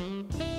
Mm-hmm.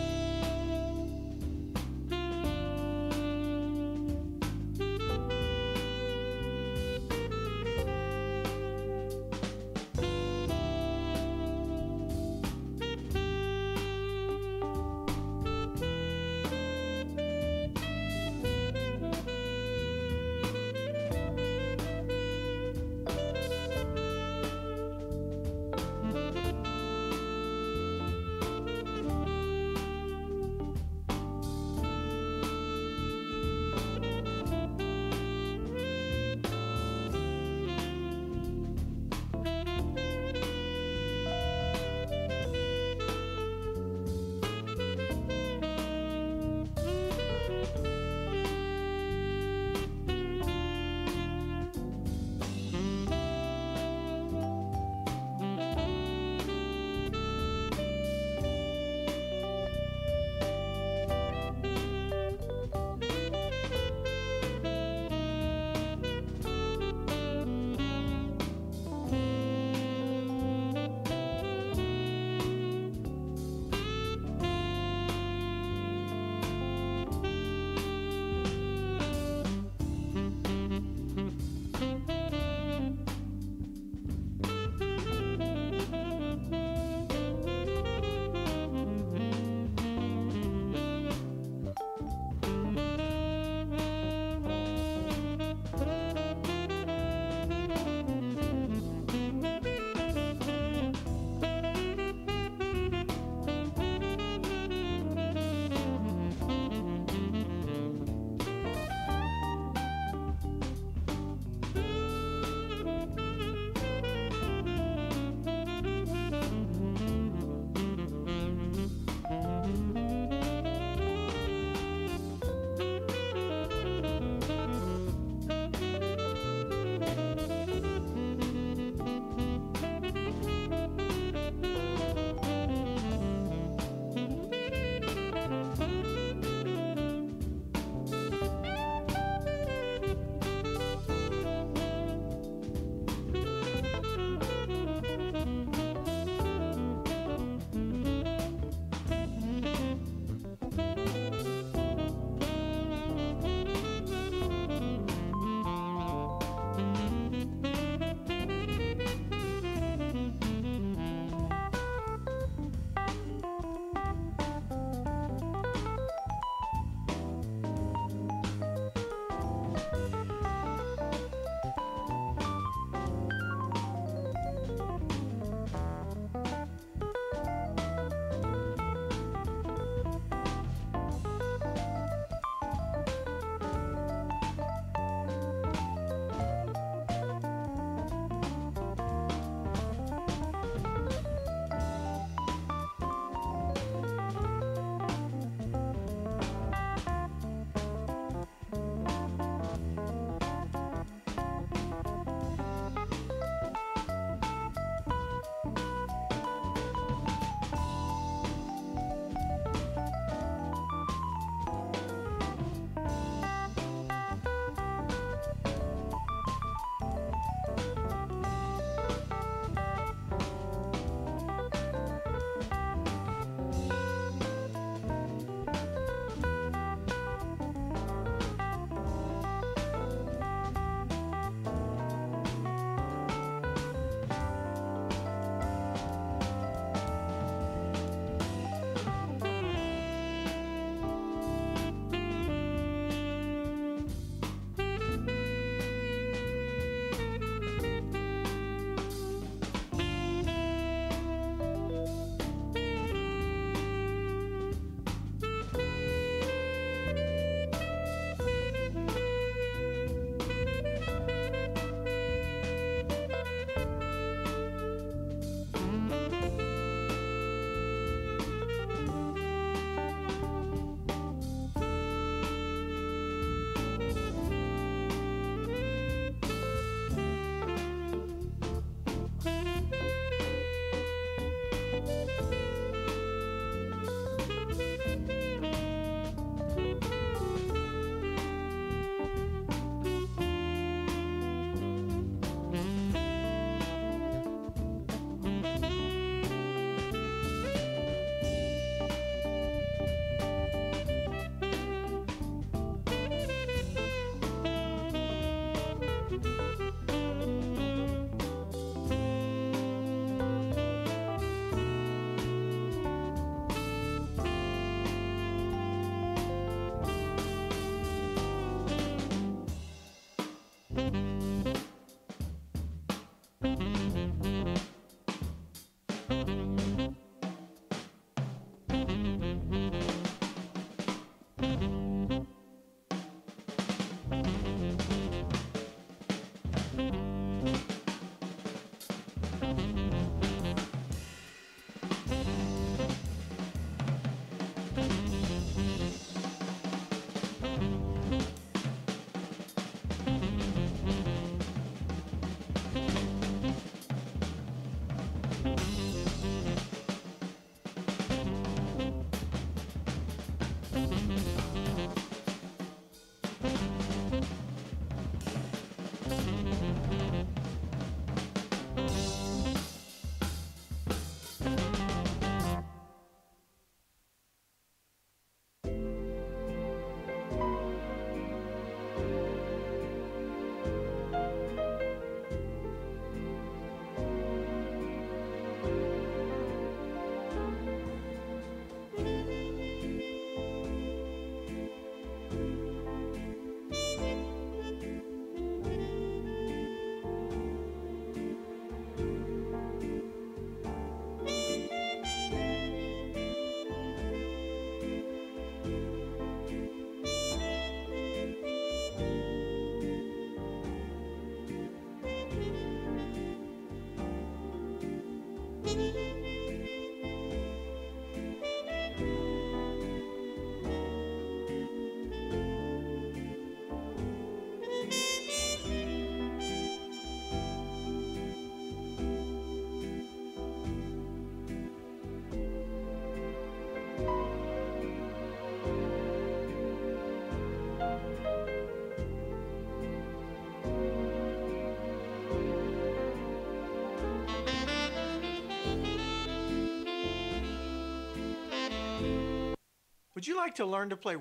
Would you like to learn to play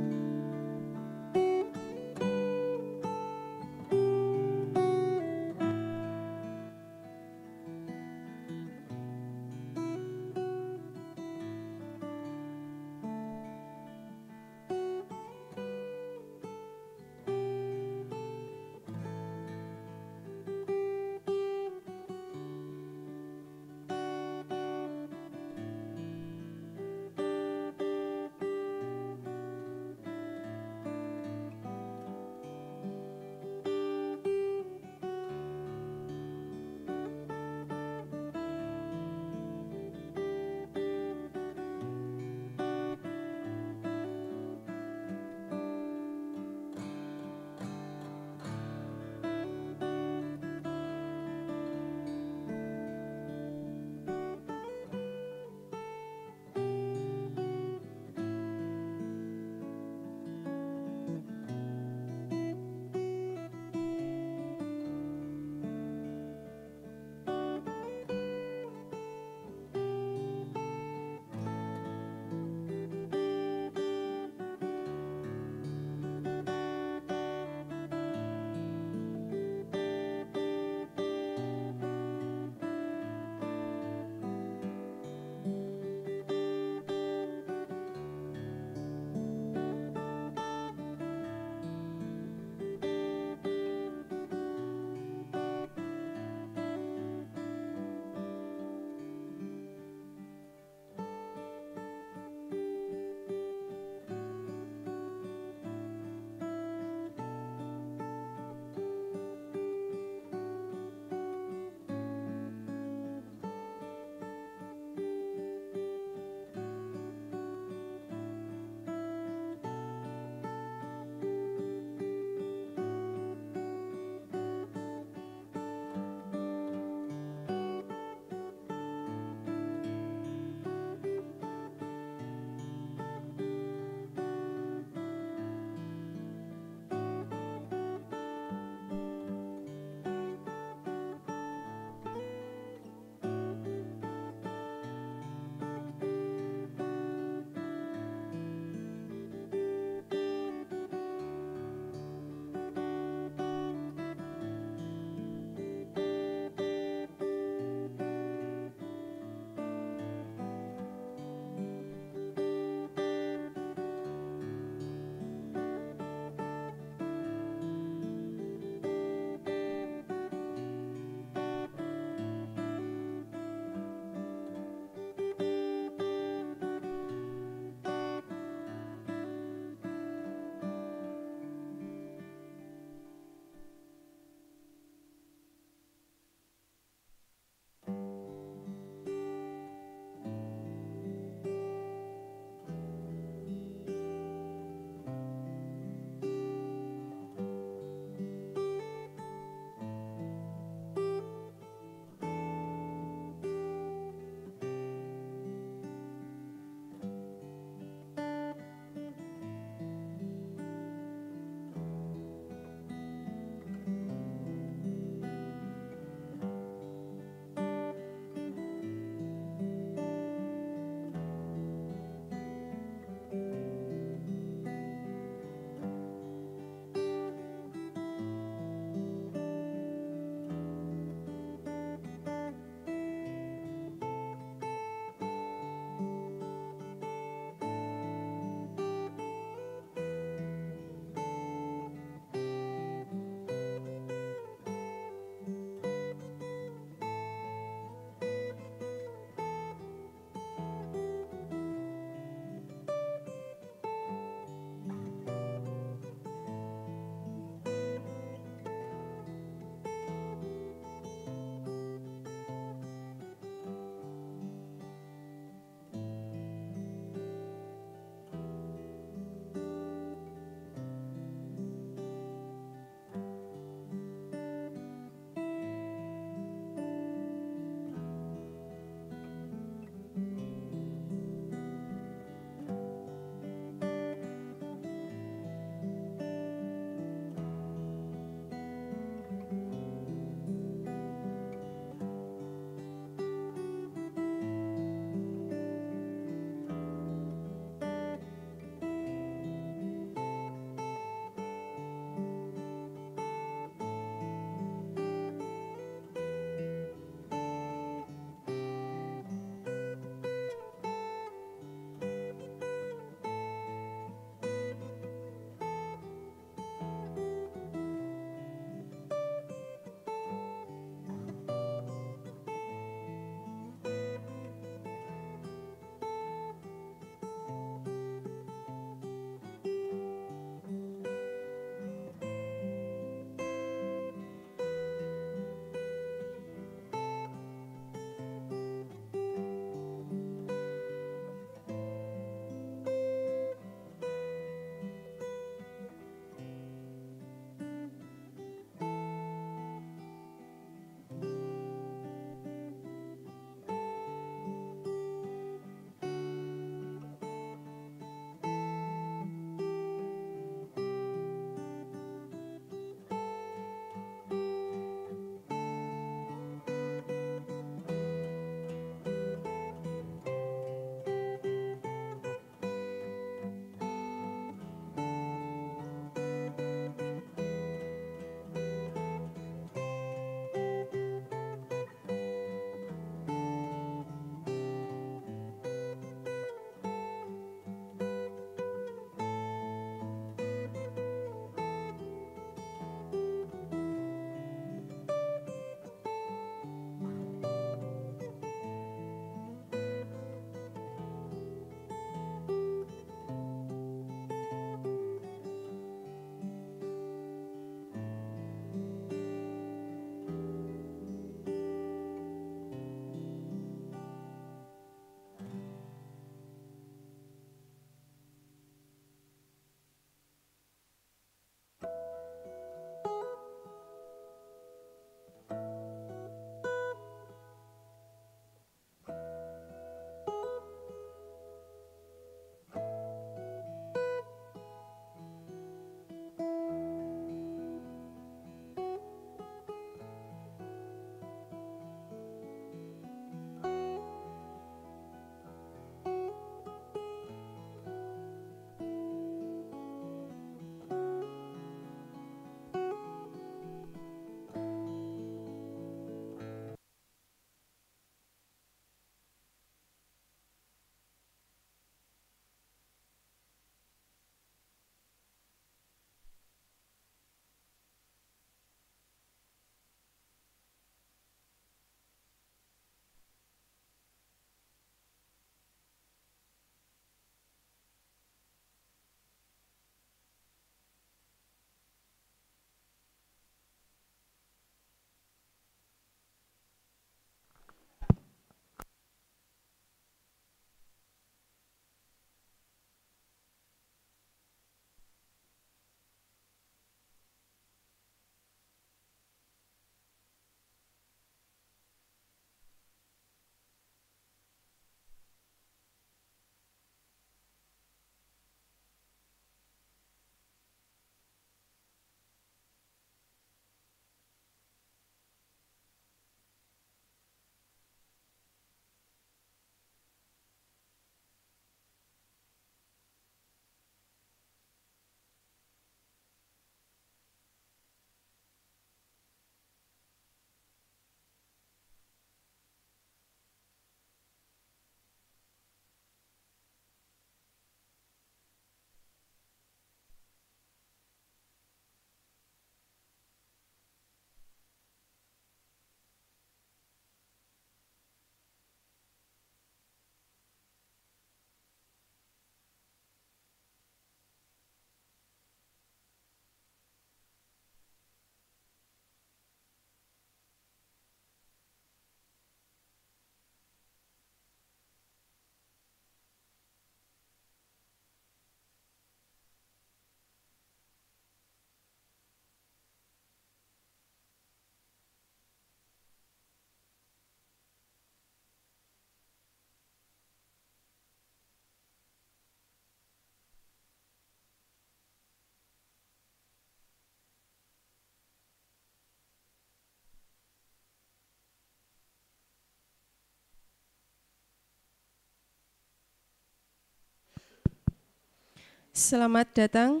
Selamat datang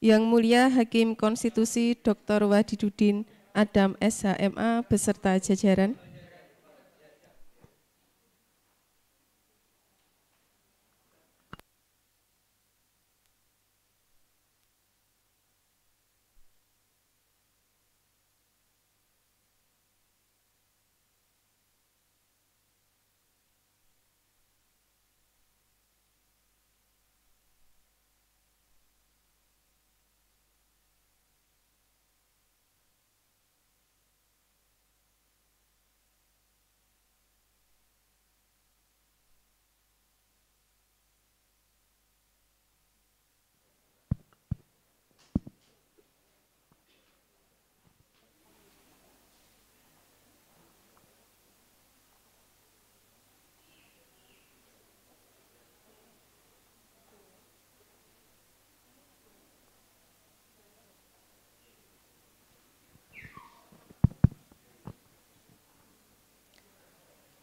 Yang Mulia Hakim Konstitusi Dr. Wadidudin Adam SHMA beserta jajaran.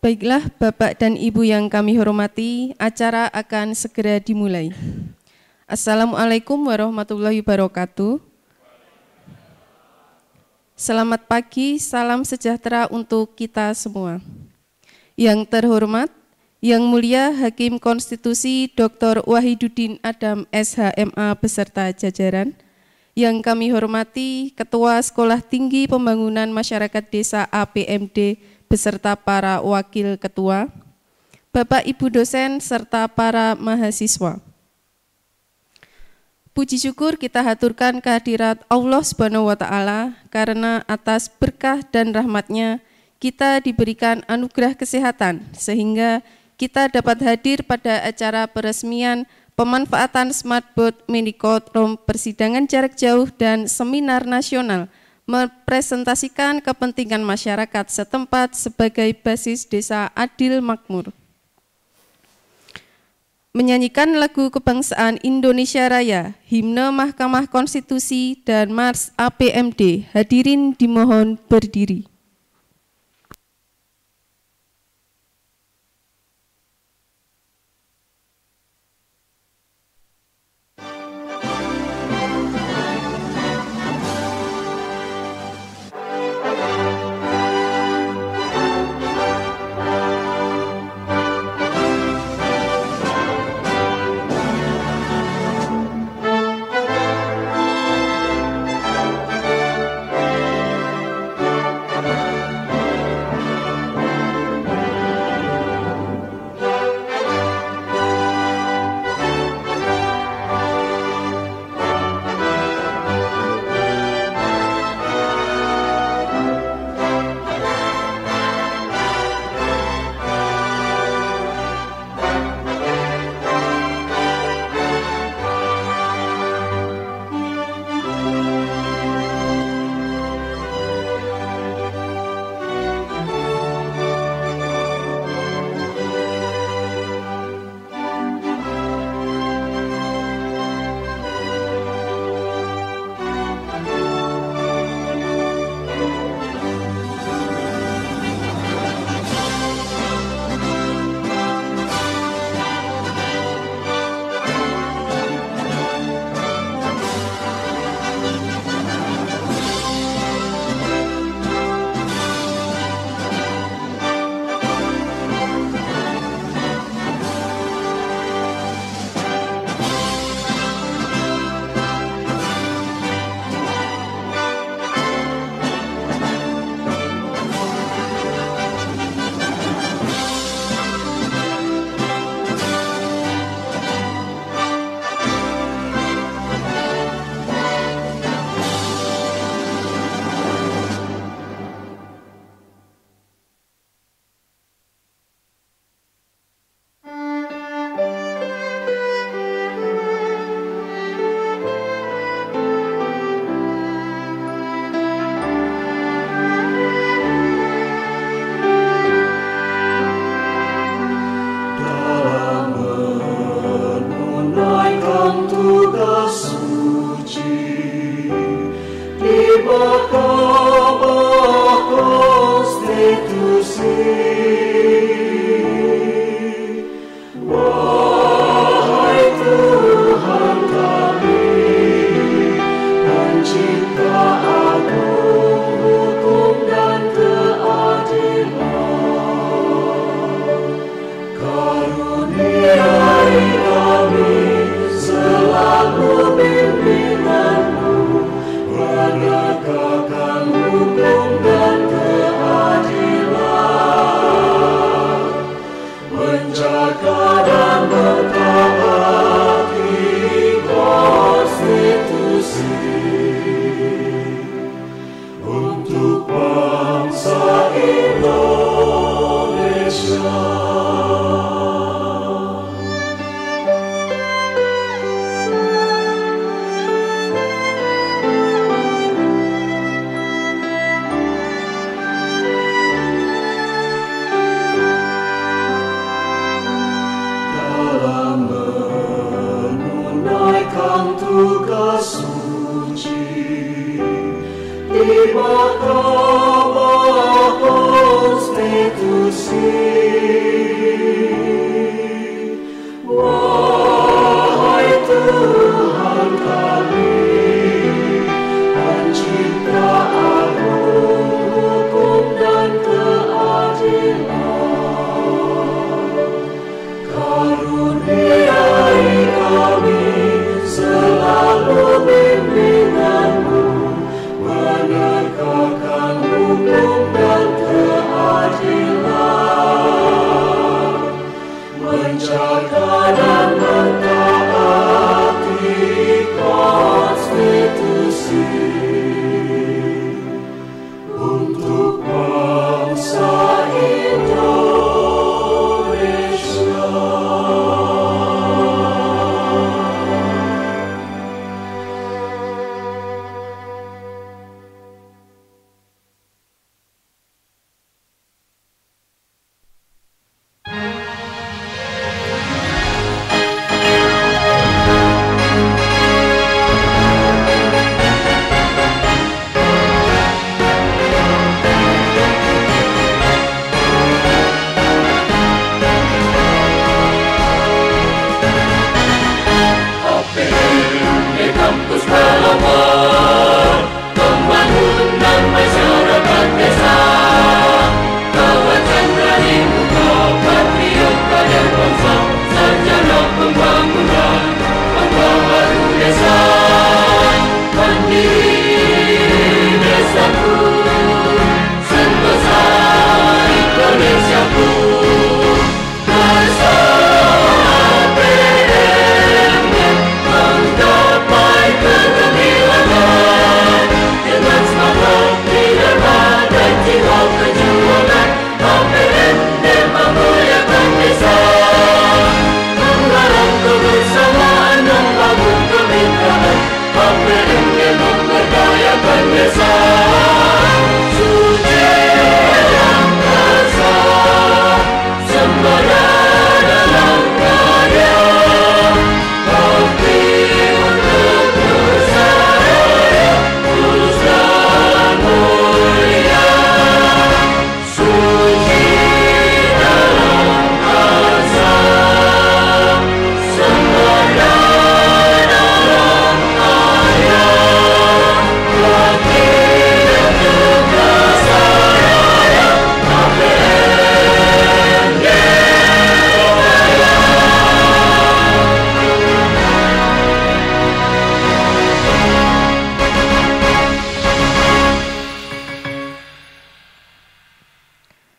Baiklah, Bapak dan Ibu yang kami hormati, acara akan segera dimulai. Assalamualaikum warahmatullahi wabarakatuh. Selamat pagi, salam sejahtera untuk kita semua. Yang terhormat, yang Mulia Hakim Konstitusi Dr. Wahiduddin Adam SHMA beserta jajaran, yang kami hormati Ketua Sekolah Tinggi Pembangunan Masyarakat Desa APMD beserta para wakil ketua, Bapak Ibu dosen serta para mahasiswa. Puji syukur kita haturkan kehadirat Allah Subhanahu wa taala karena atas berkah dan rahmatnya kita diberikan anugerah kesehatan sehingga kita dapat hadir pada acara peresmian pemanfaatan smartboard room persidangan jarak jauh dan seminar nasional merepresentasikan kepentingan masyarakat setempat sebagai basis desa adil makmur. Menyanyikan lagu kebangsaan Indonesia Raya, himne Mahkamah Konstitusi dan Mars APMD, hadirin dimohon berdiri.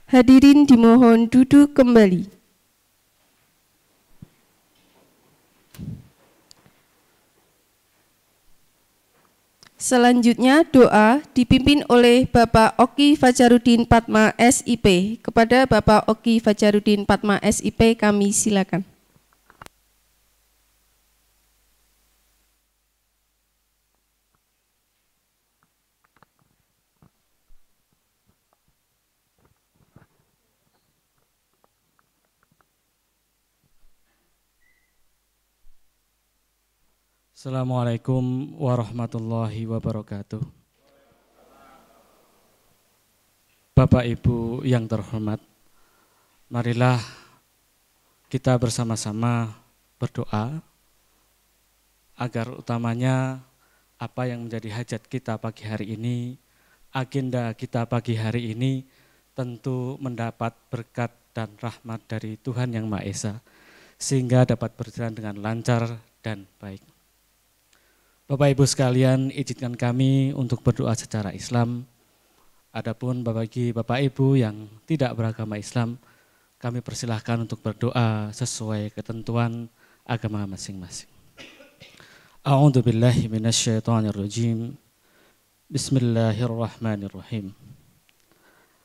Hadirin dimohon duduk kembali. Selanjutnya doa dipimpin oleh Bapak Oki Fajarudin Patma SIP. Kepada Bapak Oki Fajarudin Patma SIP kami silakan. Assalamualaikum warahmatullahi wabarakatuh. Bapak Ibu yang terhormat, marilah kita bersama-sama berdoa agar utamanya apa yang menjadi hajat kita pagi hari ini, agenda kita pagi hari ini tentu mendapat berkat dan rahmat dari Tuhan Yang Maha Esa, sehingga dapat berjalan dengan lancar dan baik. Bapak Ibu sekalian, izinkan kami untuk berdoa secara Islam. Adapun bagi Bapak Ibu yang tidak beragama Islam, kami persilahkan untuk berdoa sesuai ketentuan agama masing-masing. A'udzu billahi minasyaitonir rajim. Bismillahirrahmanirrahim.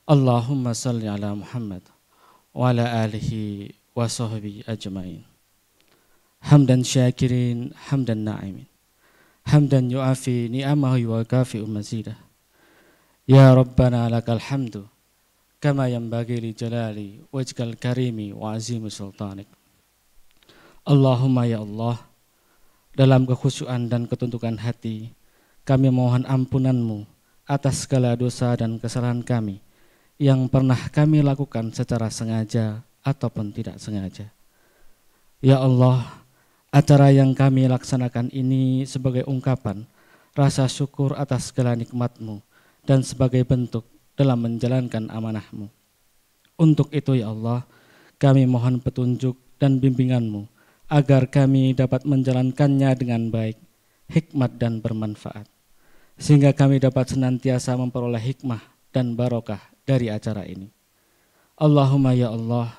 Allahumma salli ala Muhammad wa ala alihi wa sahbihi ajmain. Hamdan syakirin, hamdan na'imin hamdan yu'afi ni'amahu wa kafi'u mazidah. Ya Rabbana lakal hamdu kama bagi li jalali wajhikal karimi wa azimu sultanik. Allahumma ya Allah, dalam kekhusyuan dan ketuntukan hati, kami mohon ampunanmu atas segala dosa dan kesalahan kami yang pernah kami lakukan secara sengaja ataupun tidak sengaja. Ya Allah, Acara yang kami laksanakan ini sebagai ungkapan rasa syukur atas segala nikmatmu dan sebagai bentuk dalam menjalankan amanahmu. Untuk itu ya Allah, kami mohon petunjuk dan bimbinganmu agar kami dapat menjalankannya dengan baik, hikmat dan bermanfaat. Sehingga kami dapat senantiasa memperoleh hikmah dan barokah dari acara ini. Allahumma ya Allah,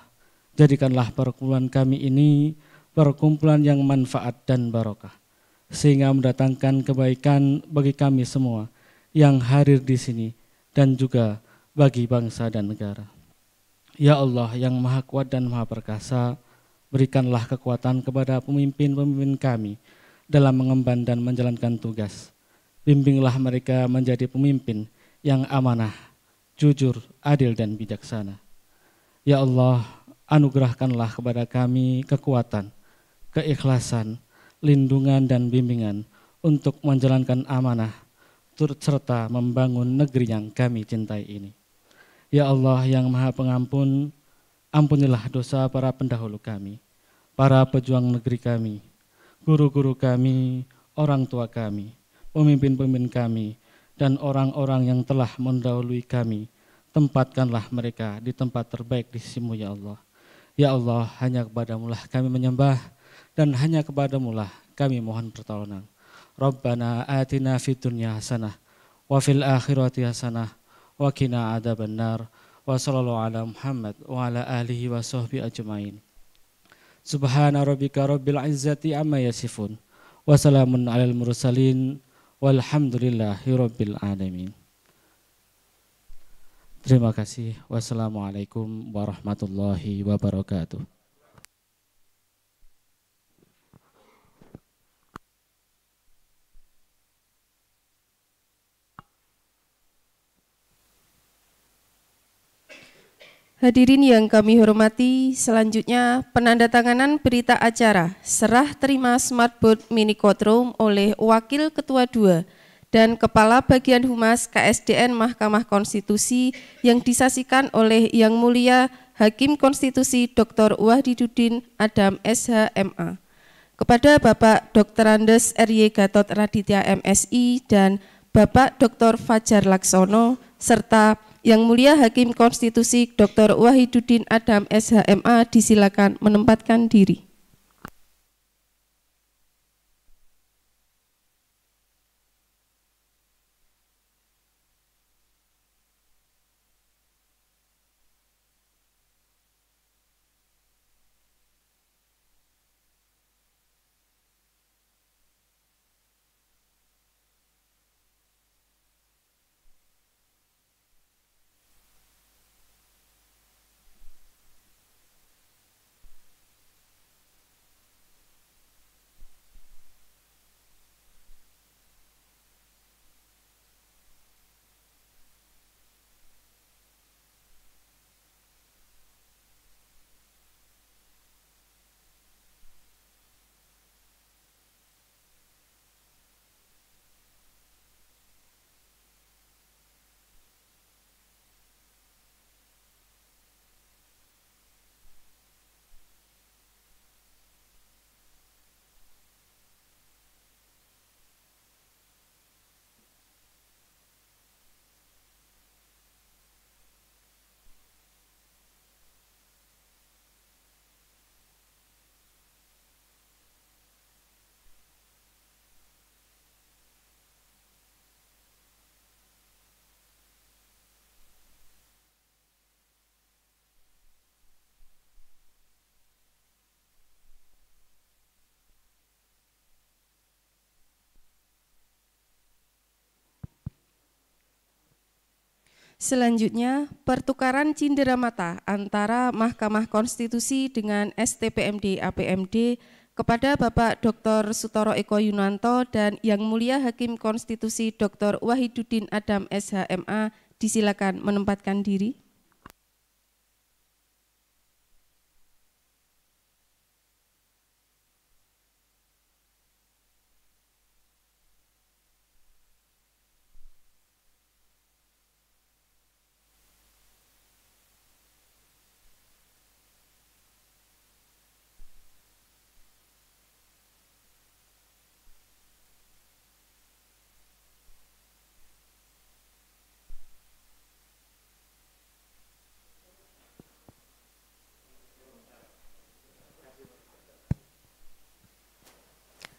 jadikanlah perkumpulan kami ini perkumpulan yang manfaat dan barokah, sehingga mendatangkan kebaikan bagi kami semua yang hadir di sini dan juga bagi bangsa dan negara. Ya Allah yang maha kuat dan maha perkasa, berikanlah kekuatan kepada pemimpin-pemimpin kami dalam mengemban dan menjalankan tugas. Bimbinglah mereka menjadi pemimpin yang amanah, jujur, adil, dan bijaksana. Ya Allah, anugerahkanlah kepada kami kekuatan keikhlasan, lindungan dan bimbingan untuk menjalankan amanah turut serta membangun negeri yang kami cintai ini. Ya Allah yang maha pengampun, ampunilah dosa para pendahulu kami, para pejuang negeri kami, guru-guru kami, orang tua kami, pemimpin-pemimpin kami, dan orang-orang yang telah mendahului kami. Tempatkanlah mereka di tempat terbaik di sisimu ya Allah. Ya Allah, hanya kepadamulah kami menyembah, dan hanya kepadamu lah kami mohon pertolongan. Rabbana atina fid dunya hasanah wa fil akhirati hasanah wa qina adzabannar wa sallallahu ala Muhammad wa ala alihi wa sahbi ajmain. Subhana rabbika rabbil izzati amma yasifun wa salamun alal mursalin walhamdulillahi rabbil alamin. Terima kasih. Wassalamualaikum warahmatullahi wabarakatuh. Hadirin yang kami hormati, selanjutnya penandatanganan berita acara serah terima smartboard mini courtroom oleh Wakil Ketua II dan Kepala Bagian Humas KSDN Mahkamah Konstitusi yang disaksikan oleh Yang Mulia Hakim Konstitusi Dr. Wahdidudin Adam SHMA. Kepada Bapak Dr. Andes R.Y. Gatot Raditya MSI dan Bapak Dr. Fajar Laksono serta yang Mulia Hakim Konstitusi Dr. Wahiduddin Adam SHMA disilakan menempatkan diri. Selanjutnya, pertukaran cindera mata antara Mahkamah Konstitusi dengan STPMD APMD kepada Bapak Dr. Sutoro Eko Yunanto dan Yang Mulia Hakim Konstitusi Dr. Wahiduddin Adam SHMA disilakan menempatkan diri.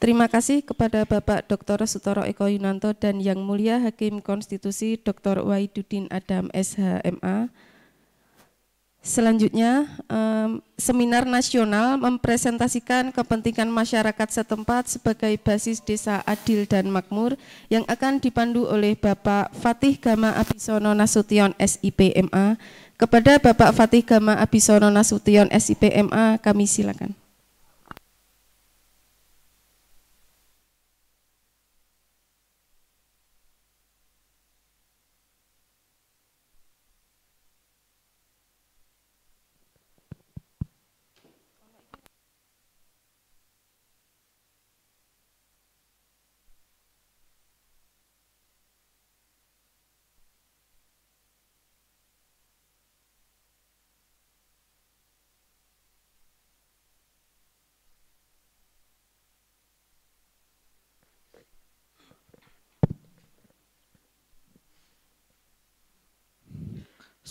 Terima kasih kepada Bapak Dr. Sutoro Eko Yunanto dan Yang Mulia Hakim Konstitusi Dr. Waiduddin Adam SHMA. Selanjutnya, seminar nasional mempresentasikan kepentingan masyarakat setempat sebagai basis desa adil dan makmur yang akan dipandu oleh Bapak Fatih Gama Abisono Nasution SIPMA. Kepada Bapak Fatih Gama Abisono Nasution SIPMA, kami silakan.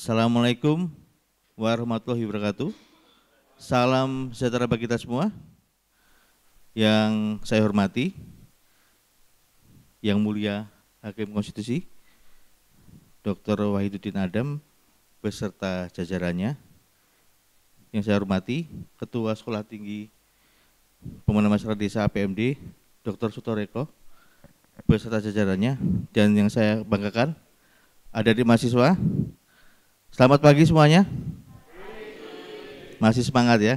Assalamualaikum warahmatullahi wabarakatuh. Salam sejahtera bagi kita semua. Yang saya hormati, yang mulia Hakim Konstitusi, Dr. Wahiduddin Adam, beserta jajarannya. Yang saya hormati, Ketua Sekolah Tinggi Pemenang Masyarakat Desa APMD, Dr. Sutoreko, beserta jajarannya. Dan yang saya banggakan, ada di mahasiswa, Selamat pagi semuanya. Masih semangat ya?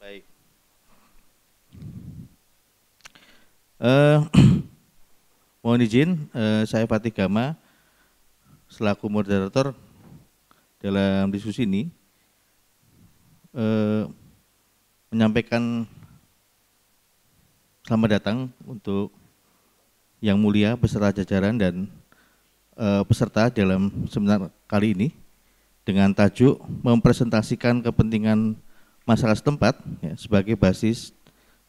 Baik. Eh, mohon izin, eh, saya Fatih Gama selaku moderator dalam diskusi ini eh, menyampaikan selamat datang untuk yang mulia beserta jajaran dan uh, peserta dalam seminar kali ini dengan tajuk mempresentasikan kepentingan masyarakat setempat ya, sebagai basis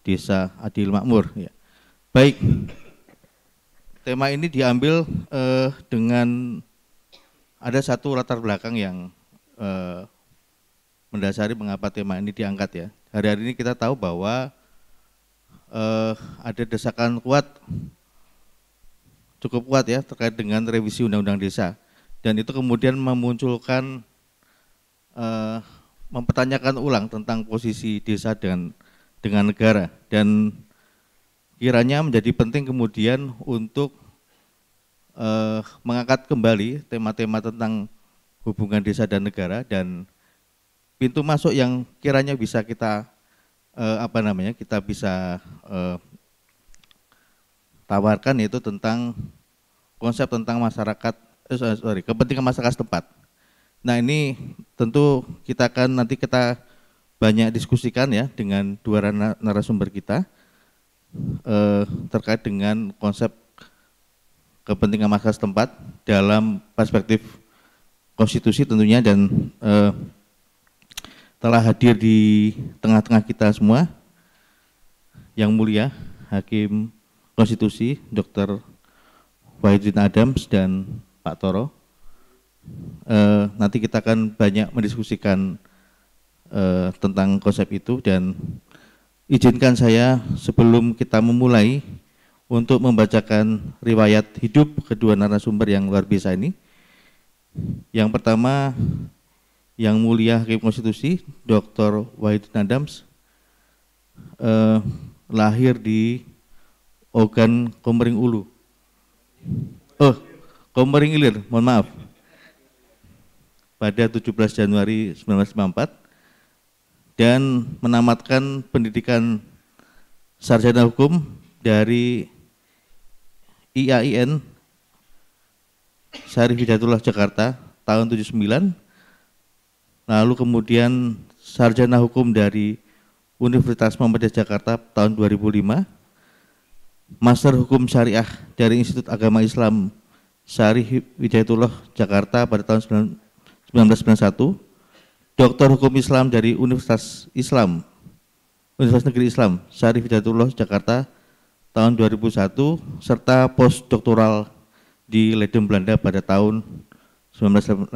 desa adil makmur. Ya. Baik, tema ini diambil uh, dengan ada satu latar belakang yang uh, mendasari mengapa tema ini diangkat ya. Hari-hari ini kita tahu bahwa uh, ada desakan kuat cukup kuat ya terkait dengan revisi undang-undang desa dan itu kemudian memunculkan uh, mempertanyakan ulang tentang posisi desa dengan dengan negara dan kiranya menjadi penting kemudian untuk uh, mengangkat kembali tema-tema tentang hubungan desa dan negara dan pintu masuk yang kiranya bisa kita uh, apa namanya kita bisa uh, tawarkan itu tentang konsep tentang masyarakat, eh, sorry, kepentingan masyarakat setempat. Nah ini tentu kita akan nanti kita banyak diskusikan ya dengan dua narasumber kita eh, terkait dengan konsep kepentingan masyarakat setempat dalam perspektif konstitusi tentunya dan eh, telah hadir di tengah-tengah kita semua yang mulia Hakim Konstitusi Dr. Wahidin Adams dan Pak Toro. Uh, nanti kita akan banyak mendiskusikan uh, tentang konsep itu dan izinkan saya sebelum kita memulai untuk membacakan riwayat hidup kedua narasumber yang luar biasa ini. Yang pertama, Yang Mulia Hakim Konstitusi, Dr. Wahidin Adams, eh, lahir di Ogan Komering Ulu Oh, Komering Ilir, mohon maaf. Pada 17 Januari 1994 dan menamatkan pendidikan sarjana hukum dari IAIN Syarif Hidayatullah Jakarta tahun 79 lalu kemudian sarjana hukum dari Universitas Muhammadiyah Jakarta tahun 2005 Master Hukum Syariah dari Institut Agama Islam Syarif Widayatullah Jakarta pada tahun 1991, Doktor Hukum Islam dari Universitas Islam Universitas Negeri Islam Syarif Widayatullah Jakarta tahun 2001 serta doktoral di Leiden Belanda pada tahun 1987.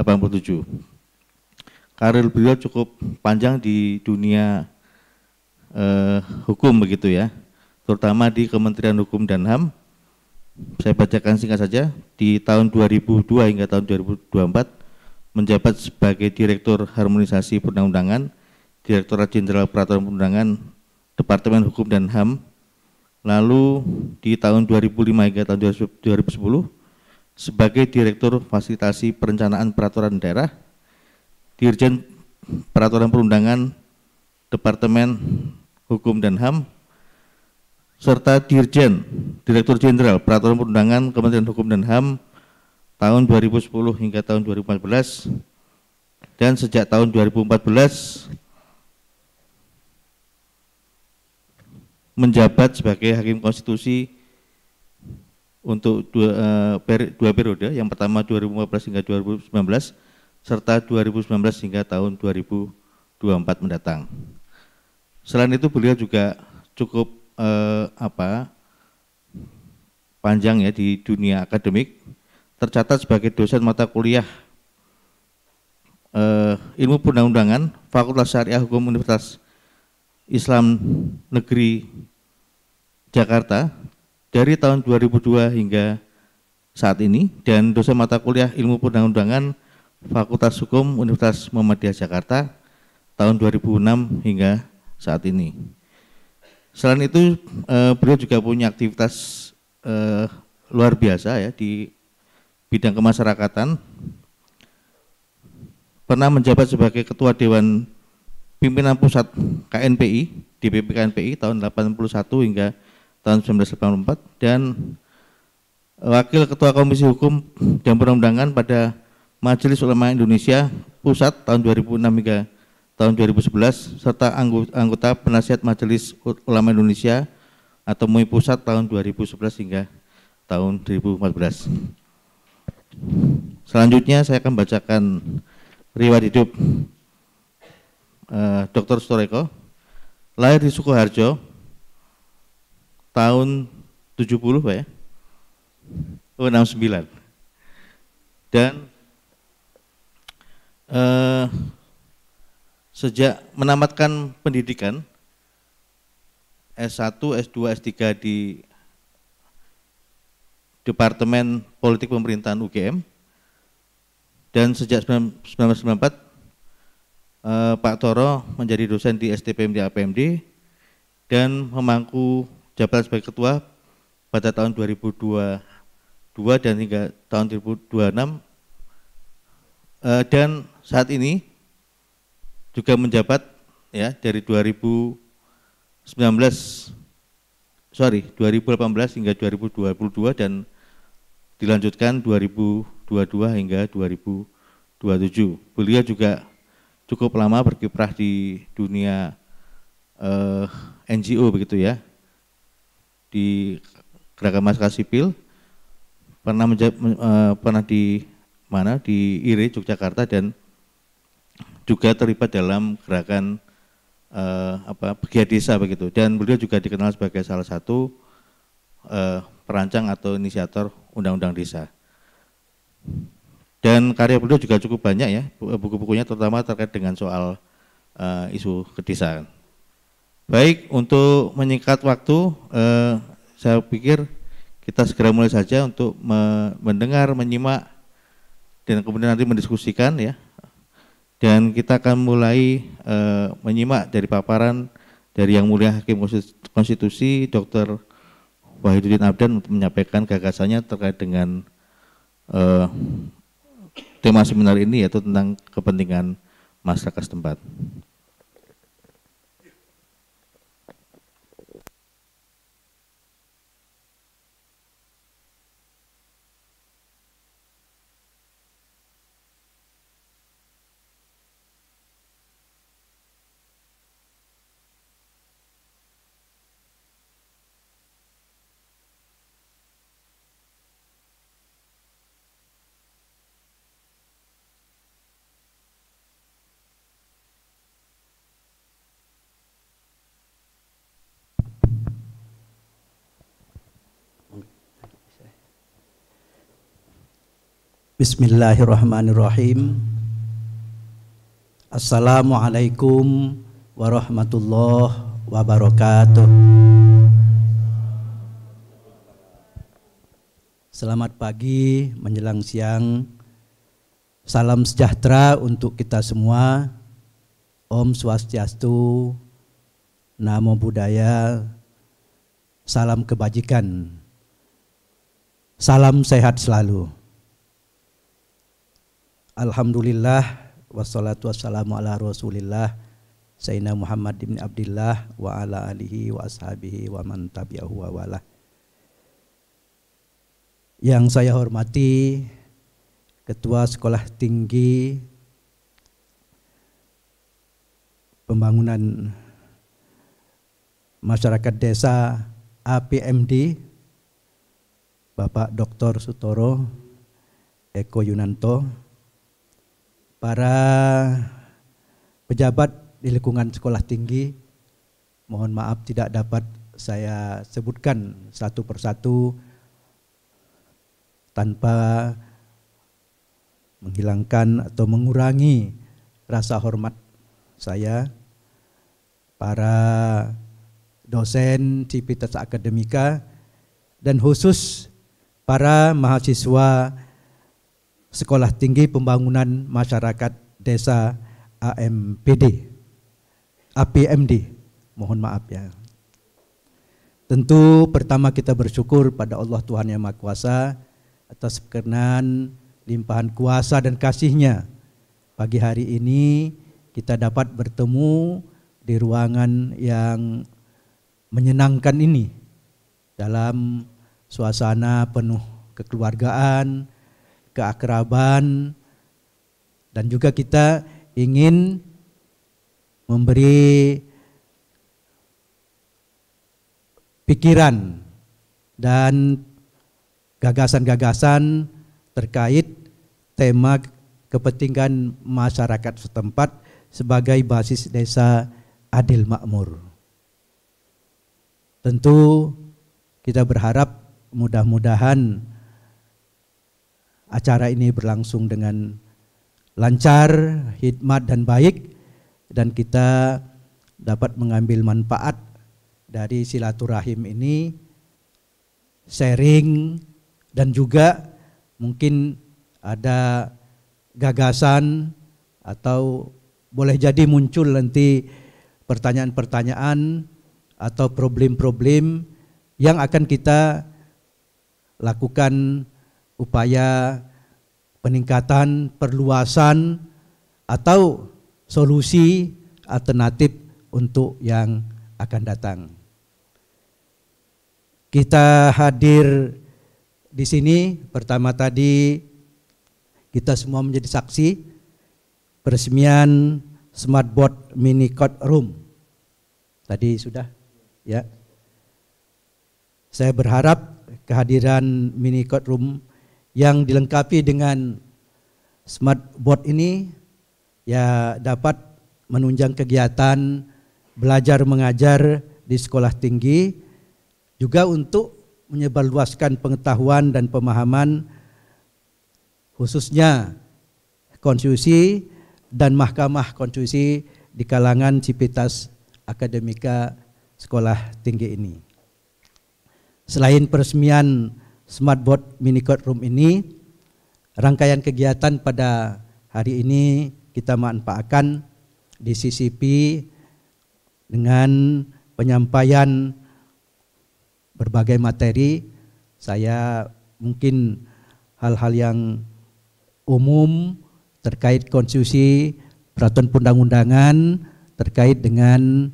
Karir beliau cukup panjang di dunia eh, hukum begitu ya terutama di Kementerian Hukum dan HAM. Saya bacakan singkat saja, di tahun 2002 hingga tahun 2024 menjabat sebagai Direktur Harmonisasi Perundang-undangan, Direktorat Jenderal Peraturan Perundangan, Departemen Hukum dan HAM. Lalu di tahun 2005 hingga tahun 2010 sebagai Direktur Fasilitasi Perencanaan Peraturan Daerah, Dirjen Peraturan Perundangan, Departemen Hukum dan HAM, serta Dirjen Direktur Jenderal Peraturan Perundangan Kementerian Hukum dan HAM tahun 2010 hingga tahun 2014 dan sejak tahun 2014 menjabat sebagai hakim konstitusi untuk dua, uh, eh, per, dua periode, yang pertama 2015 hingga 2019 serta 2019 hingga tahun 2024 mendatang. Selain itu beliau juga cukup eh, apa panjang ya di dunia akademik tercatat sebagai dosen mata kuliah eh, ilmu perundang-undangan Fakultas Syariah Hukum Universitas Islam Negeri Jakarta dari tahun 2002 hingga saat ini dan dosen mata kuliah ilmu perundang-undangan Fakultas Hukum Universitas Muhammadiyah Jakarta tahun 2006 hingga saat ini. Selain itu uh, beliau juga punya aktivitas uh, luar biasa ya di bidang kemasyarakatan. Pernah menjabat sebagai ketua dewan pimpinan pusat KNPI di PPKNPI tahun 81 hingga tahun 1984 dan wakil ketua Komisi Hukum dan Perundangan pada Majelis Ulama Indonesia Pusat tahun 2006 hingga tahun 2011 serta anggota penasihat Majelis Ulama Indonesia atau MUI Pusat tahun 2011 hingga tahun 2014. Selanjutnya saya akan bacakan riwayat hidup eh, Dr. Storeko. Lahir di Sukoharjo tahun 70 ya. Oh, 69. Dan eh, sejak menamatkan pendidikan S1, S2, S3 di Departemen Politik Pemerintahan UGM dan sejak 1994 eh, Pak Toro menjadi dosen di STPM di APMD dan memangku jabatan sebagai ketua pada tahun 2002 dan hingga tahun 2006 eh, dan saat ini juga menjabat ya dari 2019 sorry 2018 hingga 2022 dan dilanjutkan 2022 hingga 2027. Beliau juga cukup lama berkiprah di dunia eh, NGO begitu ya di gerakan masyarakat sipil pernah menjab, eh, pernah di mana di IRI e Yogyakarta dan juga terlibat dalam gerakan uh, apa pegiat desa begitu dan beliau juga dikenal sebagai salah satu uh, perancang atau inisiator undang-undang desa dan karya beliau juga cukup banyak ya buku-bukunya terutama terkait dengan soal uh, isu kedesaan baik untuk menyingkat waktu uh, saya pikir kita segera mulai saja untuk mendengar menyimak dan kemudian nanti mendiskusikan ya dan kita akan mulai e, menyimak dari paparan dari Yang Mulia Hakim Konstitusi Dr. Wahiduddin Abdan untuk menyampaikan gagasannya terkait dengan e, tema seminar ini yaitu tentang kepentingan masyarakat setempat. Bismillahirrahmanirrahim. Assalamualaikum warahmatullahi wabarakatuh. Selamat pagi menjelang siang. Salam sejahtera untuk kita semua. Om Swastiastu, Namo Buddhaya, salam kebajikan. Salam sehat selalu. Alhamdulillah wassalatu wassalamu ala rasulillah Sayyidina Muhammad ibn Abdullah wa ala alihi wa ashabihi wa man tabi'ahu wa wala Yang saya hormati Ketua Sekolah Tinggi Pembangunan Masyarakat Desa APMD Bapak Dr. Sutoro Eko Yunanto para pejabat di lingkungan sekolah tinggi, mohon maaf tidak dapat saya sebutkan satu persatu tanpa menghilangkan atau mengurangi rasa hormat saya para dosen cipitas Akademika dan khusus para mahasiswa Sekolah Tinggi Pembangunan Masyarakat Desa AMPD, APMD, mohon maaf ya. Tentu pertama kita bersyukur pada Allah Tuhan Yang Maha Kuasa atas perkenan limpahan kuasa dan kasihnya. Pagi hari ini kita dapat bertemu di ruangan yang menyenangkan ini dalam suasana penuh kekeluargaan, keakraban dan juga kita ingin memberi pikiran dan gagasan-gagasan terkait tema kepentingan masyarakat setempat sebagai basis desa adil makmur. Tentu kita berharap mudah-mudahan acara ini berlangsung dengan lancar, hikmat dan baik dan kita dapat mengambil manfaat dari silaturahim ini sharing dan juga mungkin ada gagasan atau boleh jadi muncul nanti pertanyaan-pertanyaan atau problem-problem yang akan kita lakukan upaya peningkatan, perluasan atau solusi alternatif untuk yang akan datang. Kita hadir di sini pertama tadi kita semua menjadi saksi peresmian Smartboard Mini Court Room. Tadi sudah ya. Saya berharap kehadiran Mini Court Room yang dilengkapi dengan smart board ini ya dapat menunjang kegiatan belajar mengajar di sekolah tinggi juga untuk menyebarluaskan pengetahuan dan pemahaman khususnya konstitusi dan mahkamah konstitusi di kalangan civitas akademika sekolah tinggi ini. Selain peresmian smartboard mini Room ini rangkaian kegiatan pada hari ini kita manfaatkan di CCP dengan penyampaian berbagai materi saya mungkin hal-hal yang umum terkait konstitusi peraturan undang undangan terkait dengan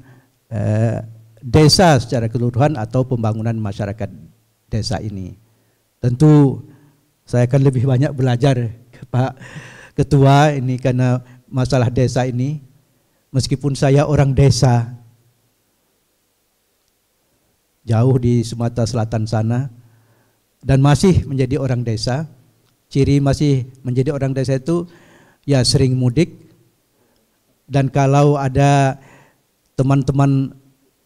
eh, desa secara keseluruhan atau pembangunan masyarakat desa ini. Tentu saya akan lebih banyak belajar ke Pak Ketua ini karena masalah desa ini. Meskipun saya orang desa, jauh di Sumatera Selatan sana, dan masih menjadi orang desa, ciri masih menjadi orang desa itu ya sering mudik, dan kalau ada teman-teman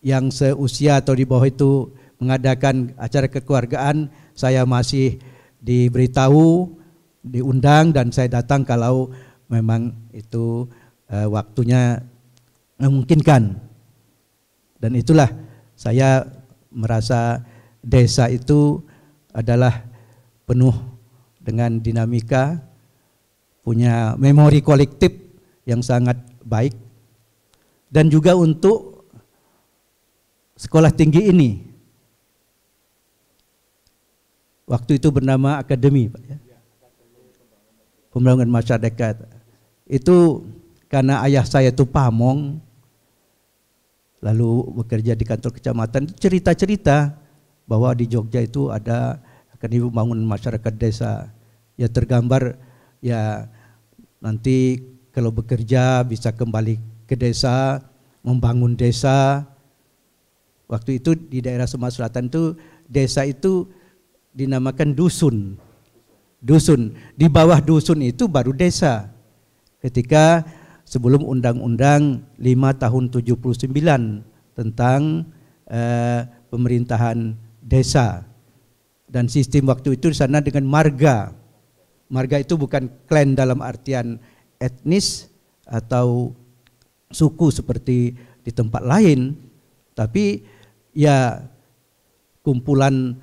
yang seusia atau di bawah itu mengadakan acara kekeluargaan, saya masih diberitahu, diundang dan saya datang kalau memang itu uh, waktunya memungkinkan. Dan itulah saya merasa desa itu adalah penuh dengan dinamika, punya memori kolektif yang sangat baik, dan juga untuk sekolah tinggi ini Waktu itu bernama Akademi, Pak. Ya. Pembangunan Masyarakat. Itu karena ayah saya itu pamong, lalu bekerja di kantor kecamatan. Cerita-cerita bahwa di Jogja itu ada akan dibangun Masyarakat Desa. Ya tergambar ya nanti kalau bekerja bisa kembali ke desa, membangun desa. Waktu itu di daerah Sumatera Selatan itu desa itu dinamakan dusun. Dusun. Di bawah dusun itu baru desa. Ketika sebelum Undang-Undang 5 tahun 79 tentang eh, pemerintahan desa. Dan sistem waktu itu di sana dengan marga. Marga itu bukan klan dalam artian etnis atau suku seperti di tempat lain, tapi ya kumpulan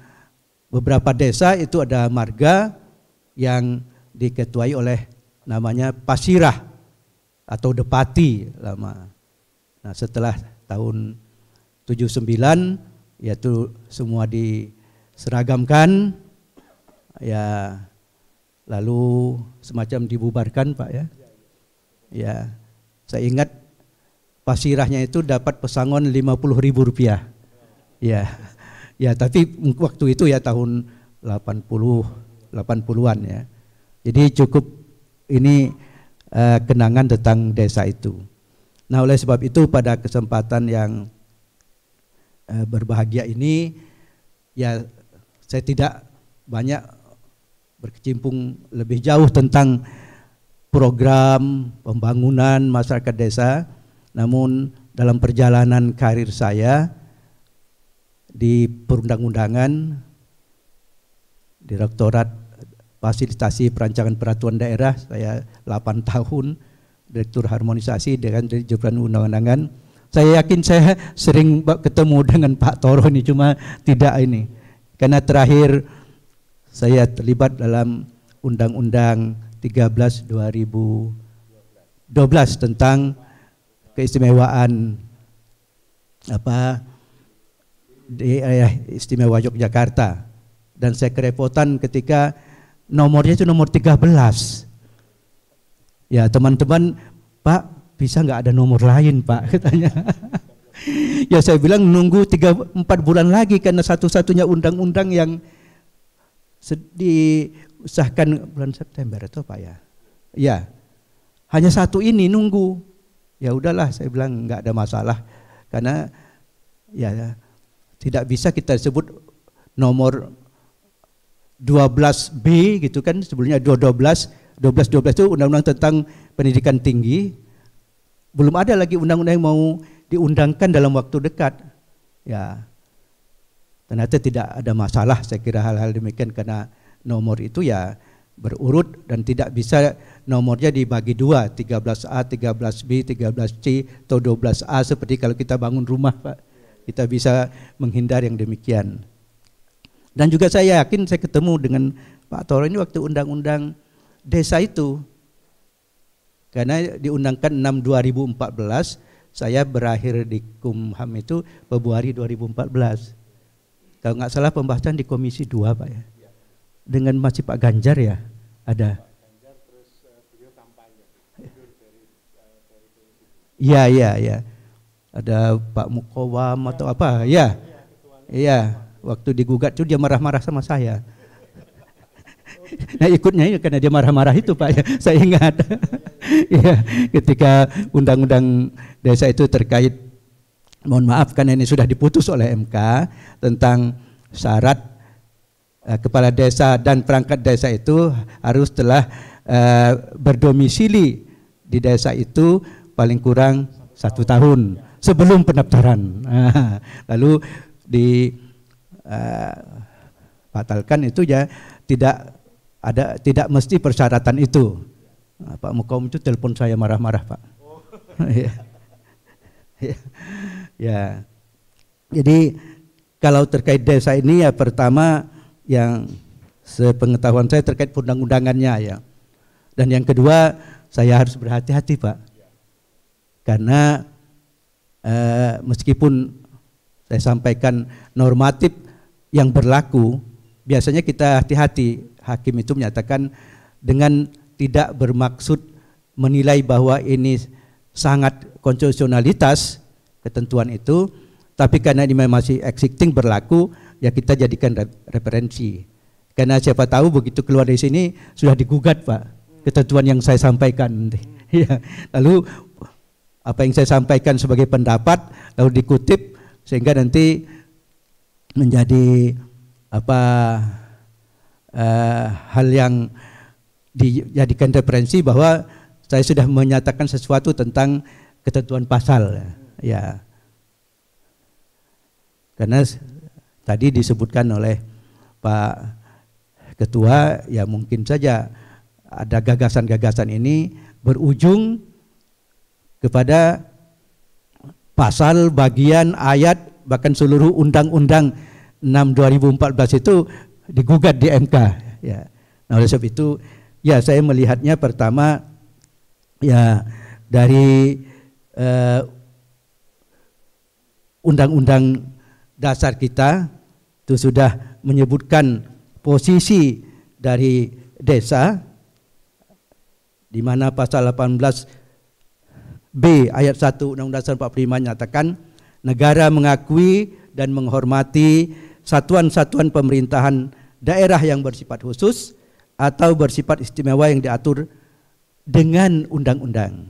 beberapa desa itu ada marga yang diketuai oleh namanya Pasirah atau Depati lama. Nah, setelah tahun 79 yaitu semua diseragamkan ya lalu semacam dibubarkan Pak ya. Ya. Saya ingat pasirahnya itu dapat pesangon 50 ribu rupiah. Ya. Ya, tapi waktu itu ya tahun 80 80-an ya. Jadi cukup ini uh, kenangan tentang desa itu. Nah, oleh sebab itu pada kesempatan yang uh, berbahagia ini ya saya tidak banyak berkecimpung lebih jauh tentang program pembangunan masyarakat desa, namun dalam perjalanan karir saya di perundang-undangan Direktorat Fasilitasi Perancangan Peraturan Daerah saya 8 tahun Direktur Harmonisasi dengan Jepang Undang-Undangan. Saya yakin saya sering ketemu dengan Pak Toro ini cuma tidak ini. Karena terakhir saya terlibat dalam Undang-Undang 13 2012 tentang keistimewaan apa eh, istimewa Yogyakarta dan saya kerepotan ketika nomornya itu nomor 13 ya teman-teman Pak bisa nggak ada nomor lain Pak katanya ya saya bilang nunggu tiga empat bulan lagi karena satu-satunya undang-undang yang disahkan bulan September itu Pak ya ya hanya satu ini nunggu ya udahlah saya bilang nggak ada masalah karena ya tidak bisa kita sebut nomor 12B gitu kan sebelumnya 212 12 12 itu undang-undang tentang pendidikan tinggi belum ada lagi undang-undang yang mau diundangkan dalam waktu dekat ya ternyata tidak ada masalah saya kira hal-hal demikian karena nomor itu ya berurut dan tidak bisa nomornya dibagi dua 13A 13B 13C atau 12A seperti kalau kita bangun rumah Pak kita bisa menghindar yang demikian. Dan juga saya yakin saya ketemu dengan Pak Toro ini waktu undang-undang desa itu. Karena diundangkan 6 2014, saya berakhir di Kumham itu Februari 2014. Kalau nggak salah pembahasan di Komisi 2 Pak ya. Dengan masih Pak Ganjar ya ada. ya ya ya ada Pak Mukowam iya. atau apa ya iya, iya, iya. waktu digugat tuh dia marah-marah sama saya nah ikutnya ya karena dia marah-marah itu Pak ya saya ingat ya ketika undang-undang desa itu terkait mohon maaf karena ini sudah diputus oleh MK tentang syarat eh, kepala desa dan perangkat desa itu harus telah eh, berdomisili di desa itu paling kurang satu tahun sebelum pendaftaran. Ah, lalu di uh, batalkan itu ya tidak ada tidak mesti persyaratan itu. Ah, Pak Mukom itu telepon saya marah-marah Pak. Oh. Ya. ya. ya. Jadi kalau terkait desa ini ya pertama yang sepengetahuan saya terkait undang-undangannya ya. Dan yang kedua saya harus berhati-hati Pak. Karena Eh, meskipun saya sampaikan normatif yang berlaku, biasanya kita hati-hati. Hakim itu menyatakan dengan tidak bermaksud menilai bahwa ini sangat konstitusionalitas ketentuan itu, tapi karena ini masih existing berlaku, ya kita jadikan referensi. Karena siapa tahu begitu keluar dari sini sudah digugat, Pak, ketentuan yang saya sampaikan. Hmm. Lalu apa yang saya sampaikan sebagai pendapat lalu dikutip sehingga nanti menjadi apa eh, hal yang dijadikan referensi bahwa saya sudah menyatakan sesuatu tentang ketentuan pasal ya karena tadi disebutkan oleh Pak Ketua ya mungkin saja ada gagasan-gagasan ini berujung kepada pasal bagian ayat bahkan seluruh undang-undang 6 2014 itu digugat di MK ya. Nah, oleh sebab itu ya saya melihatnya pertama ya dari eh, undang-undang eh, dasar kita itu sudah menyebutkan posisi dari desa di mana pasal 18 B ayat 1 Undang-Undang Dasar 45 menyatakan negara mengakui dan menghormati satuan-satuan pemerintahan daerah yang bersifat khusus atau bersifat istimewa yang diatur dengan undang-undang.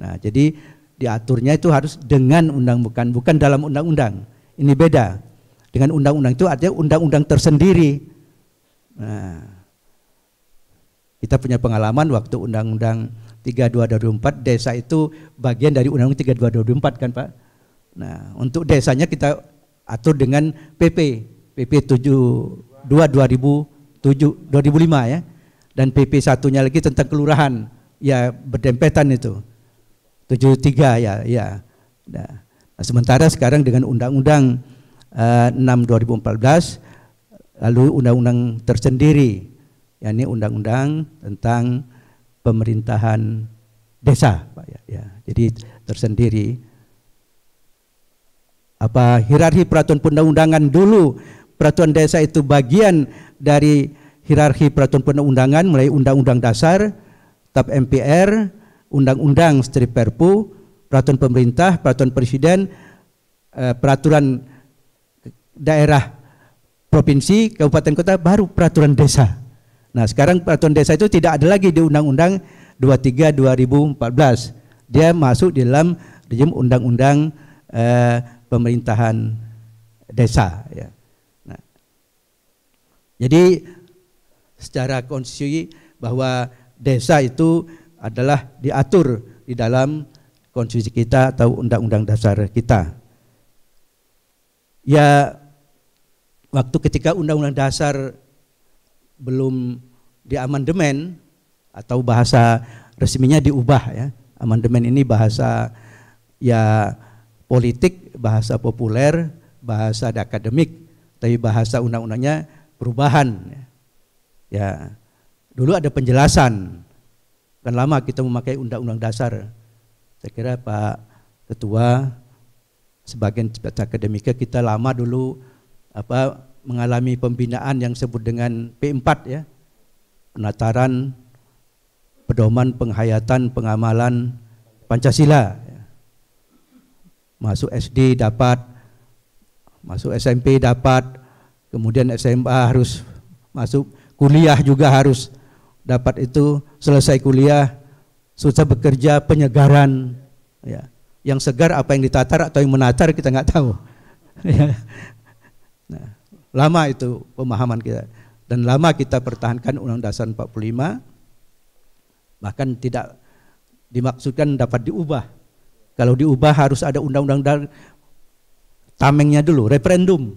Nah, jadi diaturnya itu harus dengan undang bukan bukan dalam undang-undang. Ini beda. Dengan undang-undang itu artinya undang-undang tersendiri. Nah, kita punya pengalaman waktu undang-undang 3224 desa itu bagian dari Undang-Undang 3224 kan Pak. Nah, untuk desanya kita atur dengan PP PP 72 2007 2005 ya. Dan PP satunya lagi tentang kelurahan ya berdempetan itu. 73 ya ya. Nah, nah, sementara sekarang dengan Undang-Undang uh, 6 2014 lalu undang-undang tersendiri yakni undang-undang tentang pemerintahan desa, Pak ya. ya. Jadi tersendiri apa hirarki peraturan perundang-undangan dulu peraturan desa itu bagian dari hirarki peraturan perundang-undangan mulai undang-undang dasar, TAP MPR, undang-undang strip Perpu, peraturan pemerintah, peraturan presiden, eh, peraturan daerah provinsi, kabupaten kota baru peraturan desa. Nah, sekarang peraturan desa itu tidak ada lagi di Undang-Undang 23 2014. Dia masuk di dalam rejim Undang-Undang eh, pemerintahan desa. Ya. Nah, jadi secara konstitusi bahwa desa itu adalah diatur di dalam konstitusi kita atau Undang-Undang Dasar kita. Ya, waktu ketika Undang-Undang Dasar belum diamandemen atau bahasa resminya diubah ya. Amandemen ini bahasa ya politik, bahasa populer, bahasa akademik, tapi bahasa undang-undangnya perubahan. Ya, ya dulu ada penjelasan. kan lama kita memakai undang-undang dasar. Saya kira Pak Ketua sebagian akademika kita lama dulu apa mengalami pembinaan yang disebut dengan P4 ya. Penataran, pedoman, penghayatan, pengamalan Pancasila. Ya. Masuk SD dapat, masuk SMP dapat, kemudian SMA harus masuk kuliah juga harus dapat itu selesai kuliah susah bekerja penyegaran ya yang segar apa yang ditatar atau yang menatar kita nggak tahu ya. nah, Lama itu pemahaman kita. Dan lama kita pertahankan Undang-Undang Dasar 45, bahkan tidak dimaksudkan dapat diubah. Kalau diubah harus ada Undang-Undang tamengnya dulu, referendum.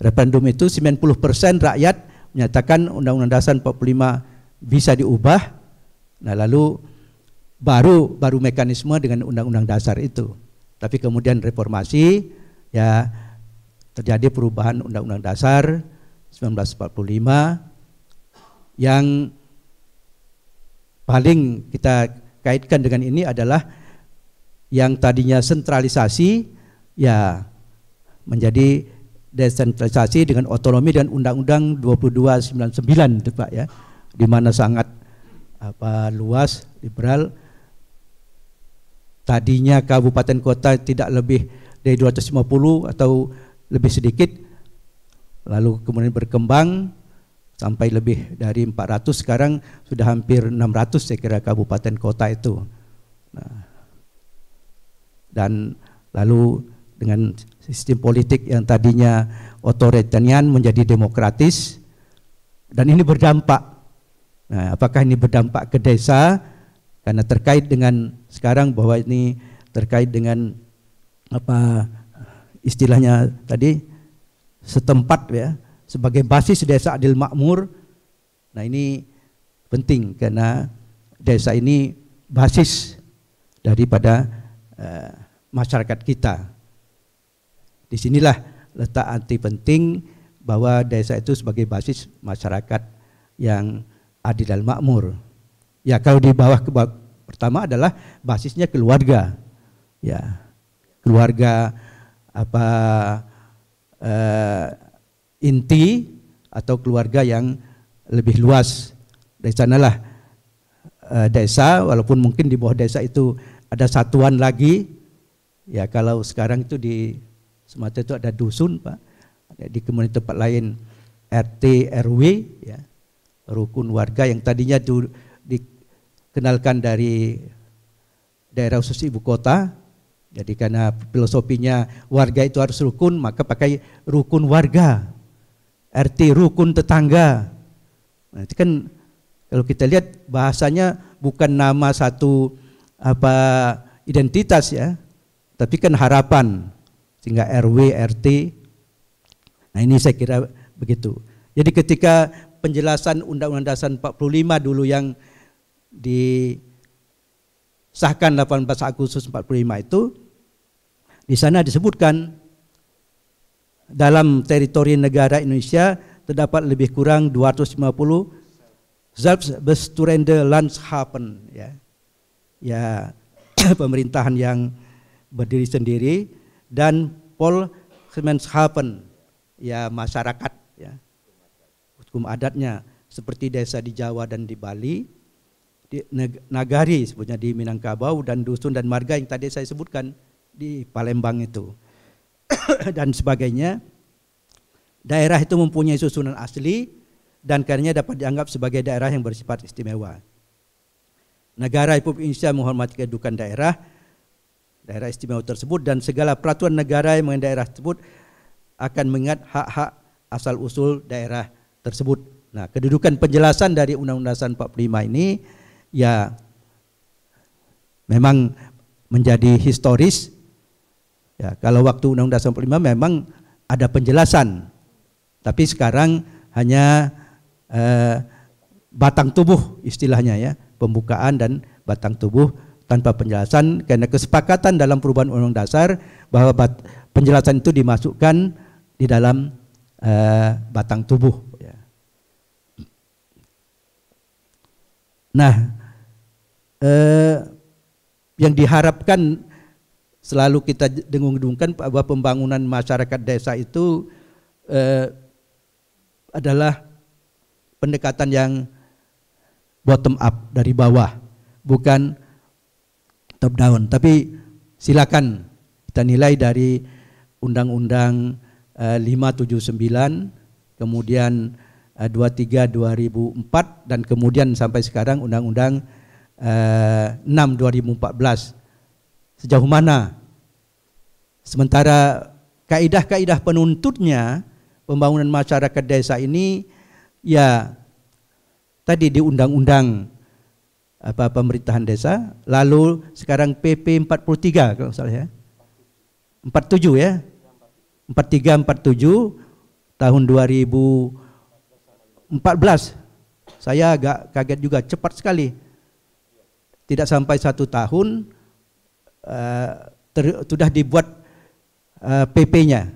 Referendum itu 90% rakyat menyatakan Undang-Undang Dasar 45 bisa diubah, nah lalu baru baru mekanisme dengan Undang-Undang Dasar itu. Tapi kemudian reformasi ya terjadi perubahan Undang-Undang Dasar 1945 yang paling kita kaitkan dengan ini adalah yang tadinya sentralisasi ya menjadi desentralisasi dengan otonomi dan Undang-Undang 2299 itu Pak ya di mana sangat apa luas liberal tadinya kabupaten kota tidak lebih dari 250 atau lebih sedikit lalu kemudian berkembang sampai lebih dari 400 sekarang sudah hampir 600 saya kira kabupaten kota itu nah, dan lalu dengan sistem politik yang tadinya otoritarian menjadi demokratis dan ini berdampak nah, apakah ini berdampak ke desa karena terkait dengan sekarang bahwa ini terkait dengan apa istilahnya tadi setempat ya sebagai basis desa adil makmur. Nah ini penting karena desa ini basis daripada uh, masyarakat kita. Disinilah letak anti penting bahwa desa itu sebagai basis masyarakat yang adil dan makmur. Ya kalau di bawah ke bawah, pertama adalah basisnya keluarga. Ya, keluarga apa uh, inti atau keluarga yang lebih luas dari sanalah uh, desa walaupun mungkin di bawah desa itu ada satuan lagi ya kalau sekarang itu di Sumatera itu ada dusun pak di kemudian tempat lain RT RW ya rukun warga yang tadinya dikenalkan dari daerah khusus ibu kota jadi karena filosofinya warga itu harus rukun, maka pakai rukun warga. RT rukun tetangga. Nah, itu kan kalau kita lihat bahasanya bukan nama satu apa identitas ya, tapi kan harapan sehingga RW, RT. Nah ini saya kira begitu. Jadi ketika penjelasan Undang-Undang Dasar 45 dulu yang disahkan 18 Agustus 45 itu di sana disebutkan dalam teritori negara Indonesia terdapat lebih kurang 250 Selbstbesturende Landschappen ya. Ya pemerintahan yang berdiri sendiri dan Polgemeinschappen ya masyarakat ya. Hukum adatnya seperti desa di Jawa dan di Bali, di Nagari sebutnya di Minangkabau dan dusun dan marga yang tadi saya sebutkan di Palembang itu dan sebagainya. Daerah itu mempunyai susunan asli dan karenanya dapat dianggap sebagai daerah yang bersifat istimewa. Negara Republik Indonesia menghormati kedudukan daerah daerah istimewa tersebut dan segala peraturan negara yang mengenai daerah tersebut akan mengingat hak-hak asal-usul daerah tersebut. Nah, kedudukan penjelasan dari Undang-Undang 45 ini ya memang menjadi historis Ya, kalau waktu Undang-Undang 95 memang ada penjelasan, tapi sekarang hanya eh, batang tubuh istilahnya ya, pembukaan dan batang tubuh tanpa penjelasan karena kesepakatan dalam perubahan Undang-Undang Dasar bahwa penjelasan itu dimasukkan di dalam eh, batang tubuh. Ya. Nah, eh, yang diharapkan selalu kita dengung-dengungkan bahwa pembangunan masyarakat desa itu eh, adalah pendekatan yang bottom up dari bawah, bukan top down. Tapi silakan kita nilai dari Undang-Undang eh, 579, kemudian eh, 23 2004 dan kemudian sampai sekarang Undang-Undang eh, 6 2014. Sejauh mana Sementara kaidah-kaidah penuntutnya pembangunan masyarakat desa ini ya tadi di undang-undang apa pemerintahan desa lalu sekarang PP 43 kalau salah ya 47 ya 43 47 tahun 2014 saya agak kaget juga cepat sekali tidak sampai satu tahun uh, ter, sudah dibuat uh, eh, PP-nya.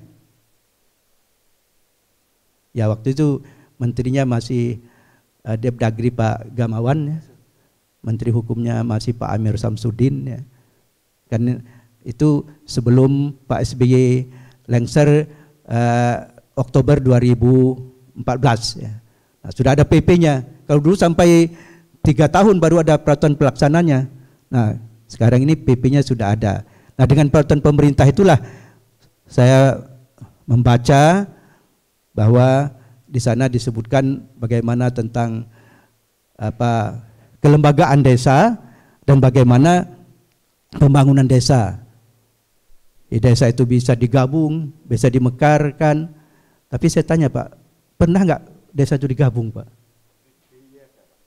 Ya waktu itu menterinya masih uh, Depdagri Pak Gamawan, ya. menteri hukumnya masih Pak Amir Samsudin. Ya. Kan itu sebelum Pak SBY lengser uh, Oktober 2014. Ya. Nah, sudah ada PP-nya. Kalau dulu sampai tiga tahun baru ada peraturan pelaksananya. Nah, sekarang ini PP-nya sudah ada. Nah, dengan peraturan pemerintah itulah saya membaca bahwa di sana disebutkan bagaimana tentang apa kelembagaan desa dan bagaimana pembangunan desa. Di desa itu bisa digabung, bisa dimekarkan. Tapi saya tanya Pak, pernah nggak desa itu digabung Pak?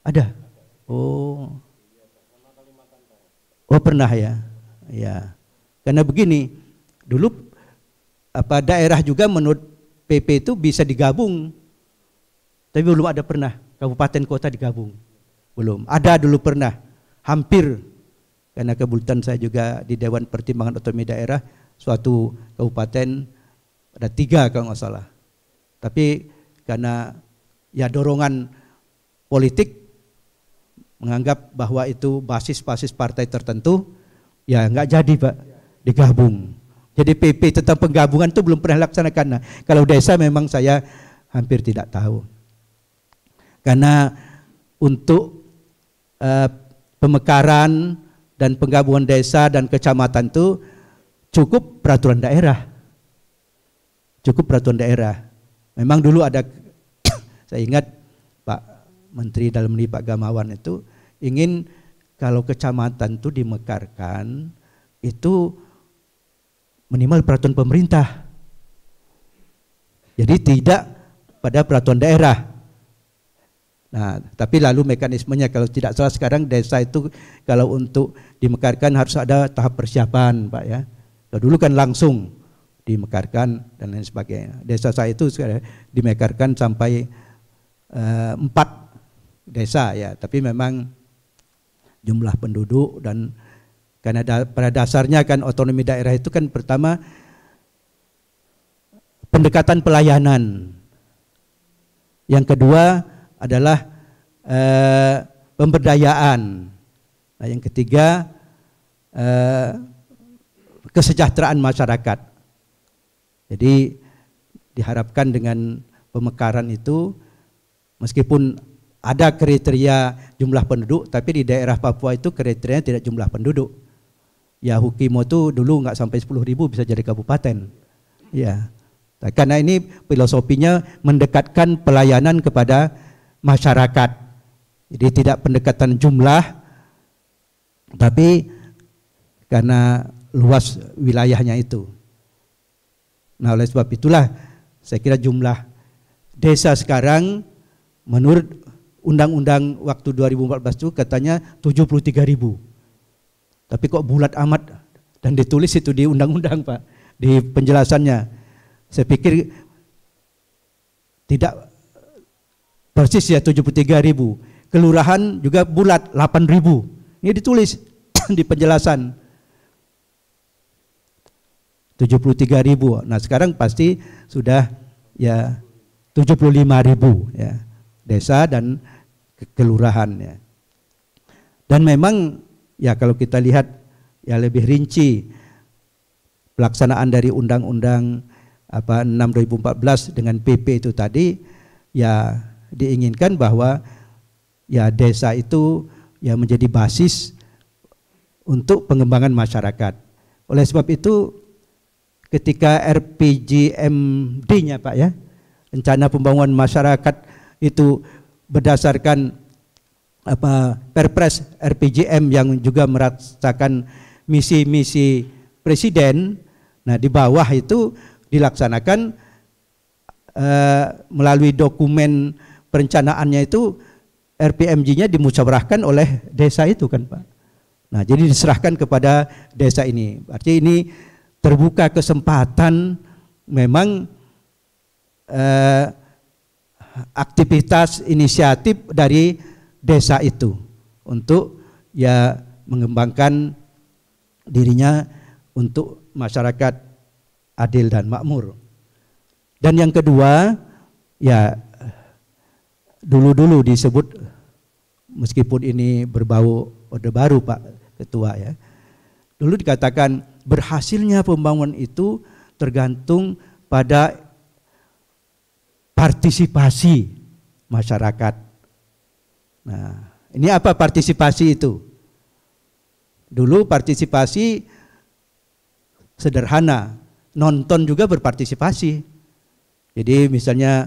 Ada. Oh. Oh pernah ya. Ya. Karena begini, dulu apa daerah juga menurut PP itu bisa digabung. Tapi belum ada pernah kabupaten kota digabung. Belum. Ada dulu pernah. Hampir karena kebetulan saya juga di Dewan Pertimbangan Otonomi Daerah suatu kabupaten ada tiga kalau nggak salah. Tapi karena ya dorongan politik menganggap bahwa itu basis-basis partai tertentu ya nggak jadi pak digabung jadi PP tentang penggabungan itu belum pernah dilaksanakan. Nah, kalau desa memang saya hampir tidak tahu. Karena untuk uh, pemekaran dan penggabungan desa dan kecamatan itu cukup peraturan daerah. Cukup peraturan daerah. Memang dulu ada saya ingat Pak Menteri Dalam Negeri Pak Gamawan itu ingin kalau kecamatan itu dimekarkan itu minimal peraturan pemerintah. Jadi tidak pada peraturan daerah. Nah, tapi lalu mekanismenya kalau tidak salah sekarang desa itu kalau untuk dimekarkan harus ada tahap persiapan, Pak ya. Kalau dulu kan langsung dimekarkan dan lain sebagainya. Desa saya itu sekarang dimekarkan sampai eh, empat desa ya, tapi memang jumlah penduduk dan karena da pada dasarnya kan otonomi daerah itu kan pertama pendekatan pelayanan. Yang kedua adalah e, pemberdayaan. Nah, yang ketiga e, kesejahteraan masyarakat. Jadi diharapkan dengan pemekaran itu meskipun ada kriteria jumlah penduduk tapi di daerah Papua itu kriterianya tidak jumlah penduduk ya Hukimo itu dulu nggak sampai sepuluh ribu bisa jadi kabupaten. Ya, nah, karena ini filosofinya mendekatkan pelayanan kepada masyarakat. Jadi tidak pendekatan jumlah, tapi karena luas wilayahnya itu. Nah oleh sebab itulah saya kira jumlah desa sekarang menurut undang-undang waktu 2014 itu katanya 73 ribu. Tapi kok bulat amat dan ditulis itu di undang-undang Pak di penjelasannya. Saya pikir tidak persis ya 73 ribu. Kelurahan juga bulat 8 ribu. Ini ditulis di penjelasan. 73 ribu. Nah sekarang pasti sudah ya 75 ribu ya desa dan kelurahan ya. Dan memang Ya kalau kita lihat ya lebih rinci pelaksanaan dari Undang-Undang apa 6 2014 dengan PP itu tadi ya diinginkan bahwa ya desa itu ya menjadi basis untuk pengembangan masyarakat. Oleh sebab itu ketika RPJMD-nya Pak ya, rencana pembangunan masyarakat itu berdasarkan apa Perpres RPJM yang juga merasakan misi-misi presiden. Nah, di bawah itu dilaksanakan eh, melalui dokumen perencanaannya itu RPMJ-nya dimusyawarahkan oleh desa itu kan, Pak. Nah, jadi diserahkan kepada desa ini. berarti ini terbuka kesempatan memang eh, aktivitas inisiatif dari desa itu untuk ya mengembangkan dirinya untuk masyarakat adil dan makmur. Dan yang kedua, ya dulu-dulu disebut meskipun ini berbau orde baru Pak Ketua ya. Dulu dikatakan berhasilnya pembangunan itu tergantung pada partisipasi masyarakat Nah, ini apa partisipasi itu? Dulu partisipasi sederhana, nonton juga berpartisipasi. Jadi misalnya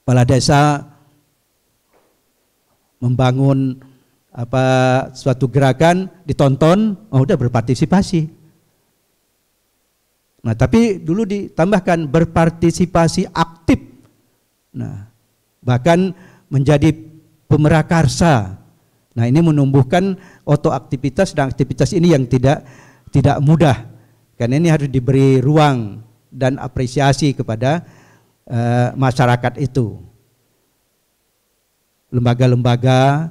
kepala desa membangun apa suatu gerakan ditonton, oh udah berpartisipasi. Nah, tapi dulu ditambahkan berpartisipasi aktif. Nah, bahkan menjadi pemerakarsa. Nah, ini menumbuhkan otoaktivitas dan aktivitas ini yang tidak tidak mudah. Karena ini harus diberi ruang dan apresiasi kepada uh, masyarakat itu. Lembaga-lembaga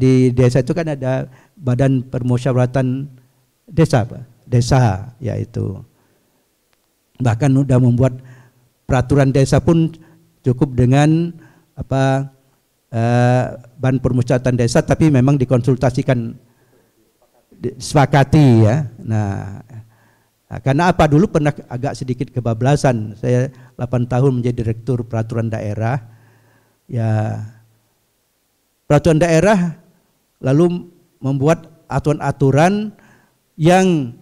di desa itu kan ada badan permusyawaratan desa, Desa yaitu bahkan sudah membuat peraturan desa pun cukup dengan apa eh, bahan permusyawaratan desa tapi memang dikonsultasikan disepakati ya. Nah, nah, karena apa dulu pernah agak sedikit kebablasan. Saya 8 tahun menjadi direktur peraturan daerah. Ya peraturan daerah lalu membuat aturan-aturan yang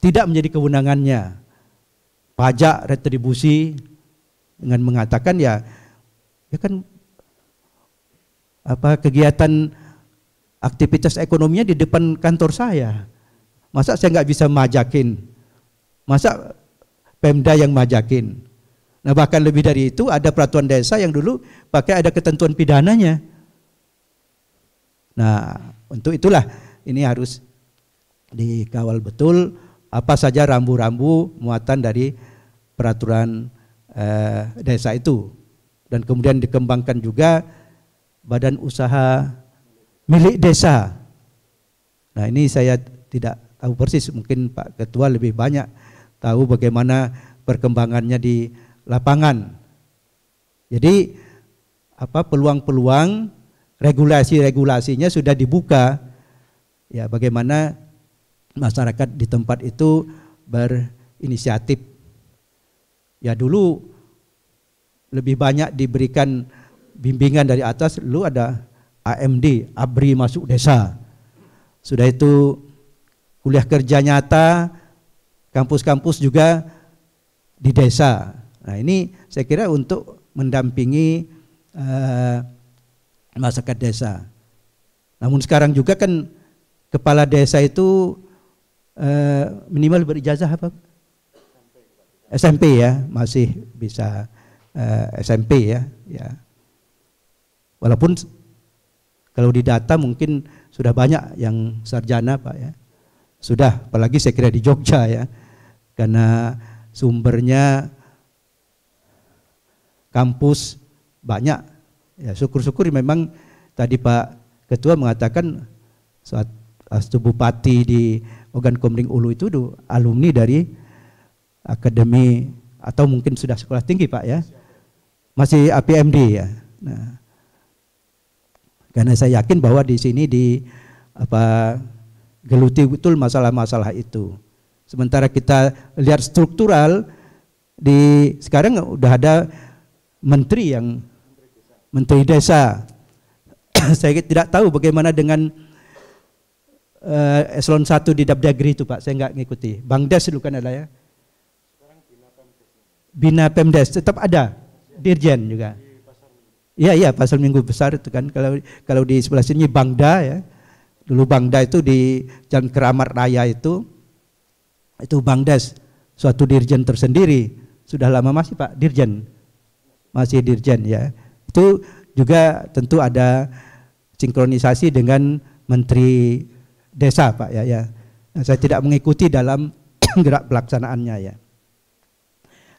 tidak menjadi kewenangannya. Pajak, retribusi, dengan mengatakan ya ya kan apa kegiatan aktivitas ekonominya di depan kantor saya. Masa saya nggak bisa majakin? Masa Pemda yang majakin? Nah bahkan lebih dari itu ada peraturan desa yang dulu pakai ada ketentuan pidananya. Nah untuk itulah ini harus dikawal betul apa saja rambu-rambu muatan dari peraturan eh, desa itu dan kemudian dikembangkan juga badan usaha milik desa. Nah ini saya tidak tahu persis, mungkin Pak Ketua lebih banyak tahu bagaimana perkembangannya di lapangan. Jadi apa peluang-peluang regulasi-regulasinya sudah dibuka ya bagaimana masyarakat di tempat itu berinisiatif Ya dulu lebih banyak diberikan bimbingan dari atas, lu ada AMD, ABRI masuk desa. Sudah itu kuliah kerja nyata, kampus-kampus juga di desa. Nah ini saya kira untuk mendampingi uh, masyarakat desa. Namun sekarang juga kan kepala desa itu uh, minimal berijazah apa? SMP ya masih bisa uh, eh, SMP ya ya walaupun kalau di data mungkin sudah banyak yang sarjana Pak ya sudah apalagi saya kira di Jogja ya karena sumbernya kampus banyak ya syukur-syukur memang tadi Pak Ketua mengatakan saat Bupati di Ogan Komering Ulu itu alumni dari akademi atau mungkin sudah sekolah tinggi Pak ya. Masih APMD ya. Nah, karena saya yakin bahwa di sini di apa geluti betul masalah-masalah itu. Sementara kita lihat struktural di sekarang udah ada menteri yang menteri desa. saya tidak tahu bagaimana dengan uh, eselon 1 di Dabdagri itu Pak, saya nggak ngikuti. Bangdes dulu kan ada ya. Bina Pemdes tetap ada dirjen juga. Iya iya Pasal Minggu besar itu kan kalau kalau di sebelah sini Bangda ya. Dulu Bangda itu di Jalan Keramat Raya itu itu Bangdes suatu dirjen tersendiri. Sudah lama masih Pak Dirjen. Masih dirjen ya. Itu juga tentu ada sinkronisasi dengan Menteri Desa Pak ya ya. Nah, saya tidak mengikuti dalam gerak pelaksanaannya ya.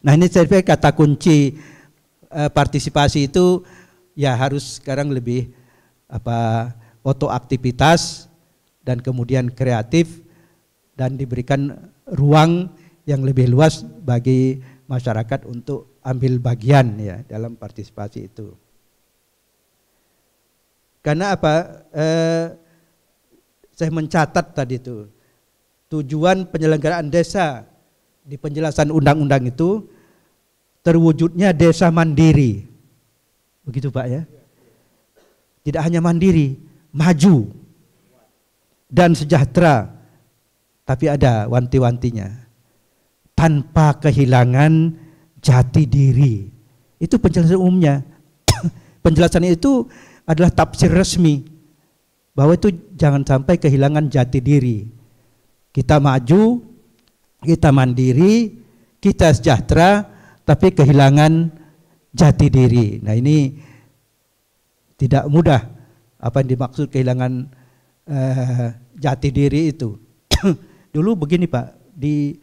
Nah ini saya kata kunci eh, partisipasi itu ya harus sekarang lebih apa otoaktivitas dan kemudian kreatif dan diberikan ruang yang lebih luas bagi masyarakat untuk ambil bagian ya dalam partisipasi itu. Karena apa? Eh, saya mencatat tadi itu tujuan penyelenggaraan desa di penjelasan undang-undang itu terwujudnya desa mandiri. Begitu Pak ya. Tidak hanya mandiri, maju dan sejahtera. Tapi ada wanti-wantinya. Tanpa kehilangan jati diri. Itu penjelasan umumnya. penjelasan itu adalah tafsir resmi bahwa itu jangan sampai kehilangan jati diri. Kita maju kita mandiri, kita sejahtera, tapi kehilangan jati diri. Nah ini tidak mudah apa yang dimaksud kehilangan eh, jati diri itu. Dulu begini Pak, di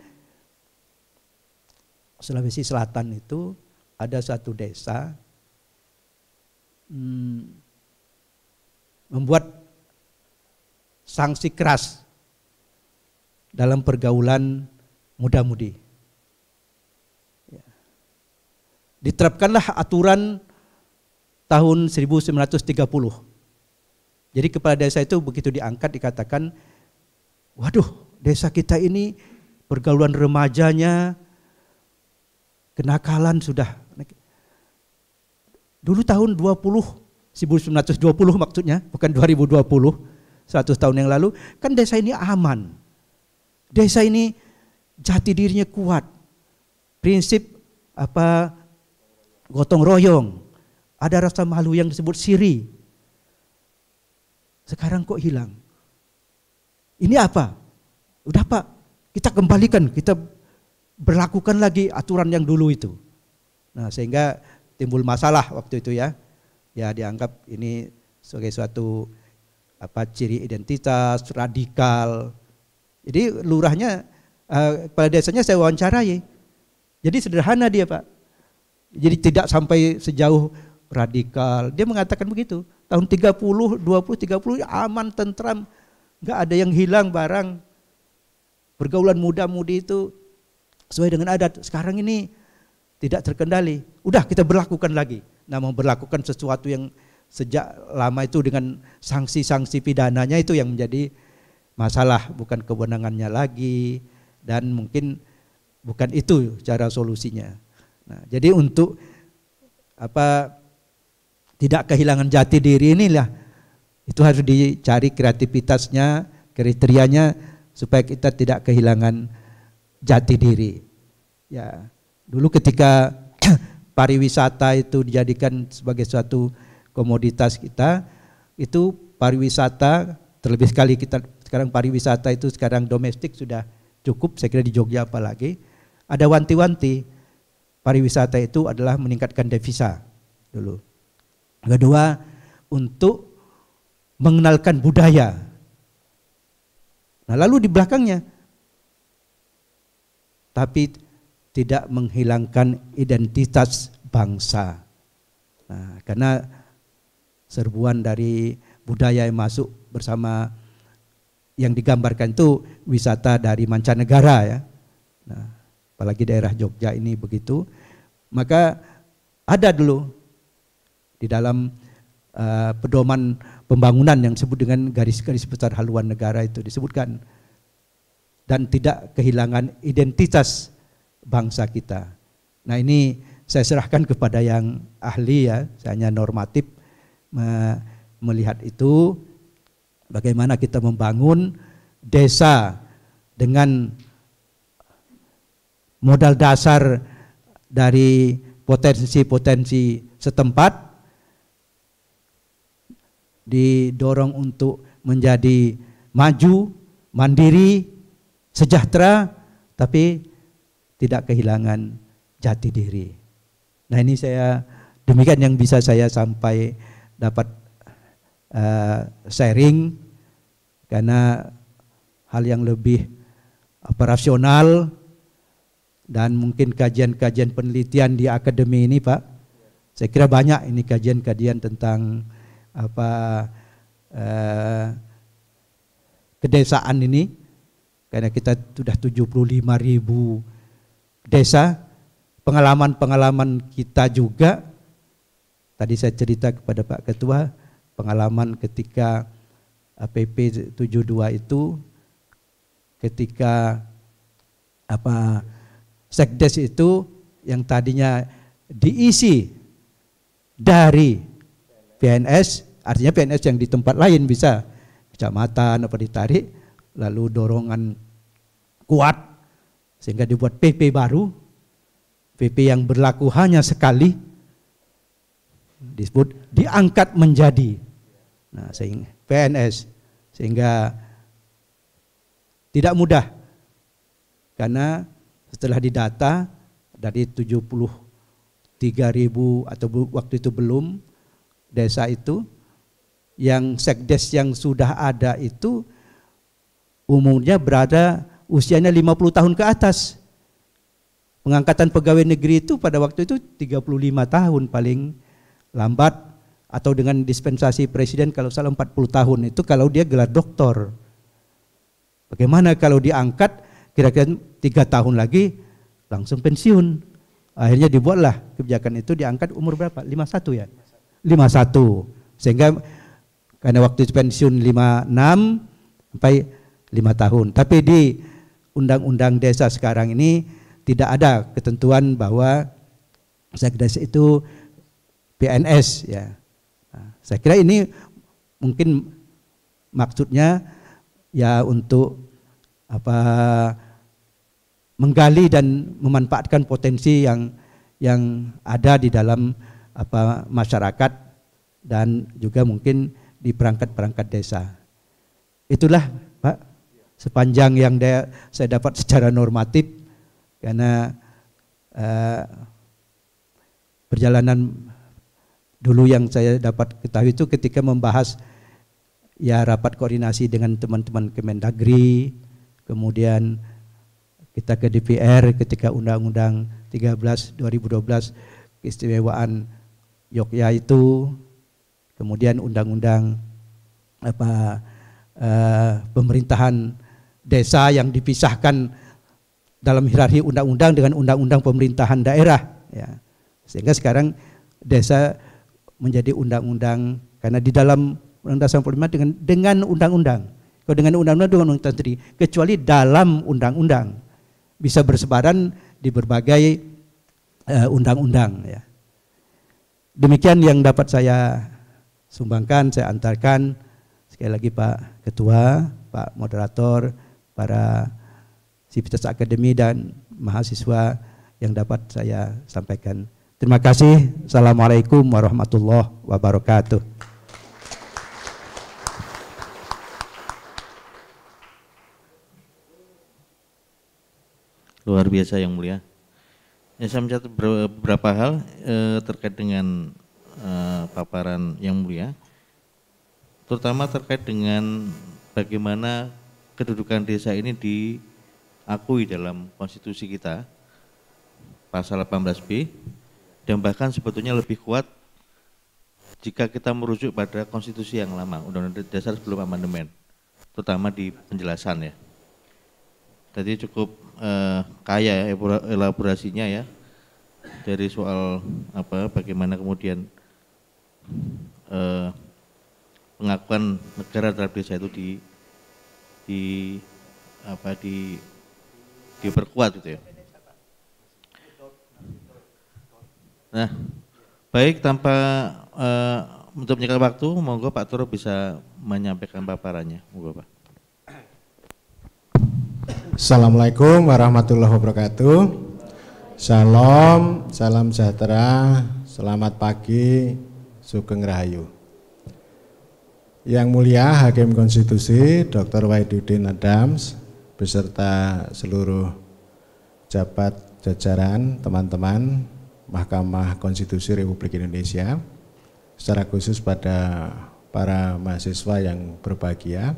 Sulawesi Selatan itu ada satu desa hmm, membuat sanksi keras dalam pergaulan muda-mudi. Ya. Diterapkanlah aturan tahun 1930. Jadi kepala desa itu begitu diangkat dikatakan, waduh desa kita ini pergaulan remajanya, kenakalan sudah. Dulu tahun 20, 1920 maksudnya, bukan 2020, 100 tahun yang lalu, kan desa ini aman. Desa ini jati dirinya kuat. Prinsip apa gotong royong. Ada rasa malu yang disebut siri. Sekarang kok hilang? Ini apa? Udah Pak, kita kembalikan, kita berlakukan lagi aturan yang dulu itu. Nah, sehingga timbul masalah waktu itu ya. Ya dianggap ini sebagai suatu apa ciri identitas radikal. Jadi lurahnya Eh, kepala desanya saya wawancarai. Jadi sederhana dia Pak. Jadi tidak sampai sejauh radikal. Dia mengatakan begitu. Tahun 30, 20, 30 aman, tentram. Enggak ada yang hilang barang. Pergaulan muda-mudi itu sesuai dengan adat. Sekarang ini tidak terkendali. Udah kita berlakukan lagi. Nah memperlakukan sesuatu yang sejak lama itu dengan sanksi-sanksi pidananya itu yang menjadi masalah. Bukan kewenangannya lagi dan mungkin bukan itu cara solusinya. Nah, jadi untuk apa tidak kehilangan jati diri inilah itu harus dicari kreativitasnya, kriterianya supaya kita tidak kehilangan jati diri. Ya, dulu ketika pariwisata itu dijadikan sebagai suatu komoditas kita, itu pariwisata terlebih sekali kita sekarang pariwisata itu sekarang domestik sudah cukup saya kira di Jogja apalagi ada wanti-wanti pariwisata itu adalah meningkatkan devisa dulu. Kedua untuk mengenalkan budaya. Nah, lalu di belakangnya tapi tidak menghilangkan identitas bangsa. Nah, karena serbuan dari budaya yang masuk bersama yang digambarkan itu wisata dari mancanegara ya. Nah, apalagi daerah Jogja ini begitu. Maka ada dulu di dalam uh, pedoman pembangunan yang disebut dengan garis-garis besar haluan negara itu disebutkan dan tidak kehilangan identitas bangsa kita. Nah ini saya serahkan kepada yang ahli ya, saya hanya normatif me melihat itu Bagaimana kita membangun desa dengan modal dasar dari potensi-potensi setempat didorong untuk menjadi maju, mandiri, sejahtera tapi tidak kehilangan jati diri. Nah, ini saya demikian yang bisa saya sampai dapat uh, sharing karena hal yang lebih operasional dan mungkin kajian-kajian penelitian di akademi ini Pak saya kira banyak ini kajian-kajian tentang apa eh, kedesaan ini karena kita sudah 75 ribu desa pengalaman-pengalaman kita juga tadi saya cerita kepada Pak Ketua pengalaman ketika PP eh, 72 itu ketika apa sekdes itu yang tadinya diisi dari PNS artinya PNS yang di tempat lain bisa kecamatan apa ditarik lalu dorongan kuat sehingga dibuat PP baru PP yang berlaku hanya sekali disebut diangkat menjadi Nah, sehingga PNS sehingga tidak mudah karena setelah didata dari 73 ribu atau waktu itu belum desa itu yang sekdes yang sudah ada itu umumnya berada usianya 50 tahun ke atas. Pengangkatan pegawai negeri itu pada waktu itu 35 tahun paling lambat atau dengan dispensasi presiden kalau salah 40 tahun itu kalau dia gelar doktor. Bagaimana kalau diangkat kira-kira tiga tahun lagi langsung pensiun. Akhirnya dibuatlah kebijakan itu diangkat umur berapa? 51 ya? 51. Sehingga karena waktu pensiun 56 sampai 5 tahun. Tapi di undang-undang desa sekarang ini tidak ada ketentuan bahwa sekdes itu PNS ya. Saya kira ini mungkin maksudnya ya untuk apa menggali dan memanfaatkan potensi yang yang ada di dalam apa masyarakat dan juga mungkin di perangkat-perangkat desa. Itulah Pak sepanjang yang dia, saya dapat secara normatif karena eh, perjalanan Dulu yang saya dapat ketahui itu ketika membahas ya rapat koordinasi dengan teman-teman Kemendagri, kemudian kita ke DPR ketika Undang-Undang 13 2012 keistimewaan Yogyakarta itu, kemudian Undang-Undang apa eh, pemerintahan desa yang dipisahkan dalam hierarki undang-undang dengan undang-undang pemerintahan daerah ya. sehingga sekarang desa menjadi undang-undang karena di dalam Undang-Undang 95 dengan dengan undang-undang. Kalau dengan undang-undang dengan undang tadi, kecuali dalam undang-undang bisa bersebaran di berbagai eh, undang-undang uh, ya. Demikian yang dapat saya sumbangkan, saya antarkan sekali lagi Pak Ketua, Pak Moderator, para Sivitas Akademi dan mahasiswa yang dapat saya sampaikan. Terima kasih. Assalamualaikum warahmatullahi wabarakatuh. Luar biasa yang mulia. Ya, saya mencatat beberapa hal eh, terkait dengan eh, paparan yang mulia, terutama terkait dengan bagaimana kedudukan desa ini diakui dalam konstitusi kita, pasal 18b, dan bahkan sebetulnya lebih kuat jika kita merujuk pada konstitusi yang lama, Undang-Undang Dasar sebelum amandemen, terutama di penjelasan ya. Tadi cukup eh, kaya ya elaborasinya ya dari soal apa bagaimana kemudian eh, pengakuan negara terhadap desa itu di di apa di diperkuat gitu ya. Nah, baik tanpa uh, untuk waktu, monggo Pak Turo bisa menyampaikan paparannya. Monggo Pak. Assalamualaikum warahmatullahi wabarakatuh. Salam, salam sejahtera, selamat pagi, Sugeng Rahayu. Yang mulia Hakim Konstitusi Dr. Wahiduddin Adams beserta seluruh jabat jajaran teman-teman Mahkamah Konstitusi Republik Indonesia, secara khusus pada para mahasiswa yang berbahagia.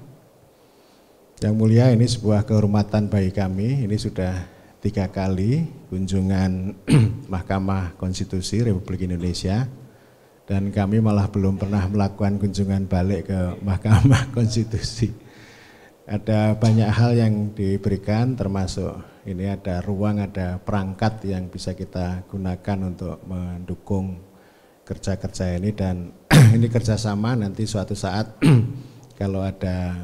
Yang mulia ini sebuah kehormatan bagi kami, ini sudah tiga kali kunjungan Mahkamah Konstitusi Republik Indonesia dan kami malah belum pernah melakukan kunjungan balik ke Mahkamah Konstitusi ada banyak hal yang diberikan termasuk ini ada ruang, ada perangkat yang bisa kita gunakan untuk mendukung kerja-kerja ini dan ini kerjasama nanti suatu saat kalau ada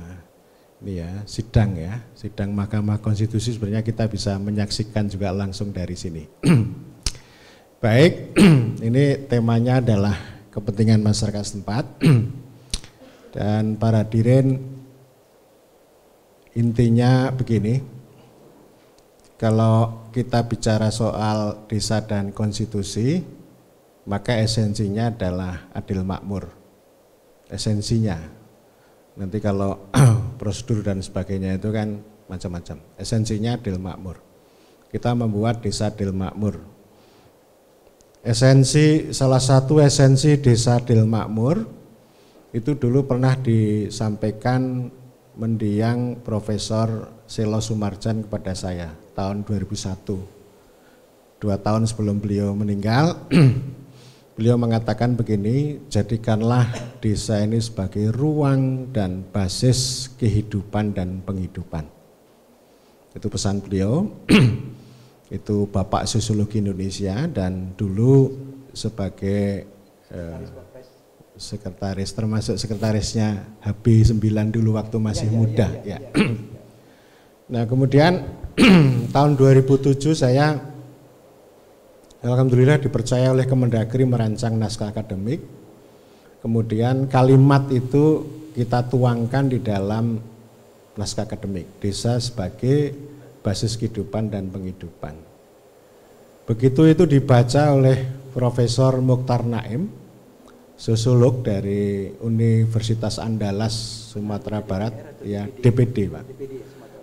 ini ya sidang ya sidang Mahkamah Konstitusi sebenarnya kita bisa menyaksikan juga langsung dari sini. Baik, ini temanya adalah kepentingan masyarakat setempat dan para diren Intinya begini, kalau kita bicara soal desa dan konstitusi, maka esensinya adalah adil makmur. Esensinya. Nanti kalau prosedur dan sebagainya itu kan macam-macam. Esensinya adil makmur. Kita membuat desa adil makmur. Esensi salah satu esensi desa adil makmur itu dulu pernah disampaikan mendiang Profesor Selo Sumarjan kepada saya tahun 2001. Dua tahun sebelum beliau meninggal, beliau mengatakan begini, jadikanlah desa ini sebagai ruang dan basis kehidupan dan penghidupan. Itu pesan beliau, itu Bapak Sosiologi Indonesia dan dulu sebagai eh, sekretaris termasuk sekretarisnya HB9 dulu waktu masih ya, ya, muda ya. ya. ya. ya, ya. nah, kemudian tahun 2007 saya alhamdulillah dipercaya oleh Kemendagri merancang naskah akademik. Kemudian kalimat itu kita tuangkan di dalam naskah akademik, desa sebagai basis kehidupan dan penghidupan. Begitu itu dibaca oleh Profesor Mukhtar Naim, sosiolog dari Universitas Andalas Sumatera Barat ya DPD Pak.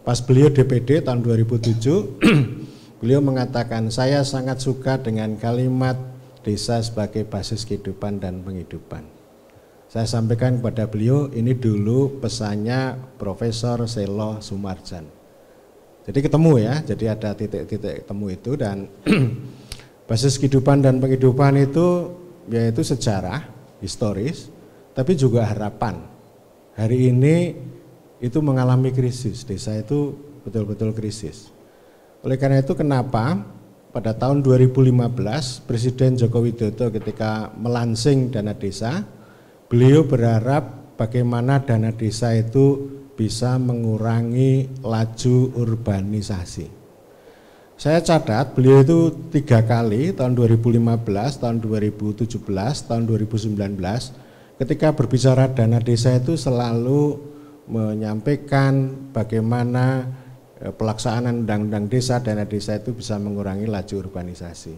Pas beliau DPD tahun 2007 beliau mengatakan saya sangat suka dengan kalimat desa sebagai basis kehidupan dan penghidupan. Saya sampaikan kepada beliau ini dulu pesannya Profesor Selo Sumarjan. Jadi ketemu ya, jadi ada titik-titik ketemu itu dan basis kehidupan dan penghidupan itu yaitu sejarah, historis, tapi juga harapan. Hari ini itu mengalami krisis, desa itu betul-betul krisis. Oleh karena itu kenapa pada tahun 2015 Presiden Joko Widodo ketika melansing dana desa, beliau berharap bagaimana dana desa itu bisa mengurangi laju urbanisasi. Saya catat beliau itu tiga kali tahun 2015, tahun 2017, tahun 2019 ketika berbicara dana desa itu selalu menyampaikan bagaimana e, pelaksanaan undang-undang desa dana desa itu bisa mengurangi laju urbanisasi.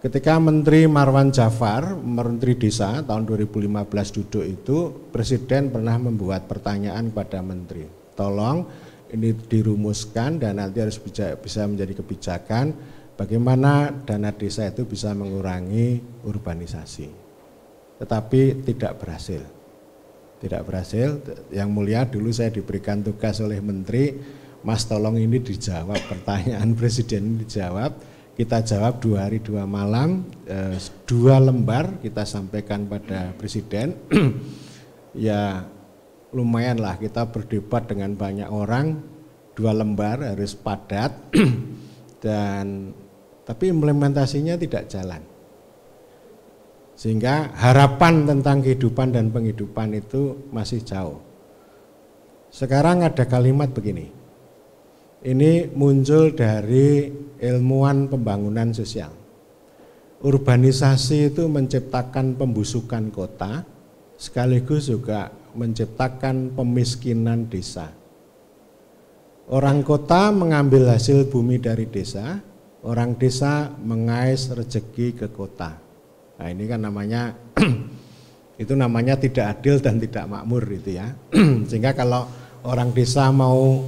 Ketika Menteri Marwan Jafar, Menteri Desa tahun 2015 duduk itu, Presiden pernah membuat pertanyaan kepada Menteri, tolong ini dirumuskan dan nanti harus bisa, menjadi kebijakan bagaimana dana desa itu bisa mengurangi urbanisasi. Tetapi tidak berhasil. Tidak berhasil, yang mulia dulu saya diberikan tugas oleh Menteri, Mas tolong ini dijawab, pertanyaan Presiden ini dijawab, kita jawab dua hari dua malam, eh, dua lembar kita sampaikan pada Presiden, ya lumayan lah kita berdebat dengan banyak orang dua lembar harus padat dan tapi implementasinya tidak jalan sehingga harapan tentang kehidupan dan penghidupan itu masih jauh sekarang ada kalimat begini ini muncul dari ilmuwan pembangunan sosial urbanisasi itu menciptakan pembusukan kota sekaligus juga menciptakan pemiskinan desa. Orang kota mengambil hasil bumi dari desa, orang desa mengais rezeki ke kota. Nah ini kan namanya itu namanya tidak adil dan tidak makmur itu ya. Sehingga kalau orang desa mau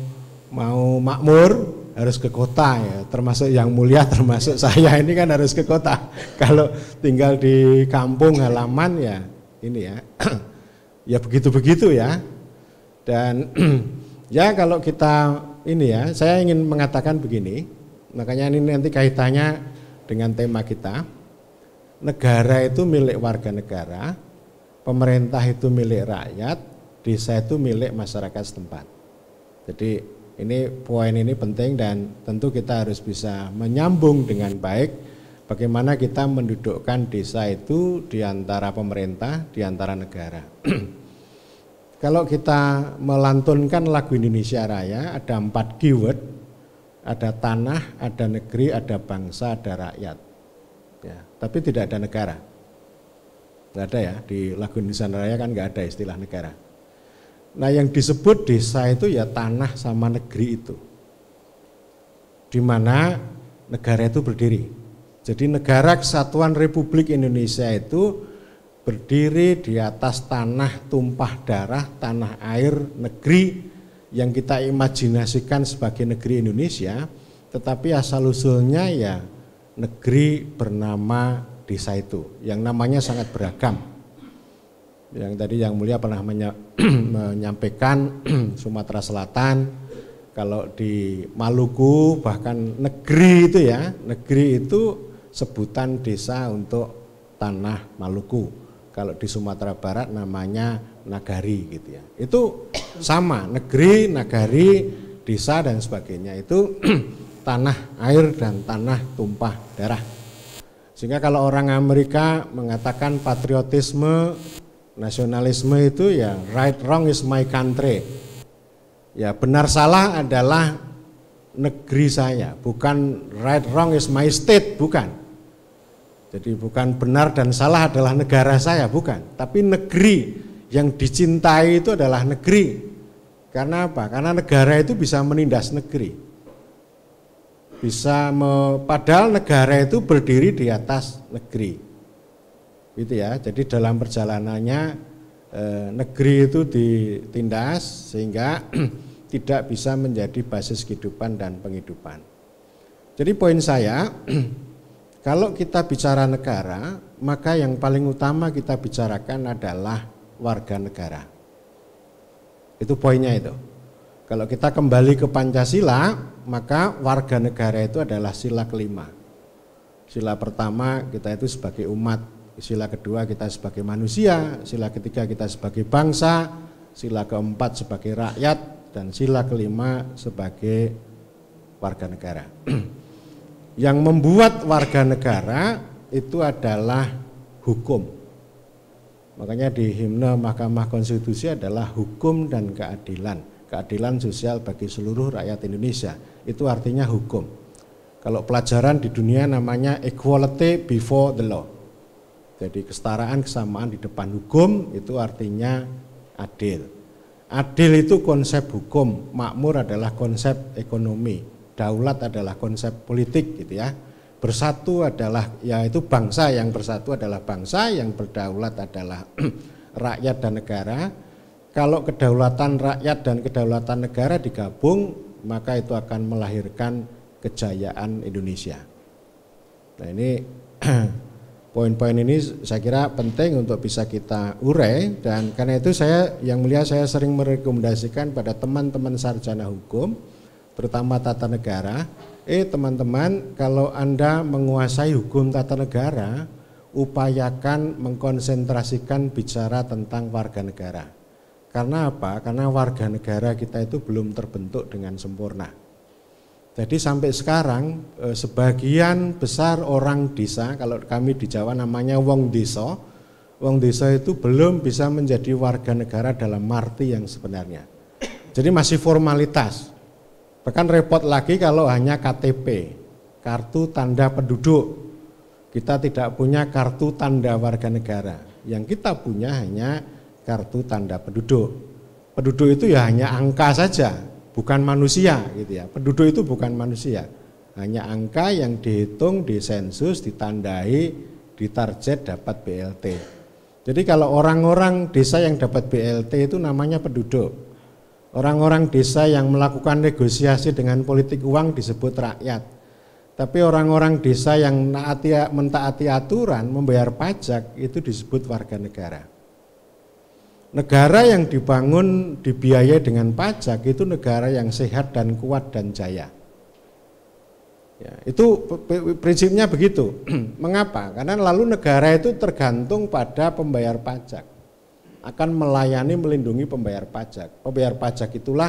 mau makmur harus ke kota ya termasuk yang mulia termasuk saya ini kan harus ke kota kalau tinggal di kampung halaman ya ini ya ya begitu-begitu ya. Dan ya kalau kita ini ya, saya ingin mengatakan begini, makanya ini nanti kaitannya dengan tema kita. Negara itu milik warga negara, pemerintah itu milik rakyat, desa itu milik masyarakat setempat. Jadi ini poin ini penting dan tentu kita harus bisa menyambung dengan baik bagaimana kita mendudukkan desa itu di antara pemerintah, di antara negara. Kalau kita melantunkan lagu Indonesia Raya, ada empat keyword, ada tanah, ada negeri, ada bangsa, ada rakyat. Ya, tapi tidak ada negara. Tidak ada ya, di lagu Indonesia Raya kan nggak ada istilah negara. Nah yang disebut desa itu ya tanah sama negeri itu. Di mana negara itu berdiri jadi negara kesatuan Republik Indonesia itu berdiri di atas tanah tumpah darah, tanah air negeri yang kita imajinasikan sebagai negeri Indonesia, tetapi asal-usulnya ya negeri bernama desa itu, yang namanya sangat beragam. Yang tadi Yang Mulia pernah menyampaikan Sumatera Selatan, kalau di Maluku bahkan negeri itu ya, negeri itu sebutan desa untuk tanah Maluku. Kalau di Sumatera Barat namanya nagari gitu ya. Itu sama negeri, nagari, desa dan sebagainya itu tanah air dan tanah tumpah darah. Sehingga kalau orang Amerika mengatakan patriotisme, nasionalisme itu ya right wrong is my country. Ya benar salah adalah negeri saya, bukan right wrong is my state, bukan jadi bukan benar dan salah adalah negara saya, bukan. Tapi negeri yang dicintai itu adalah negeri. Karena apa? Karena negara itu bisa menindas negeri. Bisa me, padahal negara itu berdiri di atas negeri. Gitu ya. Jadi dalam perjalanannya eh, negeri itu ditindas sehingga tidak bisa menjadi basis kehidupan dan penghidupan. Jadi poin saya Kalau kita bicara negara, maka yang paling utama kita bicarakan adalah warga negara. Itu poinnya itu. Kalau kita kembali ke Pancasila, maka warga negara itu adalah sila kelima. Sila pertama kita itu sebagai umat, sila kedua kita sebagai manusia, sila ketiga kita sebagai bangsa, sila keempat sebagai rakyat, dan sila kelima sebagai warga negara. Yang membuat warga negara itu adalah hukum. Makanya di himne Mahkamah Konstitusi adalah hukum dan keadilan. Keadilan sosial bagi seluruh rakyat Indonesia. Itu artinya hukum. Kalau pelajaran di dunia namanya equality before the law. Jadi kesetaraan, kesamaan di depan hukum itu artinya adil. Adil itu konsep hukum, makmur adalah konsep ekonomi daulat adalah konsep politik gitu ya bersatu adalah yaitu bangsa yang bersatu adalah bangsa yang berdaulat adalah rakyat dan negara kalau kedaulatan rakyat dan kedaulatan negara digabung maka itu akan melahirkan kejayaan Indonesia nah ini poin-poin ini saya kira penting untuk bisa kita urai dan karena itu saya yang melihat saya sering merekomendasikan pada teman-teman sarjana hukum terutama tata negara, eh teman-teman kalau Anda menguasai hukum tata negara, upayakan mengkonsentrasikan bicara tentang warga negara. Karena apa? Karena warga negara kita itu belum terbentuk dengan sempurna. Jadi sampai sekarang eh, sebagian besar orang desa, kalau kami di Jawa namanya wong desa, wong desa itu belum bisa menjadi warga negara dalam arti yang sebenarnya. Jadi masih formalitas. Bahkan repot lagi kalau hanya KTP, kartu tanda penduduk. Kita tidak punya kartu tanda warga negara. Yang kita punya hanya kartu tanda penduduk. Penduduk itu ya hanya angka saja, bukan manusia gitu ya. Penduduk itu bukan manusia. Hanya angka yang dihitung di sensus, ditandai, ditarget dapat BLT. Jadi kalau orang-orang desa yang dapat BLT itu namanya penduduk Orang-orang desa yang melakukan negosiasi dengan politik uang disebut rakyat. Tapi orang-orang desa yang mentaati aturan membayar pajak itu disebut warga negara. Negara yang dibangun dibiayai dengan pajak itu negara yang sehat dan kuat dan jaya. Ya, itu prinsipnya begitu. Mengapa? Karena lalu negara itu tergantung pada pembayar pajak akan melayani melindungi pembayar pajak. Pembayar pajak itulah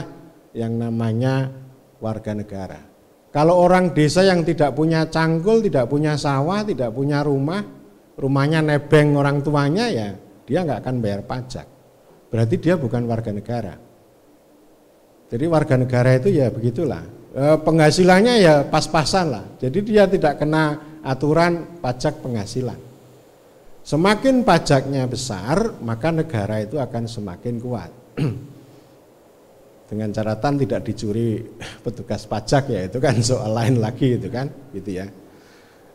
yang namanya warga negara. Kalau orang desa yang tidak punya cangkul, tidak punya sawah, tidak punya rumah, rumahnya nebeng orang tuanya ya dia nggak akan bayar pajak. Berarti dia bukan warga negara. Jadi warga negara itu ya begitulah. E, penghasilannya ya pas-pasan lah. Jadi dia tidak kena aturan pajak penghasilan. Semakin pajaknya besar, maka negara itu akan semakin kuat. Dengan catatan tidak dicuri petugas pajak ya, itu kan soal lain lagi itu kan, gitu ya.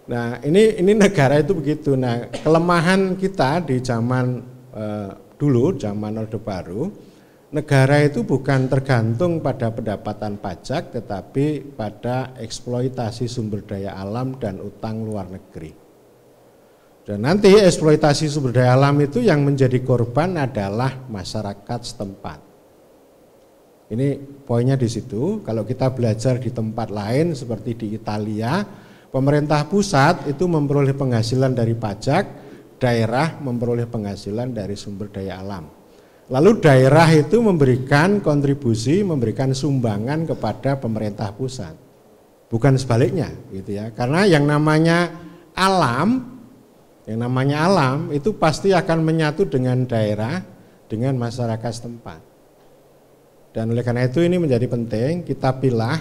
Nah, ini ini negara itu begitu. Nah, kelemahan kita di zaman e, dulu, zaman Orde Baru, negara itu bukan tergantung pada pendapatan pajak tetapi pada eksploitasi sumber daya alam dan utang luar negeri. Dan nanti eksploitasi sumber daya alam itu yang menjadi korban adalah masyarakat setempat. Ini poinnya di situ. Kalau kita belajar di tempat lain seperti di Italia, pemerintah pusat itu memperoleh penghasilan dari pajak, daerah memperoleh penghasilan dari sumber daya alam. Lalu daerah itu memberikan kontribusi, memberikan sumbangan kepada pemerintah pusat. Bukan sebaliknya gitu ya. Karena yang namanya alam yang namanya alam itu pasti akan menyatu dengan daerah, dengan masyarakat setempat. Dan oleh karena itu ini menjadi penting kita pilah,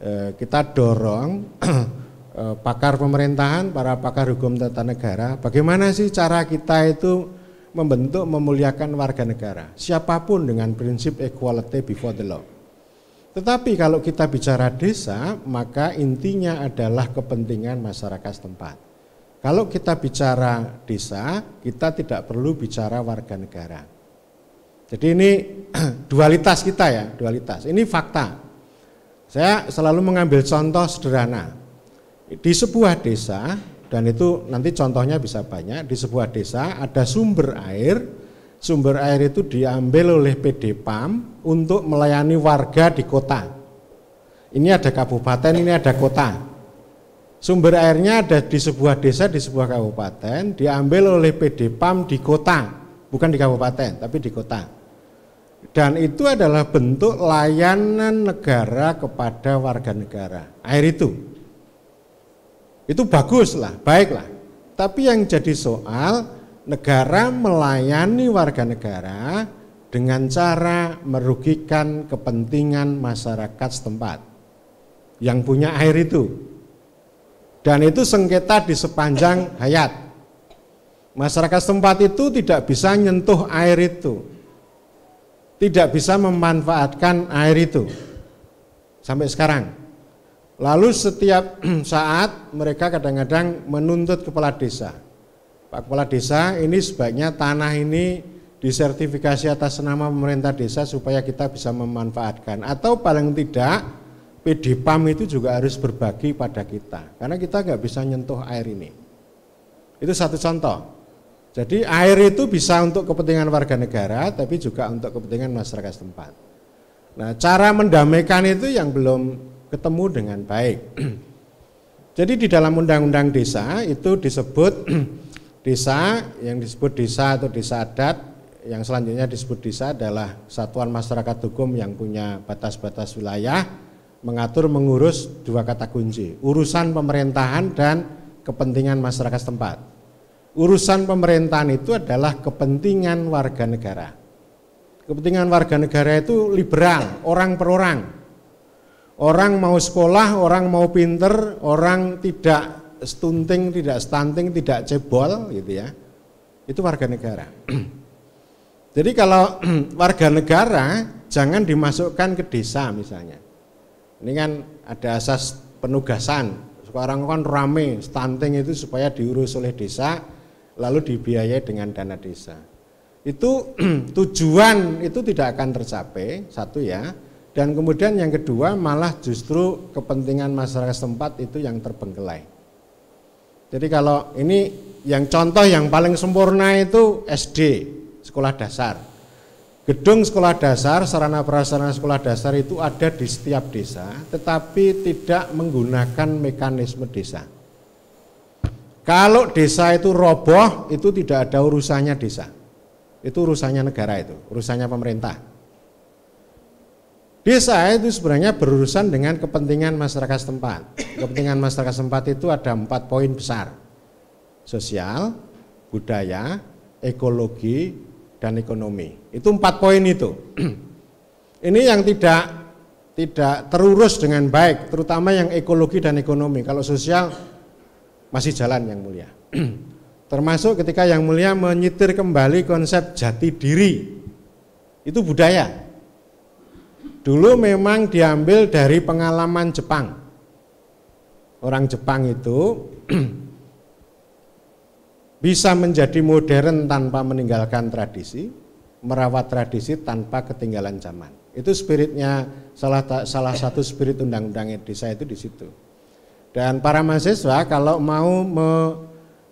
eh, kita dorong eh, pakar pemerintahan, para pakar hukum tata negara, bagaimana sih cara kita itu membentuk memuliakan warga negara, siapapun dengan prinsip equality before the law. Tetapi kalau kita bicara desa, maka intinya adalah kepentingan masyarakat setempat. Kalau kita bicara desa, kita tidak perlu bicara warga negara. Jadi ini dualitas kita ya, dualitas. Ini fakta. Saya selalu mengambil contoh sederhana. Di sebuah desa, dan itu nanti contohnya bisa banyak, di sebuah desa ada sumber air, sumber air itu diambil oleh PD PAM untuk melayani warga di kota. Ini ada kabupaten, ini ada kota. Sumber airnya ada di sebuah desa, di sebuah kabupaten, diambil oleh PD PAM di kota, bukan di kabupaten, tapi di kota. Dan itu adalah bentuk layanan negara kepada warga negara. Air itu. Itu bagus lah, baiklah. Tapi yang jadi soal negara melayani warga negara dengan cara merugikan kepentingan masyarakat setempat yang punya air itu dan itu sengketa di sepanjang hayat. Masyarakat setempat itu tidak bisa nyentuh air itu, tidak bisa memanfaatkan air itu sampai sekarang. Lalu setiap saat mereka kadang-kadang menuntut kepala desa. Pak kepala desa ini sebaiknya tanah ini disertifikasi atas nama pemerintah desa supaya kita bisa memanfaatkan atau paling tidak PD PAM itu juga harus berbagi pada kita, karena kita nggak bisa nyentuh air ini. Itu satu contoh. Jadi air itu bisa untuk kepentingan warga negara, tapi juga untuk kepentingan masyarakat setempat. Nah, cara mendamaikan itu yang belum ketemu dengan baik. Jadi di dalam undang-undang desa itu disebut desa yang disebut desa atau desa adat yang selanjutnya disebut desa adalah satuan masyarakat hukum yang punya batas-batas wilayah mengatur mengurus dua kata kunci, urusan pemerintahan dan kepentingan masyarakat setempat. Urusan pemerintahan itu adalah kepentingan warga negara. Kepentingan warga negara itu liberal, orang per orang. Orang mau sekolah, orang mau pinter, orang tidak stunting, tidak stunting, tidak cebol gitu ya. Itu warga negara. Jadi kalau warga negara jangan dimasukkan ke desa misalnya ini kan ada asas penugasan. Sekarang kan rame stunting itu supaya diurus oleh desa lalu dibiayai dengan dana desa. Itu tujuan itu tidak akan tercapai satu ya. Dan kemudian yang kedua malah justru kepentingan masyarakat setempat itu yang terbengkelai. Jadi kalau ini yang contoh yang paling sempurna itu SD, sekolah dasar. Gedung sekolah dasar, sarana prasarana sekolah dasar itu ada di setiap desa, tetapi tidak menggunakan mekanisme desa. Kalau desa itu roboh, itu tidak ada urusannya desa. Itu urusannya negara itu, urusannya pemerintah. Desa itu sebenarnya berurusan dengan kepentingan masyarakat setempat. Kepentingan masyarakat setempat itu ada empat poin besar. Sosial, budaya, ekologi, dan ekonomi. Itu empat poin itu. Ini yang tidak tidak terurus dengan baik, terutama yang ekologi dan ekonomi. Kalau sosial masih jalan yang mulia. Termasuk ketika yang mulia menyitir kembali konsep jati diri. Itu budaya. Dulu memang diambil dari pengalaman Jepang. Orang Jepang itu bisa menjadi modern tanpa meninggalkan tradisi, merawat tradisi tanpa ketinggalan zaman. Itu spiritnya salah salah satu spirit undang-undang desa itu di situ. Dan para mahasiswa kalau mau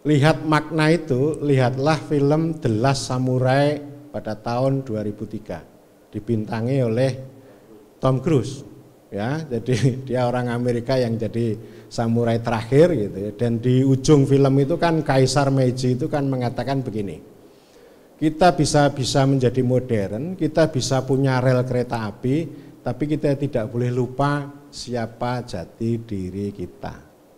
melihat makna itu, lihatlah film The Last Samurai pada tahun 2003 dibintangi oleh Tom Cruise. Ya, jadi dia orang Amerika yang jadi samurai terakhir gitu ya. Dan di ujung film itu kan Kaisar Meiji itu kan mengatakan begini. Kita bisa bisa menjadi modern, kita bisa punya rel kereta api, tapi kita tidak boleh lupa siapa jati diri kita.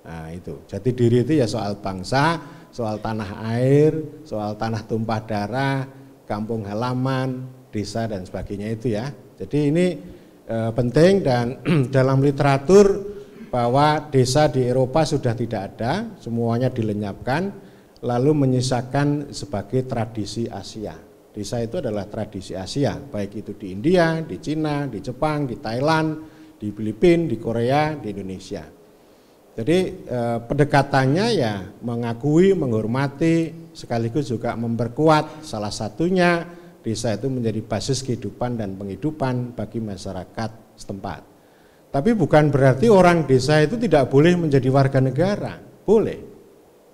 Nah, itu. Jati diri itu ya soal bangsa, soal tanah air, soal tanah tumpah darah, kampung halaman, desa dan sebagainya itu ya. Jadi ini eh, penting dan dalam literatur bahwa desa di Eropa sudah tidak ada, semuanya dilenyapkan, lalu menyisakan sebagai tradisi Asia. Desa itu adalah tradisi Asia, baik itu di India, di Cina, di Jepang, di Thailand, di Filipina, di Korea, di Indonesia. Jadi eh, pendekatannya ya mengakui, menghormati, sekaligus juga memperkuat salah satunya desa itu menjadi basis kehidupan dan penghidupan bagi masyarakat setempat. Tapi bukan berarti orang desa itu tidak boleh menjadi warga negara. Boleh.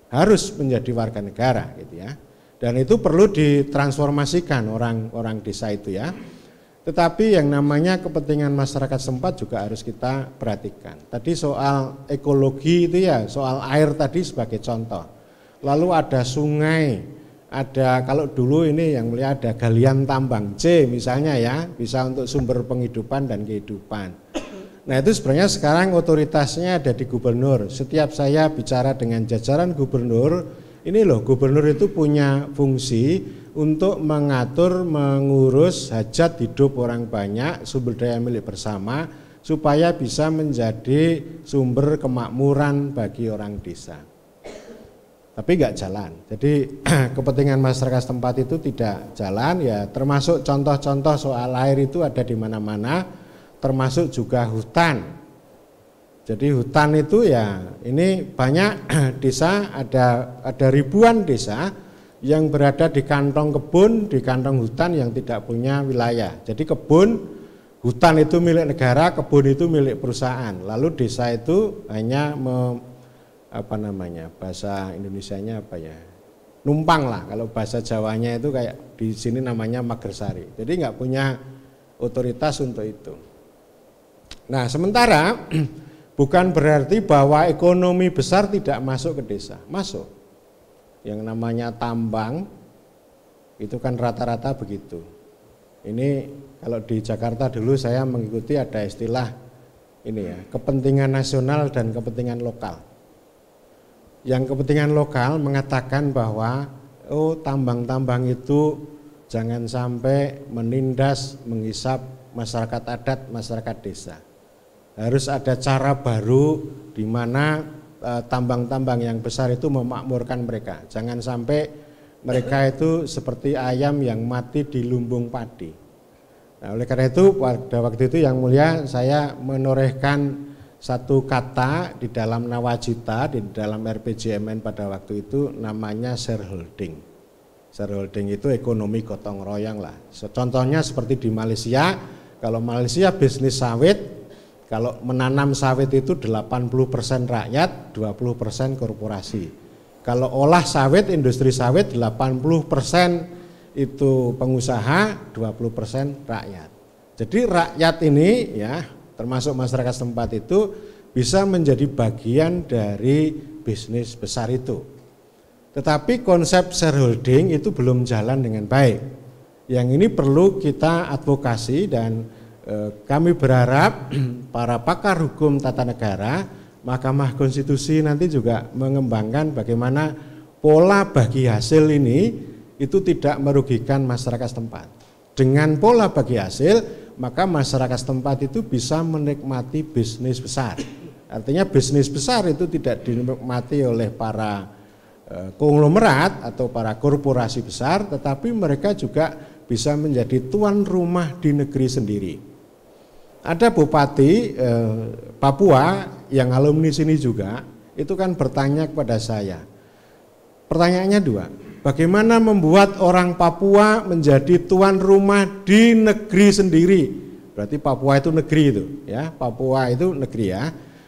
Harus menjadi warga negara gitu ya. Dan itu perlu ditransformasikan orang-orang desa itu ya. Tetapi yang namanya kepentingan masyarakat sempat juga harus kita perhatikan. Tadi soal ekologi itu ya, soal air tadi sebagai contoh. Lalu ada sungai, ada kalau dulu ini yang mulia ada galian tambang C misalnya ya, bisa untuk sumber penghidupan dan kehidupan. Nah itu sebenarnya sekarang otoritasnya ada di gubernur. Setiap saya bicara dengan jajaran gubernur, ini loh gubernur itu punya fungsi untuk mengatur, mengurus hajat hidup orang banyak, sumber daya milik bersama, supaya bisa menjadi sumber kemakmuran bagi orang desa. Tapi enggak jalan. Jadi kepentingan masyarakat setempat itu tidak jalan ya. Termasuk contoh-contoh soal air itu ada di mana-mana termasuk juga hutan. Jadi hutan itu ya ini banyak desa ada ada ribuan desa yang berada di kantong kebun, di kantong hutan yang tidak punya wilayah. Jadi kebun hutan itu milik negara, kebun itu milik perusahaan. Lalu desa itu hanya me, apa namanya? bahasa Indonesia-nya apa ya? numpang lah kalau bahasa Jawanya itu kayak di sini namanya magersari. Jadi nggak punya otoritas untuk itu. Nah, sementara bukan berarti bahwa ekonomi besar tidak masuk ke desa, masuk. Yang namanya tambang itu kan rata-rata begitu. Ini kalau di Jakarta dulu saya mengikuti ada istilah ini ya, kepentingan nasional dan kepentingan lokal. Yang kepentingan lokal mengatakan bahwa oh tambang-tambang itu jangan sampai menindas, menghisap masyarakat adat, masyarakat desa. Harus ada cara baru di mana eh, tambang-tambang yang besar itu memakmurkan mereka. Jangan sampai mereka itu seperti ayam yang mati di lumbung padi. Nah, oleh karena itu pada waktu itu yang mulia saya menorehkan satu kata di dalam nawacita di dalam RPJMN pada waktu itu namanya shareholding. Shareholding itu ekonomi gotong royong lah. Contohnya seperti di Malaysia kalau Malaysia bisnis sawit, kalau menanam sawit itu 80% rakyat, 20% korporasi. Kalau olah sawit, industri sawit 80% itu pengusaha, 20% rakyat. Jadi rakyat ini ya termasuk masyarakat setempat itu bisa menjadi bagian dari bisnis besar itu. Tetapi konsep shareholding itu belum jalan dengan baik yang ini perlu kita advokasi dan eh, kami berharap para pakar hukum tata negara Mahkamah Konstitusi nanti juga mengembangkan bagaimana pola bagi hasil ini itu tidak merugikan masyarakat setempat. Dengan pola bagi hasil, maka masyarakat setempat itu bisa menikmati bisnis besar. Artinya bisnis besar itu tidak dinikmati oleh para eh, konglomerat atau para korporasi besar, tetapi mereka juga bisa menjadi tuan rumah di negeri sendiri. Ada bupati eh, Papua yang alumni sini juga, itu kan bertanya kepada saya. Pertanyaannya dua, bagaimana membuat orang Papua menjadi tuan rumah di negeri sendiri? Berarti Papua itu negeri itu, ya. Papua itu negeri ya.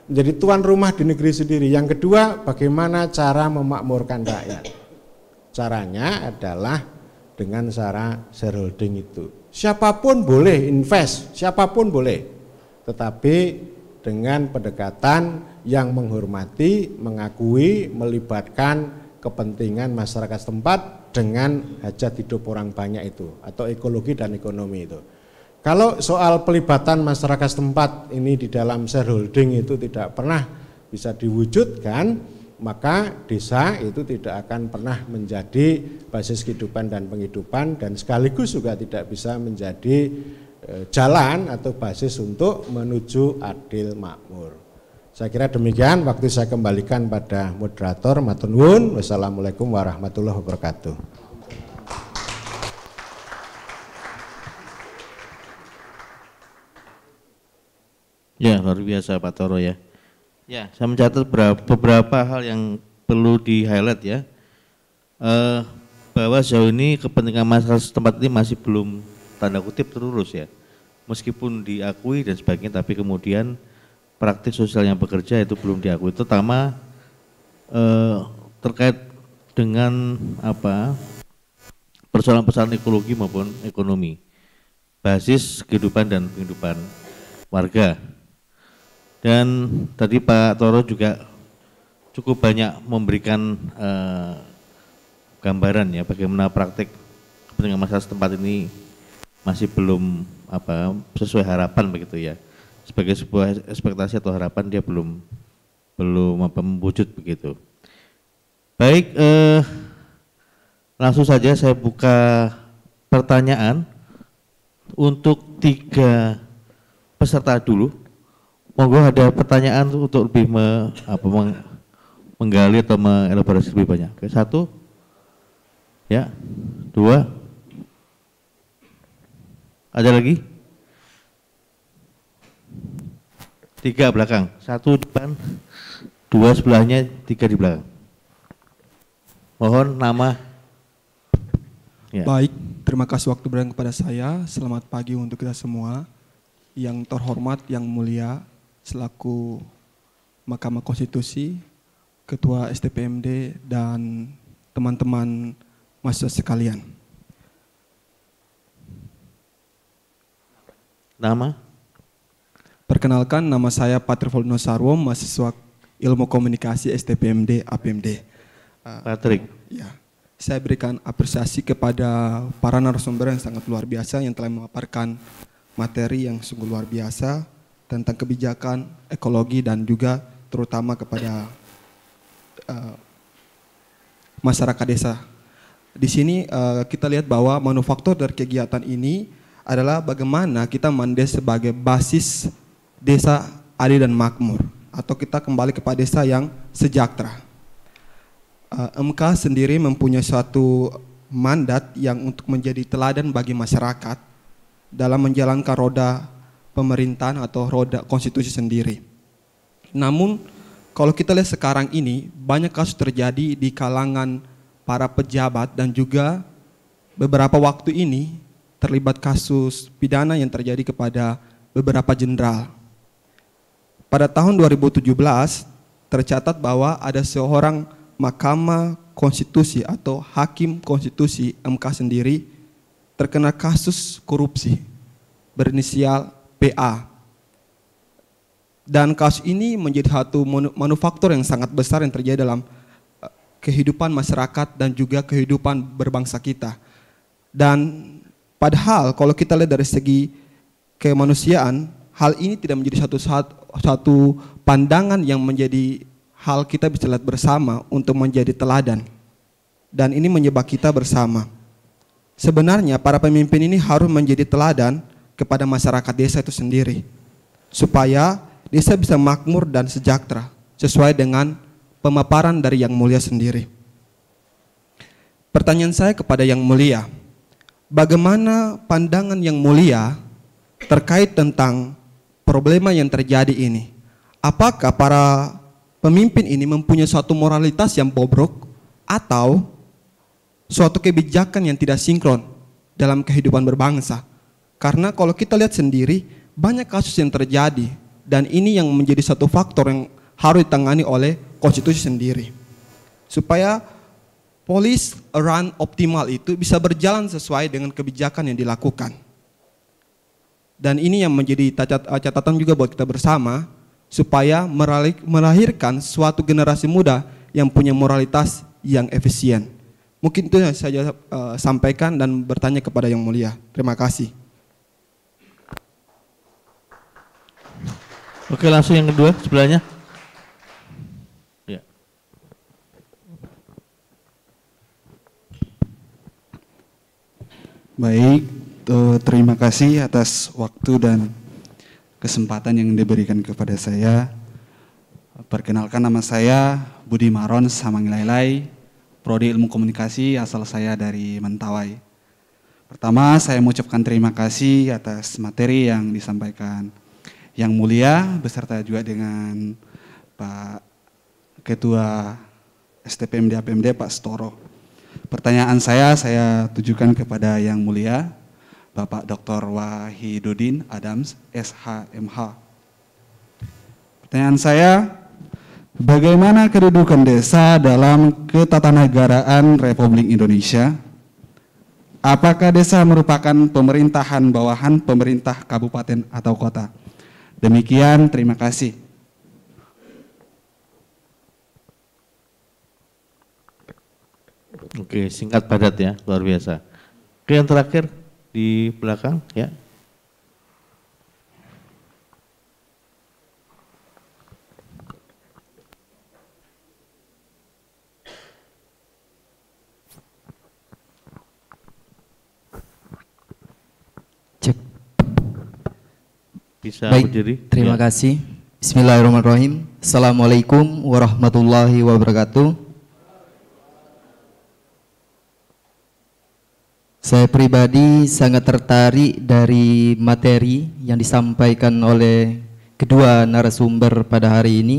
Menjadi tuan rumah di negeri sendiri. Yang kedua, bagaimana cara memakmurkan rakyat? Caranya adalah dengan cara shareholding itu. Siapapun boleh invest, siapapun boleh. Tetapi dengan pendekatan yang menghormati, mengakui, melibatkan kepentingan masyarakat setempat dengan hajat hidup orang banyak itu atau ekologi dan ekonomi itu. Kalau soal pelibatan masyarakat setempat ini di dalam shareholding itu tidak pernah bisa diwujudkan, maka desa itu tidak akan pernah menjadi basis kehidupan dan penghidupan dan sekaligus juga tidak bisa menjadi e, jalan atau basis untuk menuju adil makmur. Saya kira demikian waktu saya kembalikan pada moderator Matunun. Wassalamualaikum warahmatullahi wabarakatuh. Ya luar biasa Pak Toro ya. Ya, saya mencatat beberapa, hal yang perlu di highlight ya. Uh, bahwa sejauh ini kepentingan masyarakat setempat ini masih belum tanda kutip terurus ya. Meskipun diakui dan sebagainya, tapi kemudian praktik sosial yang bekerja itu belum diakui, terutama eh, terkait dengan apa persoalan-persoalan ekologi maupun ekonomi, basis kehidupan dan kehidupan warga. Dan tadi Pak Toro juga cukup banyak memberikan eh, gambaran ya bagaimana praktik kepentingan masyarakat setempat ini masih belum apa sesuai harapan begitu ya. Sebagai sebuah ekspektasi atau harapan dia belum belum apa mewujud begitu. Baik, eh, langsung saja saya buka pertanyaan untuk tiga peserta dulu monggo ada pertanyaan untuk lebih me, apa, meng, menggali atau mengelaborasi lebih banyak. Oke, satu, ya, dua, ada lagi? Tiga belakang, satu depan, dua sebelahnya, tiga di belakang. Mohon nama. Ya. Baik, terima kasih waktu berang kepada saya. Selamat pagi untuk kita semua. Yang terhormat, yang mulia, selaku Mahkamah Konstitusi, Ketua STPMD, dan teman-teman mahasiswa sekalian. Nama? Perkenalkan, nama saya Patrick Volno Sarwo, mahasiswa Ilmu Komunikasi STPMD APMD. Ah, Patrick. Ya. Saya berikan apresiasi kepada para narasumber yang sangat luar biasa yang telah memaparkan materi yang sungguh luar biasa tentang kebijakan ekologi dan juga terutama kepada uh, masyarakat desa. Di sini uh, kita lihat bahwa manufaktur dari kegiatan ini adalah bagaimana kita mandes sebagai basis desa adil dan makmur atau kita kembali kepada desa yang sejahtera. Uh, eh, MK sendiri mempunyai suatu mandat yang untuk menjadi teladan bagi masyarakat dalam menjalankan roda pemerintahan atau roda konstitusi sendiri. Namun kalau kita lihat sekarang ini banyak kasus terjadi di kalangan para pejabat dan juga beberapa waktu ini terlibat kasus pidana yang terjadi kepada beberapa jenderal. Pada tahun 2017 tercatat bahwa ada seorang Mahkamah Konstitusi atau Hakim Konstitusi MK sendiri terkena kasus korupsi berinisial PA Dan kasus ini menjadi satu manufaktur yang sangat besar yang terjadi dalam eh, kehidupan masyarakat dan juga kehidupan berbangsa kita. Dan padahal kalau kita lihat dari segi kemanusiaan, hal ini tidak menjadi satu satu pandangan yang menjadi hal kita bisa lihat bersama untuk menjadi teladan. Dan ini menyebab kita bersama. Sebenarnya para pemimpin ini harus menjadi teladan kepada masyarakat desa itu sendiri supaya desa bisa makmur dan sejahtera sesuai dengan pemaparan dari yang mulia sendiri. Pertanyaan saya kepada yang mulia, bagaimana pandangan yang mulia terkait tentang problema yang terjadi ini? Apakah para pemimpin ini mempunyai suatu moralitas yang bobrok atau suatu kebijakan yang tidak sinkron dalam kehidupan berbangsa? Karena kalau kita lihat sendiri, banyak kasus yang terjadi dan ini yang menjadi satu faktor yang harus ditangani oleh konstitusi sendiri. Supaya polis run optimal itu bisa berjalan sesuai dengan kebijakan yang dilakukan. Dan ini yang menjadi eh, catatan juga buat kita bersama supaya melahirkan suatu generasi muda yang punya moralitas yang efisien. Mungkin itu yang saya eh, sampaikan dan bertanya kepada Yang Mulia. Terima kasih. Oke langsung yang kedua sebelahnya. Ya. Baik, eh, terima kasih atas waktu dan kesempatan yang diberikan kepada saya. Perkenalkan nama saya Budi Maron Samangilailai, Prodi Ilmu Komunikasi asal saya dari Mentawai. Pertama, saya mengucapkan terima kasih atas materi yang disampaikan yang Mulia beserta juga dengan Pak Ketua STPMD APMD Pak Storo. Pertanyaan saya saya tujukan kepada Yang Mulia Bapak Dr. Wahidudin Adams SHMH. Pertanyaan saya Bagaimana kedudukan desa dalam ketatanegaraan Republik Indonesia? Apakah desa merupakan pemerintahan bawahan pemerintah kabupaten atau kota? Demikian, terima kasih. Oke, singkat padat ya, luar biasa. Oke, yang terakhir di belakang ya. Bisa Baik, berdiri. Terima ya. kasih. Bismillahirrahmanirrahim. Assalamualaikum warahmatullahi wabarakatuh. Saya pribadi sangat tertarik dari materi yang disampaikan oleh kedua narasumber pada hari ini.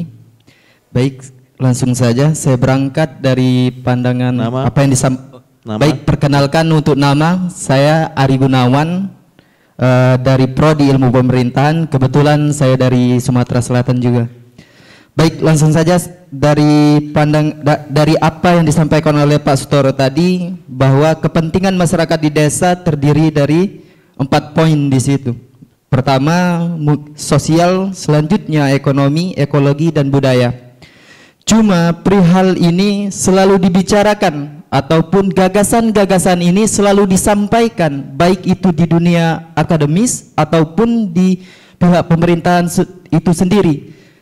Baik, langsung saja saya berangkat dari pandangan nama. apa yang disampaikan Baik, perkenalkan untuk nama saya Ari Gunawan, uh, dari prodi ilmu pemerintahan. Kebetulan saya dari Sumatera Selatan juga. Baik, langsung saja dari pandang da, dari apa yang disampaikan oleh Pak Sutoro tadi bahwa kepentingan masyarakat di desa terdiri dari empat poin di situ. Pertama, sosial, selanjutnya ekonomi, ekologi dan budaya. Cuma perihal ini selalu dibicarakan ataupun gagasan-gagasan ini selalu disampaikan baik itu di dunia akademis ataupun di pihak pemerintahan itu sendiri.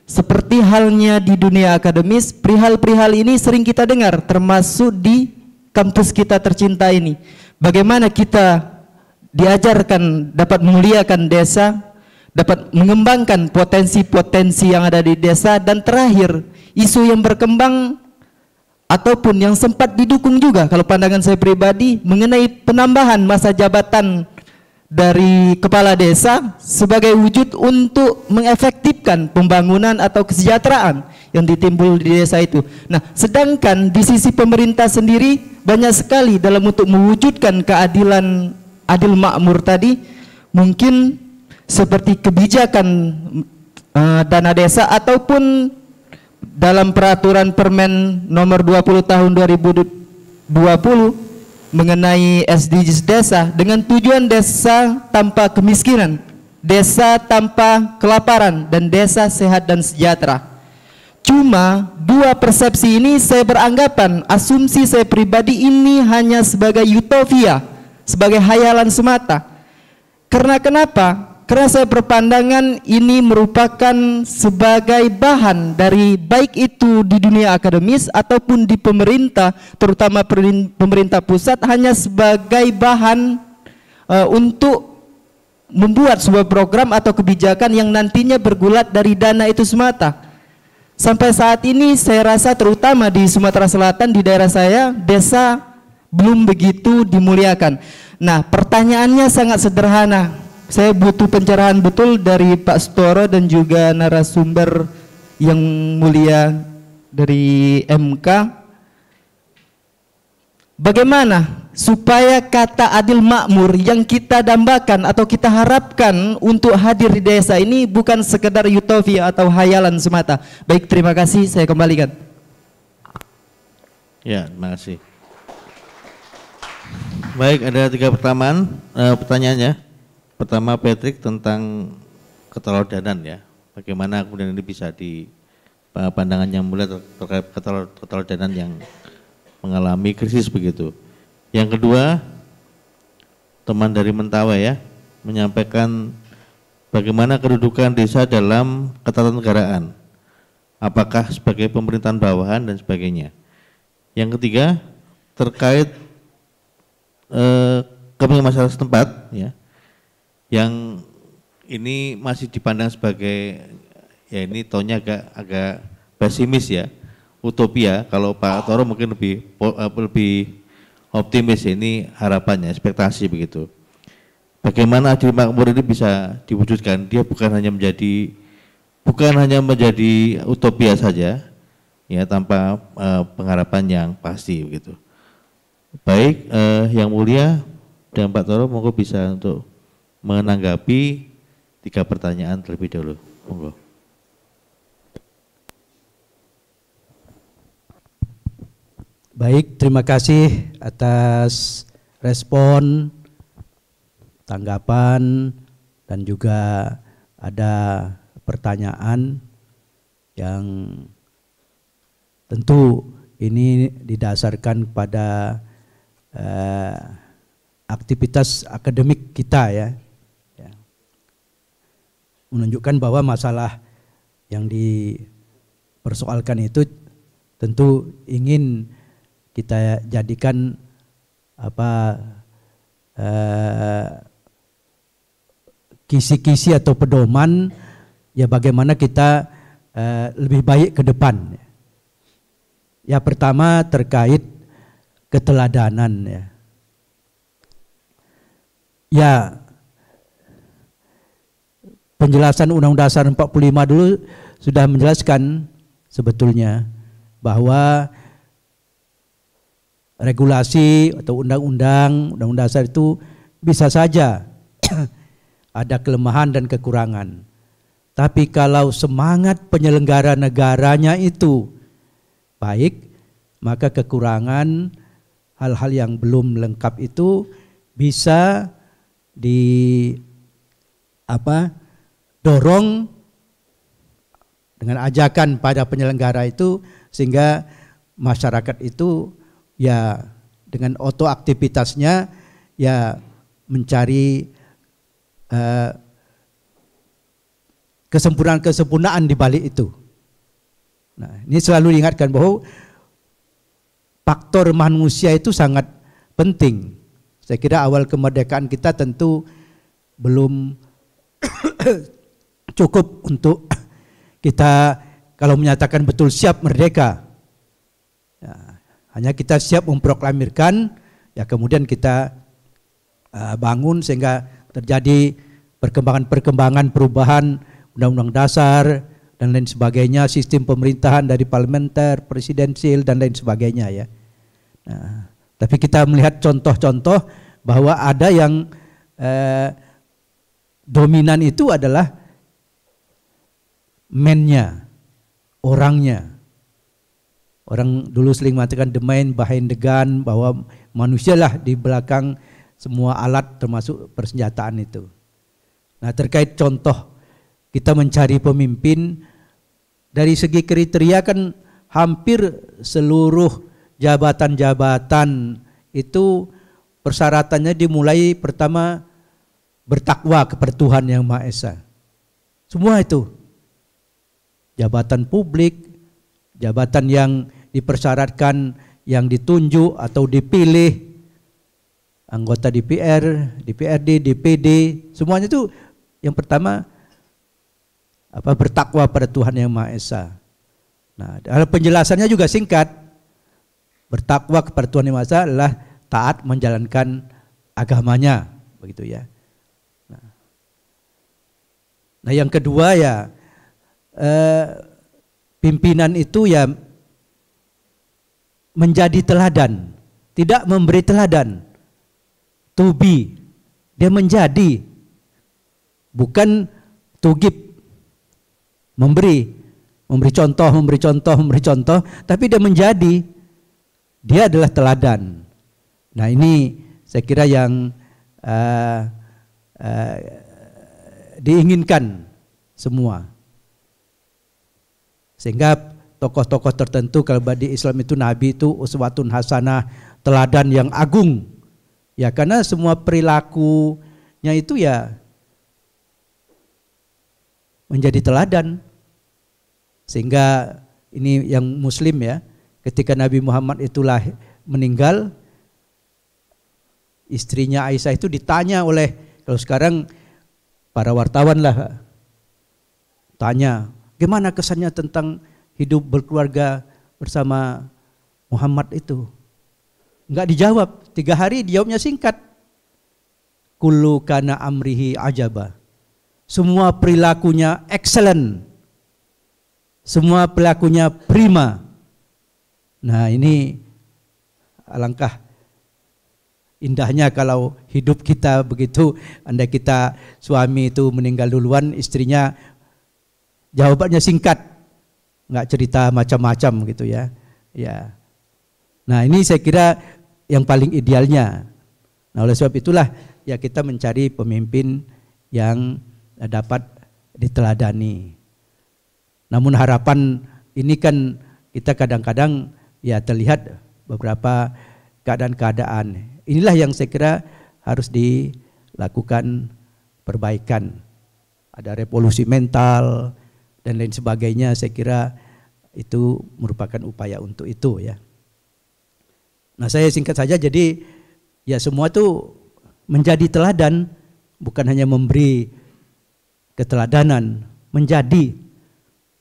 Seperti halnya di dunia akademis, perihal-perihal ini sering kita dengar termasuk di kampus kita tercinta ini. Bagaimana kita diajarkan dapat memuliakan desa, dapat mengembangkan potensi-potensi yang ada di desa dan terakhir isu yang berkembang ataupun yang sempat didukung juga kalau pandangan saya pribadi mengenai penambahan masa jabatan dari kepala desa sebagai wujud untuk mengefektifkan pembangunan atau kesejahteraan yang ditimbul di desa itu. Nah, sedangkan di sisi pemerintah sendiri banyak sekali dalam untuk mewujudkan keadilan adil makmur tadi mungkin seperti kebijakan uh, dana desa ataupun dalam peraturan Permen nomor 20 tahun 2020 mengenai SDGs desa dengan tujuan desa tanpa kemiskinan, desa tanpa kelaparan dan desa sehat dan sejahtera. Cuma dua persepsi ini saya beranggapan asumsi saya pribadi ini hanya sebagai utopia, sebagai hayalan semata. Karena kenapa? Karena saya berpandangan ini merupakan sebagai bahan dari baik itu di dunia akademis ataupun di pemerintah, terutama pemerintah pusat hanya sebagai bahan uh, untuk membuat sebuah program atau kebijakan yang nantinya bergulat dari dana itu semata. Sampai saat ini saya rasa terutama di Sumatera Selatan di daerah saya desa belum begitu dimuliakan. Nah, pertanyaannya sangat sederhana saya butuh pencerahan betul dari Pak Storo dan juga narasumber yang mulia dari MK. Bagaimana supaya kata adil makmur yang kita dambakan atau kita harapkan untuk hadir di desa ini bukan sekedar utopia atau hayalan semata. Baik, terima kasih. Saya kembalikan. Ya, terima kasih. Baik, ada tiga pertamaan, eh, pertanyaannya. Pertama Patrick tentang keteladanan ya. Bagaimana kemudian ini bisa di eh, pandangan yang mulia terkait keteladanan yang mengalami krisis begitu. Yang kedua, teman dari Mentawa ya, menyampaikan bagaimana kedudukan desa dalam ketatanegaraan. Apakah sebagai pemerintahan bawahan dan sebagainya. Yang ketiga, terkait eh, masyarakat setempat ya yang ini masih dipandang sebagai ya ini tonya agak agak pesimis ya utopia kalau Pak Toro mungkin lebih eh, lebih optimis ya ini harapannya ekspektasi begitu bagaimana adil makmur ini bisa diwujudkan dia bukan hanya menjadi bukan hanya menjadi utopia saja ya tanpa uh, pengharapan yang pasti begitu baik uh, yang mulia dan Pak Toro monggo bisa untuk menanggapi tiga pertanyaan terlebih dahulu. Monggo. Baik, terima kasih atas respon, tanggapan, dan juga ada pertanyaan yang tentu ini didasarkan pada eh, aktivitas akademik kita ya menunjukkan bahwa masalah yang dipersoalkan itu tentu ingin kita jadikan apa eh, kisi-kisi eh, atau pedoman ya bagaimana kita eh, lebih baik ke depan. Ya pertama terkait keteladanan ya. Ya penjelasan Undang-Undang Dasar 45 dulu sudah menjelaskan sebetulnya bahwa regulasi atau undang-undang undang-undang dasar itu bisa saja ada kelemahan dan kekurangan. Tapi kalau semangat penyelenggara negaranya itu baik, maka kekurangan hal-hal yang belum lengkap itu bisa di apa dorong dengan ajakan pada penyelenggara itu sehingga masyarakat itu ya dengan oto aktivitasnya ya mencari eh, kesempurnaan-kesempurnaan di balik itu. Nah, ini selalu diingatkan bahwa faktor manusia itu sangat penting. Saya kira awal kemerdekaan kita tentu belum cukup untuk kita kalau menyatakan betul siap merdeka. Ya, hanya kita siap memproklamirkan, ya kemudian kita uh, bangun sehingga terjadi perkembangan-perkembangan perubahan undang-undang dasar dan lain sebagainya, sistem pemerintahan dari parlementer, presidensil dan lain sebagainya ya. Nah, tapi kita melihat contoh-contoh bahwa ada yang eh, dominan itu adalah menya orangnya. Orang dulu seling mengatakan the man behind the gun bahwa manusialah di belakang semua alat termasuk persenjataan itu. Nah, terkait contoh kita mencari pemimpin dari segi kriteria kan hampir seluruh jabatan-jabatan itu persyaratannya dimulai pertama bertakwa kepada Tuhan yang Maha Esa. Semua itu jabatan publik, jabatan yang dipersyaratkan yang ditunjuk atau dipilih anggota DPR, DPRD, DPD, semuanya itu yang pertama apa bertakwa pada Tuhan yang Maha Esa. Nah, penjelasannya juga singkat. Bertakwa kepada Tuhan yang Maha Esa adalah taat menjalankan agamanya, begitu ya. Nah, nah yang kedua ya Eh, pimpinan itu ya menjadi teladan, tidak memberi teladan. To be, dia menjadi bukan to give memberi, memberi contoh, memberi contoh, memberi contoh, tapi dia menjadi dia adalah teladan. Nah, ini saya kira yang uh, uh, diinginkan semua. Sehingga tokoh-tokoh tertentu kalau di Islam itu nabi itu uswatun hasanah, teladan yang agung. Ya karena semua perilakunya itu ya menjadi teladan. Sehingga ini yang muslim ya, ketika Nabi Muhammad itulah meninggal istrinya Aisyah itu ditanya oleh kalau sekarang para wartawan lah tanya Gimana kesannya tentang hidup berkeluarga bersama Muhammad itu? Enggak dijawab. Tiga hari jawabnya singkat. Kulu kana amrihi ajaba. Semua perilakunya excellent. Semua perilakunya prima. Nah ini alangkah indahnya kalau hidup kita begitu Anda kita suami itu meninggal duluan istrinya Jawabannya singkat, nggak cerita macam-macam gitu ya. Ya. Nah ini saya kira yang paling idealnya. Nah oleh sebab itulah ya kita mencari pemimpin yang dapat diteladani. Namun harapan ini kan kita kadang-kadang ya terlihat beberapa keadaan-keadaan. Inilah yang saya kira harus dilakukan perbaikan. Ada revolusi mental, dan lain sebagainya saya kira itu merupakan upaya untuk itu ya. Nah saya singkat saja jadi ya semua itu menjadi teladan bukan hanya memberi keteladanan menjadi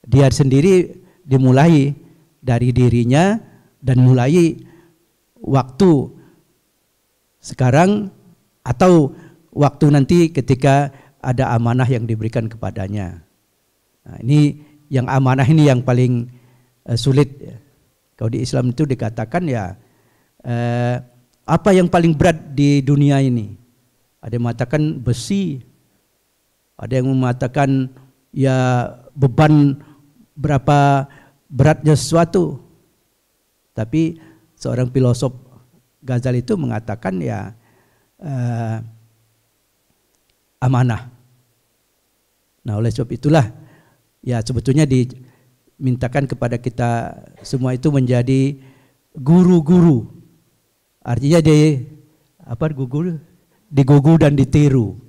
dia sendiri dimulai dari dirinya dan mulai waktu sekarang atau waktu nanti ketika ada amanah yang diberikan kepadanya. Nah, ini yang amanah ini yang paling uh, sulit. Ya. Kalau di Islam itu dikatakan ya uh, apa yang paling berat di dunia ini? Ada yang mengatakan besi, ada yang mengatakan ya beban berapa beratnya sesuatu. Tapi seorang filosof Ghazali itu mengatakan ya uh, amanah. Nah oleh sebab itulah ya sebetulnya dimintakan kepada kita semua itu menjadi guru-guru. Artinya di apa gugur digugu dan ditiru.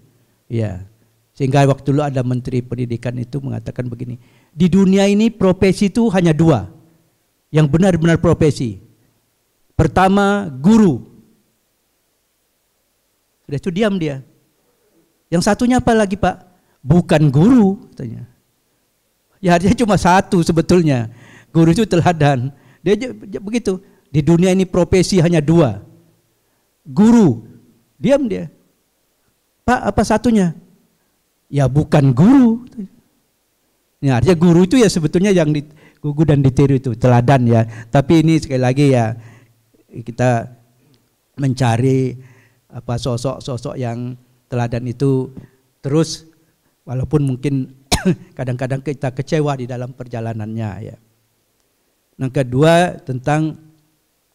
Ya. Sehingga waktu dulu ada menteri pendidikan itu mengatakan begini, di dunia ini profesi itu hanya dua yang benar-benar profesi. Pertama guru. Sudah itu diam dia. Yang satunya apa lagi Pak? Bukan guru katanya. Ya dia cuma satu sebetulnya. Guru itu teladan. Dia begitu. Di dunia ini profesi hanya dua. Guru. Diam dia. Pak, apa satunya? Ya bukan guru. Ya, artinya guru itu ya sebetulnya yang di, gugu dan ditiru itu teladan ya. Tapi ini sekali lagi ya kita mencari apa sosok-sosok yang teladan itu terus walaupun mungkin kadang-kadang kita kecewa di dalam perjalanannya ya. Yang kedua tentang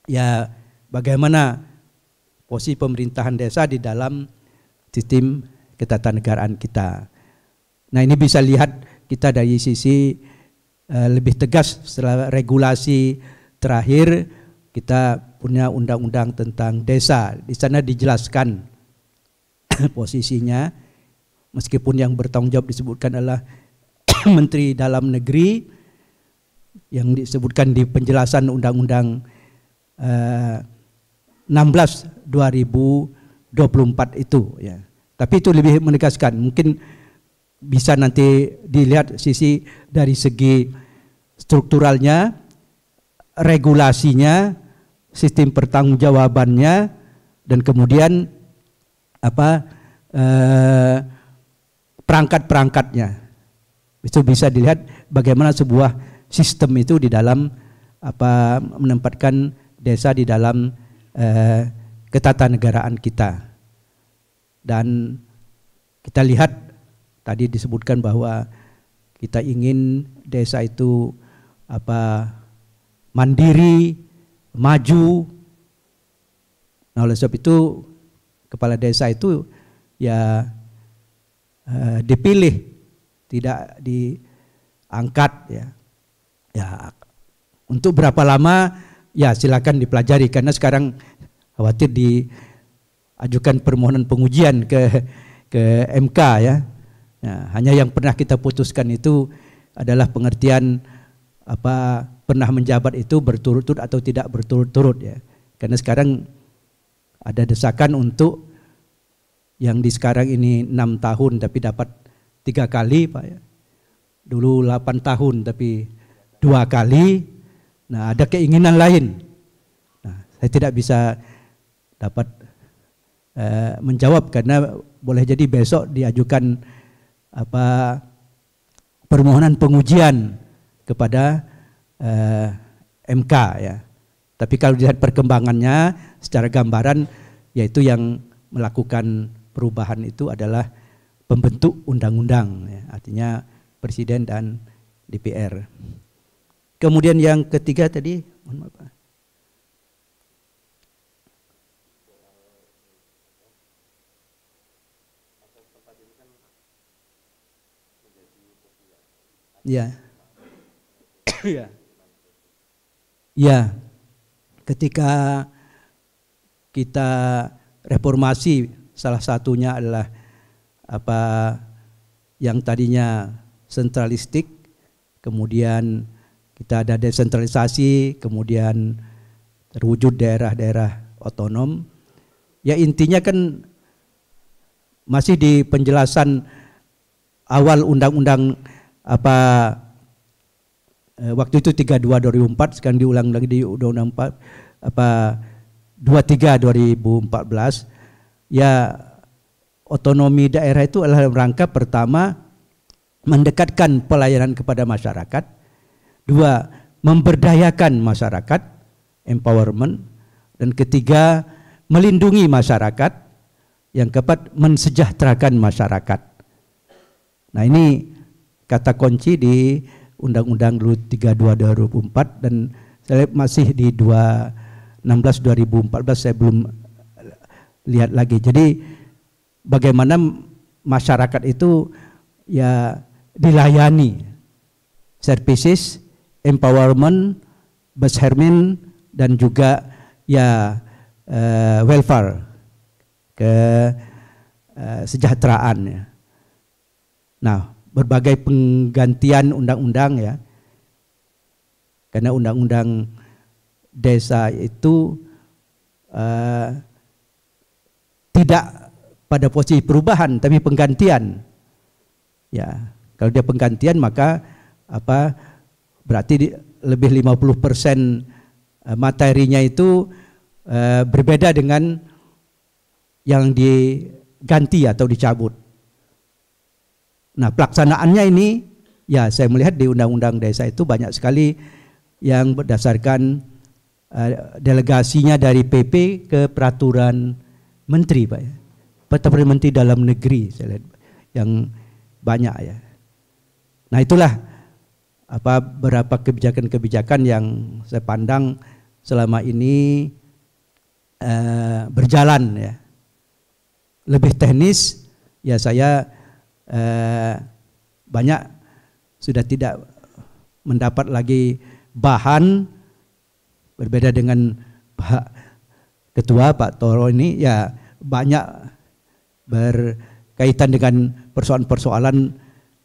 ya bagaimana posisi pemerintahan desa di dalam sistem ketatanegaraan kita. Nah ini bisa lihat kita dari sisi uh, lebih tegas setelah regulasi terakhir kita punya undang-undang tentang desa. Di sana dijelaskan posisinya meskipun yang bertanggung jawab disebutkan adalah Menteri Dalam Negeri yang disebutkan di penjelasan Undang-Undang eh, 16 2024 itu ya. Tapi itu lebih menegaskan mungkin bisa nanti dilihat sisi dari segi strukturalnya, regulasinya, sistem pertanggungjawabannya dan kemudian apa eh, perangkat-perangkatnya. Itu bisa dilihat bagaimana sebuah sistem itu di dalam apa menempatkan desa di dalam eh, ketatanegaraan kita. Dan kita lihat tadi disebutkan bahwa kita ingin desa itu apa mandiri, maju. Nah, oleh sebab itu kepala desa itu ya Eh, dipilih, tidak diangkat ya. Ya untuk berapa lama ya silakan dipelajari karena sekarang khawatir diajukan permohonan pengujian ke ke MK ya. Nah, hanya yang pernah kita putuskan itu adalah pengertian apa pernah menjabat itu berturut-turut atau tidak berturut-turut ya. Karena sekarang ada desakan untuk yang di sekarang ini enam tahun tapi dapat tiga kali Pak ya. Dulu delapan tahun tapi dua kali. Nah ada keinginan lain. Nah, saya tidak bisa dapat eh, menjawab karena boleh jadi besok diajukan apa permohonan pengujian kepada eh, MK ya. Tapi kalau dilihat perkembangannya secara gambaran yaitu yang melakukan perubahan itu adalah pembentuk undang-undang, ya, artinya presiden dan DPR. Kemudian yang ketiga tadi, mohon maaf. Ya. ya. Ya. Ketika kita reformasi Salah satunya adalah apa yang tadinya sentralistik, kemudian kita ada desentralisasi, kemudian terwujud daerah-daerah otonom. Ya intinya kan masih di penjelasan awal undang-undang apa eh, waktu itu 32 2004 sekarang diulang lagi di undang-undang 4 apa 23 2014 ya otonomi daerah itu adalah rangka pertama mendekatkan pelayanan kepada masyarakat, dua memberdayakan masyarakat, empowerment, dan ketiga melindungi masyarakat, yang keempat mensejahterakan masyarakat. Nah ini kata kunci di Undang-Undang 32 2004 dan saya masih di 2016 2014 saya belum lihat lagi. Jadi bagaimana masyarakat itu ya dilayani services, empowerment, beshermin dan juga ya uh, welfare ke uh, sejahteraan ya. Nah, berbagai penggantian undang-undang ya. Karena undang-undang desa itu uh, tidak pada posisi perubahan tapi penggantian. Ya, kalau dia penggantian maka apa berarti di, lebih 50% eh, materinya itu e, berbeda dengan yang diganti atau dicabut. Nah, pelaksanaannya ini ya saya melihat di undang-undang desa itu banyak sekali yang berdasarkan uh, delegasinya dari PP ke peraturan menteri Pak ya. Perdana menteri dalam negeri saya lihat yang banyak ya. Nah itulah apa berapa kebijakan-kebijakan yang saya pandang selama ini uh, berjalan ya. Lebih teknis ya saya uh, banyak sudah tidak mendapat lagi bahan berbeda dengan ketua Pak Toro ini ya banyak berkaitan dengan persoalan-persoalan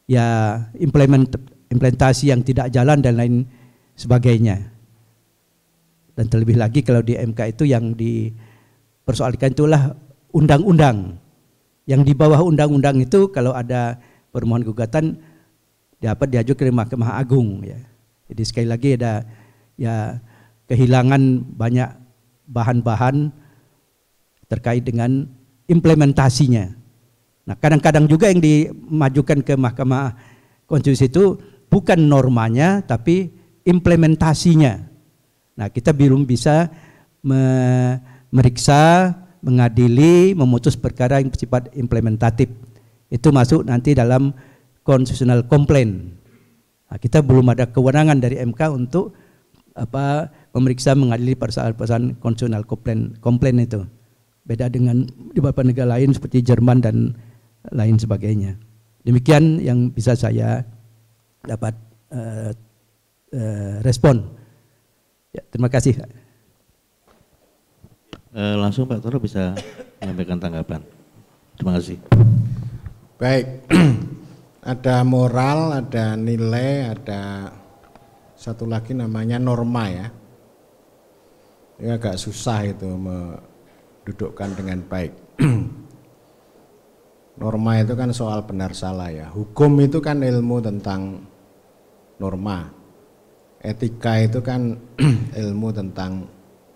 ya implement implementasi yang tidak jalan dan lain sebagainya. Dan terlebih lagi kalau di MK itu yang dipersoalkan itulah undang-undang. Yang di bawah undang-undang itu kalau ada permohonan gugatan dapat diajukan ke Mahkamah Agung ya. Jadi sekali lagi ada ya kehilangan banyak bahan-bahan terkait dengan implementasinya. Nah, kadang-kadang juga yang dimajukan ke Mahkamah Konstitusi itu bukan normanya tapi implementasinya. Nah, kita belum bisa memeriksa, mengadili, memutus perkara yang bersifat implementatif. Itu masuk nanti dalam konstitusional komplain. Nah, kita belum ada kewenangan dari MK untuk apa memeriksa mengadili persoalan-persoalan konstitusional komplain komplain itu beda dengan di beberapa negara lain seperti Jerman dan lain sebagainya demikian yang bisa saya dapat uh, uh, respon ya, terima kasih uh, langsung Pak Toro bisa menyampaikan tanggapan terima kasih baik ada moral ada nilai ada satu lagi namanya norma ya ini agak susah itu mendudukkan dengan baik. norma itu kan soal benar salah ya. Hukum itu kan ilmu tentang norma. Etika itu kan ilmu tentang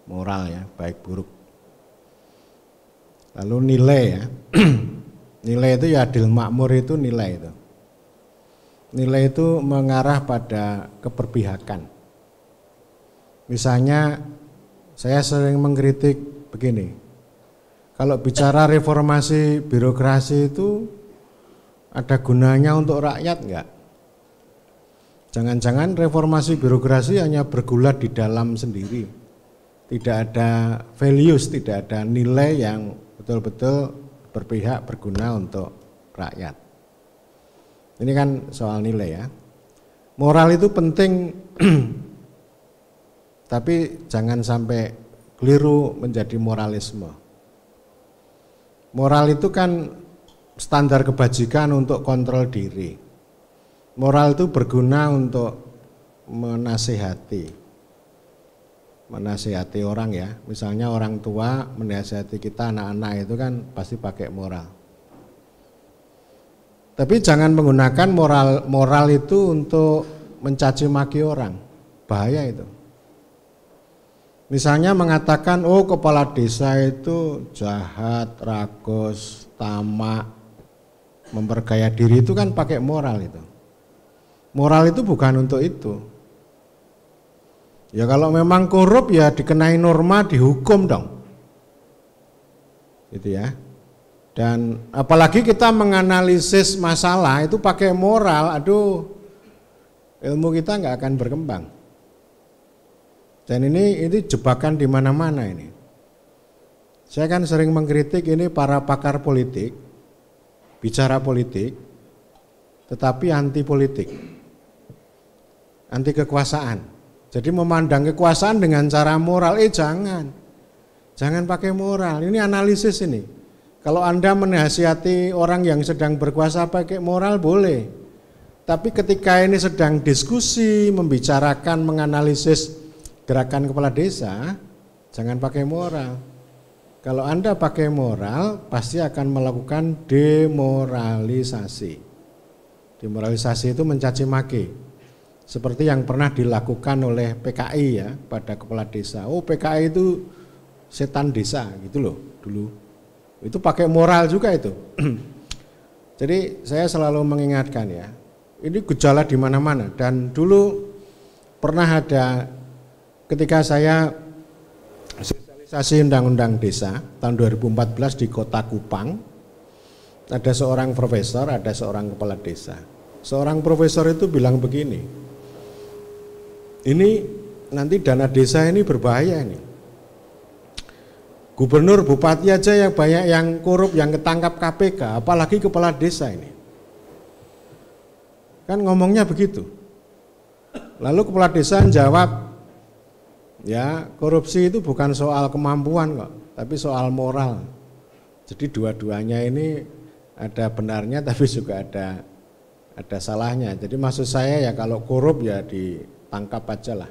moral ya, baik buruk. Lalu nilai ya. nilai itu ya adil makmur itu nilai itu. Nilai itu mengarah pada keberpihakan. Misalnya saya sering mengkritik begini. Kalau bicara reformasi birokrasi itu ada gunanya untuk rakyat enggak? Jangan-jangan reformasi birokrasi hanya bergulat di dalam sendiri. Tidak ada values, tidak ada nilai yang betul-betul berpihak berguna untuk rakyat. Ini kan soal nilai ya. Moral itu penting Tapi jangan sampai keliru menjadi moralisme. Moral itu kan standar kebajikan untuk kontrol diri. Moral itu berguna untuk menasehati. Menasehati orang ya. Misalnya orang tua menasehati kita anak-anak itu kan pasti pakai moral. Tapi jangan menggunakan moral moral itu untuk mencaci maki orang. Bahaya itu. Misalnya mengatakan, oh kepala desa itu jahat, rakus, tamak, memperkaya diri itu kan pakai moral itu. Moral itu bukan untuk itu. Ya kalau memang korup ya dikenai norma, dihukum dong. Gitu ya. Dan apalagi kita menganalisis masalah itu pakai moral, aduh ilmu kita nggak akan berkembang. Dan ini ini jebakan di mana-mana ini. Saya kan sering mengkritik ini para pakar politik, bicara politik, tetapi anti politik, anti kekuasaan. Jadi memandang kekuasaan dengan cara moral, eh jangan, jangan pakai moral. Ini analisis ini. Kalau Anda menasihati orang yang sedang berkuasa pakai moral boleh. Tapi ketika ini sedang diskusi, membicarakan, menganalisis gerakan kepala desa jangan pakai moral. Kalau Anda pakai moral, pasti akan melakukan demoralisasi. Demoralisasi itu mencaci maki. Seperti yang pernah dilakukan oleh PKI ya pada kepala desa. Oh, PKI itu setan desa gitu loh dulu. Itu pakai moral juga itu. Jadi saya selalu mengingatkan ya. Ini gejala di mana-mana dan dulu pernah ada ketika saya sosialisasi undang-undang desa tahun 2014 di kota Kupang ada seorang profesor, ada seorang kepala desa. Seorang profesor itu bilang begini, ini nanti dana desa ini berbahaya ini. Gubernur, bupati aja yang banyak yang korup, yang ketangkap KPK, apalagi kepala desa ini. Kan ngomongnya begitu. Lalu kepala desa jawab, Ya, korupsi itu bukan soal kemampuan kok, tapi soal moral. Jadi dua-duanya ini ada benarnya tapi juga ada ada salahnya. Jadi maksud saya ya kalau korup ya ditangkap aja lah.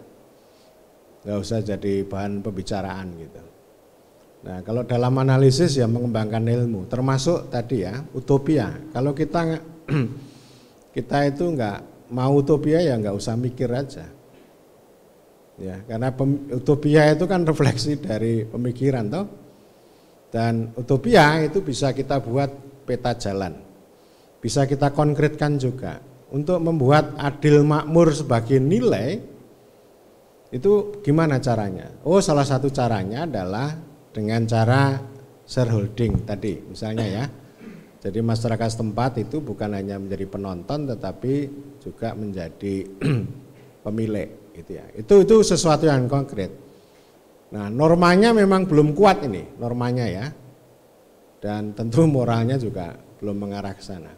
nggak usah jadi bahan pembicaraan gitu. Nah kalau dalam analisis ya mengembangkan ilmu, termasuk tadi ya utopia. Kalau kita kita itu nggak mau utopia ya nggak usah mikir aja Ya, karena pem, utopia itu kan refleksi dari pemikiran toh. Dan utopia itu bisa kita buat peta jalan. Bisa kita konkretkan juga. Untuk membuat adil makmur sebagai nilai itu gimana caranya? Oh, salah satu caranya adalah dengan cara shareholding tadi misalnya ya. Jadi masyarakat setempat itu bukan hanya menjadi penonton tetapi juga menjadi pemilik gitu ya. Itu itu sesuatu yang konkret. Nah, normanya memang belum kuat ini, normanya ya. Dan tentu moralnya juga belum mengarah ke sana.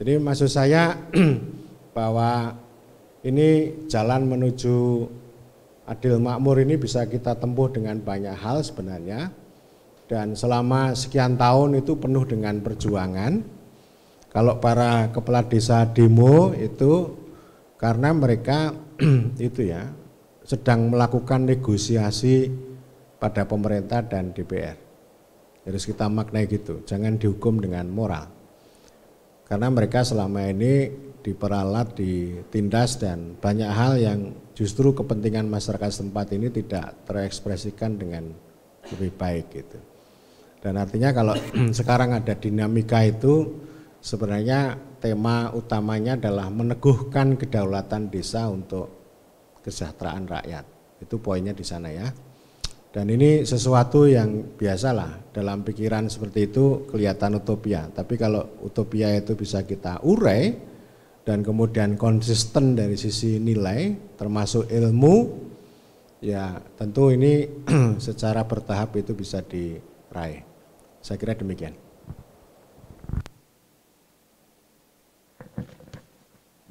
Jadi maksud saya bahwa ini jalan menuju adil makmur ini bisa kita tempuh dengan banyak hal sebenarnya. Dan selama sekian tahun itu penuh dengan perjuangan. Kalau para kepala desa demo itu karena mereka itu ya sedang melakukan negosiasi pada pemerintah dan DPR. Harus kita maknai gitu, jangan dihukum dengan moral. Karena mereka selama ini diperalat, ditindas dan banyak hal yang justru kepentingan masyarakat setempat ini tidak terekspresikan dengan lebih baik gitu. Dan artinya kalau sekarang ada dinamika itu sebenarnya tema utamanya adalah meneguhkan kedaulatan desa untuk kesejahteraan rakyat. Itu poinnya di sana ya. Dan ini sesuatu yang biasalah dalam pikiran seperti itu kelihatan utopia. Tapi kalau utopia itu bisa kita urai dan kemudian konsisten dari sisi nilai termasuk ilmu ya tentu ini secara bertahap itu bisa diraih. Saya kira demikian.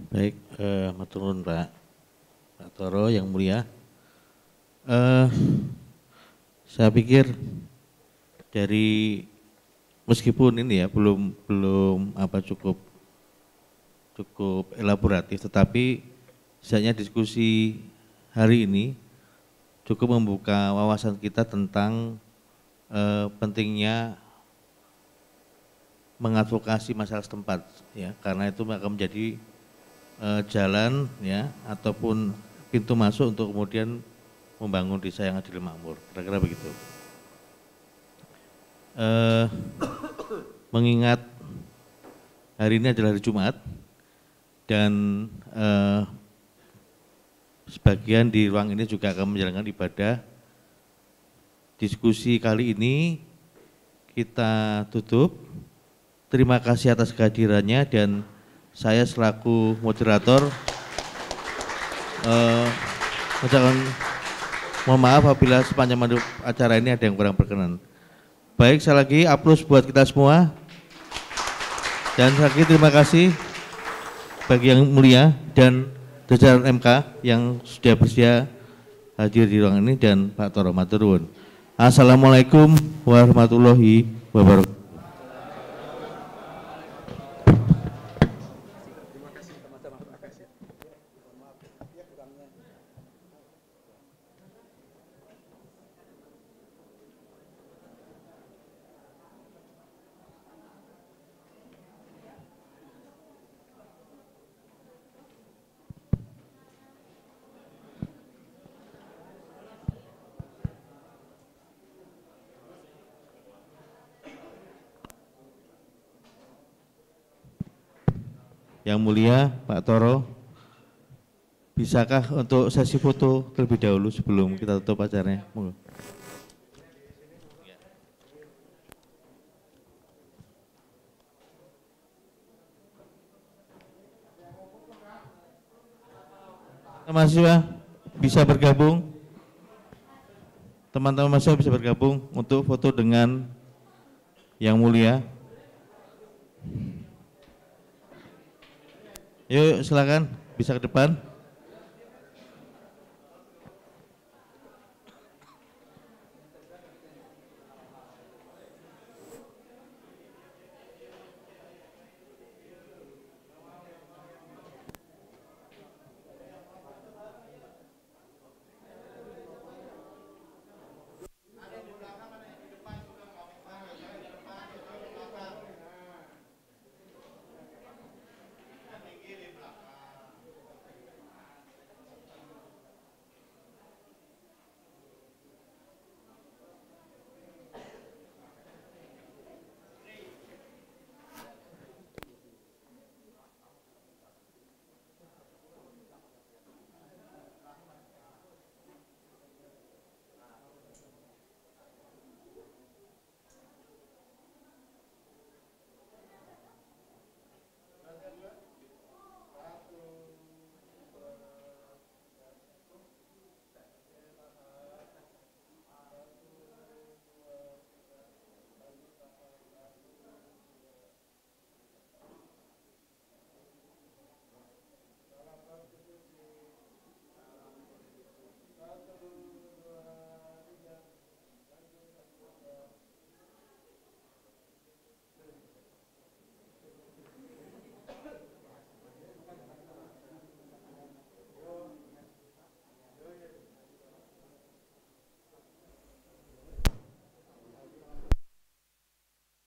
Baik, eh, maturun Pak. Pak Toro yang mulia. Eh, saya pikir dari meskipun ini ya belum belum apa cukup cukup elaboratif, tetapi misalnya diskusi hari ini cukup membuka wawasan kita tentang eh, pentingnya mengadvokasi masalah setempat ya karena itu akan menjadi uh, jalan ya ataupun pintu masuk untuk kemudian membangun desa yang adil makmur. Kira-kira begitu. Uh, mengingat hari ini adalah hari Jumat dan uh, sebagian di ruang ini juga akan menjalankan ibadah. Diskusi kali ini kita tutup. Terima kasih atas kehadirannya dan saya selaku moderator eh, mohon maaf apabila sepanjang acara ini ada yang kurang berkenan. Baik, saya lagi aplaus buat kita semua. Dan saya lagi terima kasih bagi yang mulia dan jajaran MK yang sudah bersedia hadir di ruang ini dan Pak Toro Maturun. Assalamualaikum warahmatullahi wabarakatuh. Yang Mulia Pak Toro, bisakah untuk sesi foto terlebih dahulu sebelum kita tutup acaranya? mahasiswa bisa bergabung teman-teman mahasiswa bisa bergabung untuk foto dengan yang mulia Yuk silakan bisa ke depan.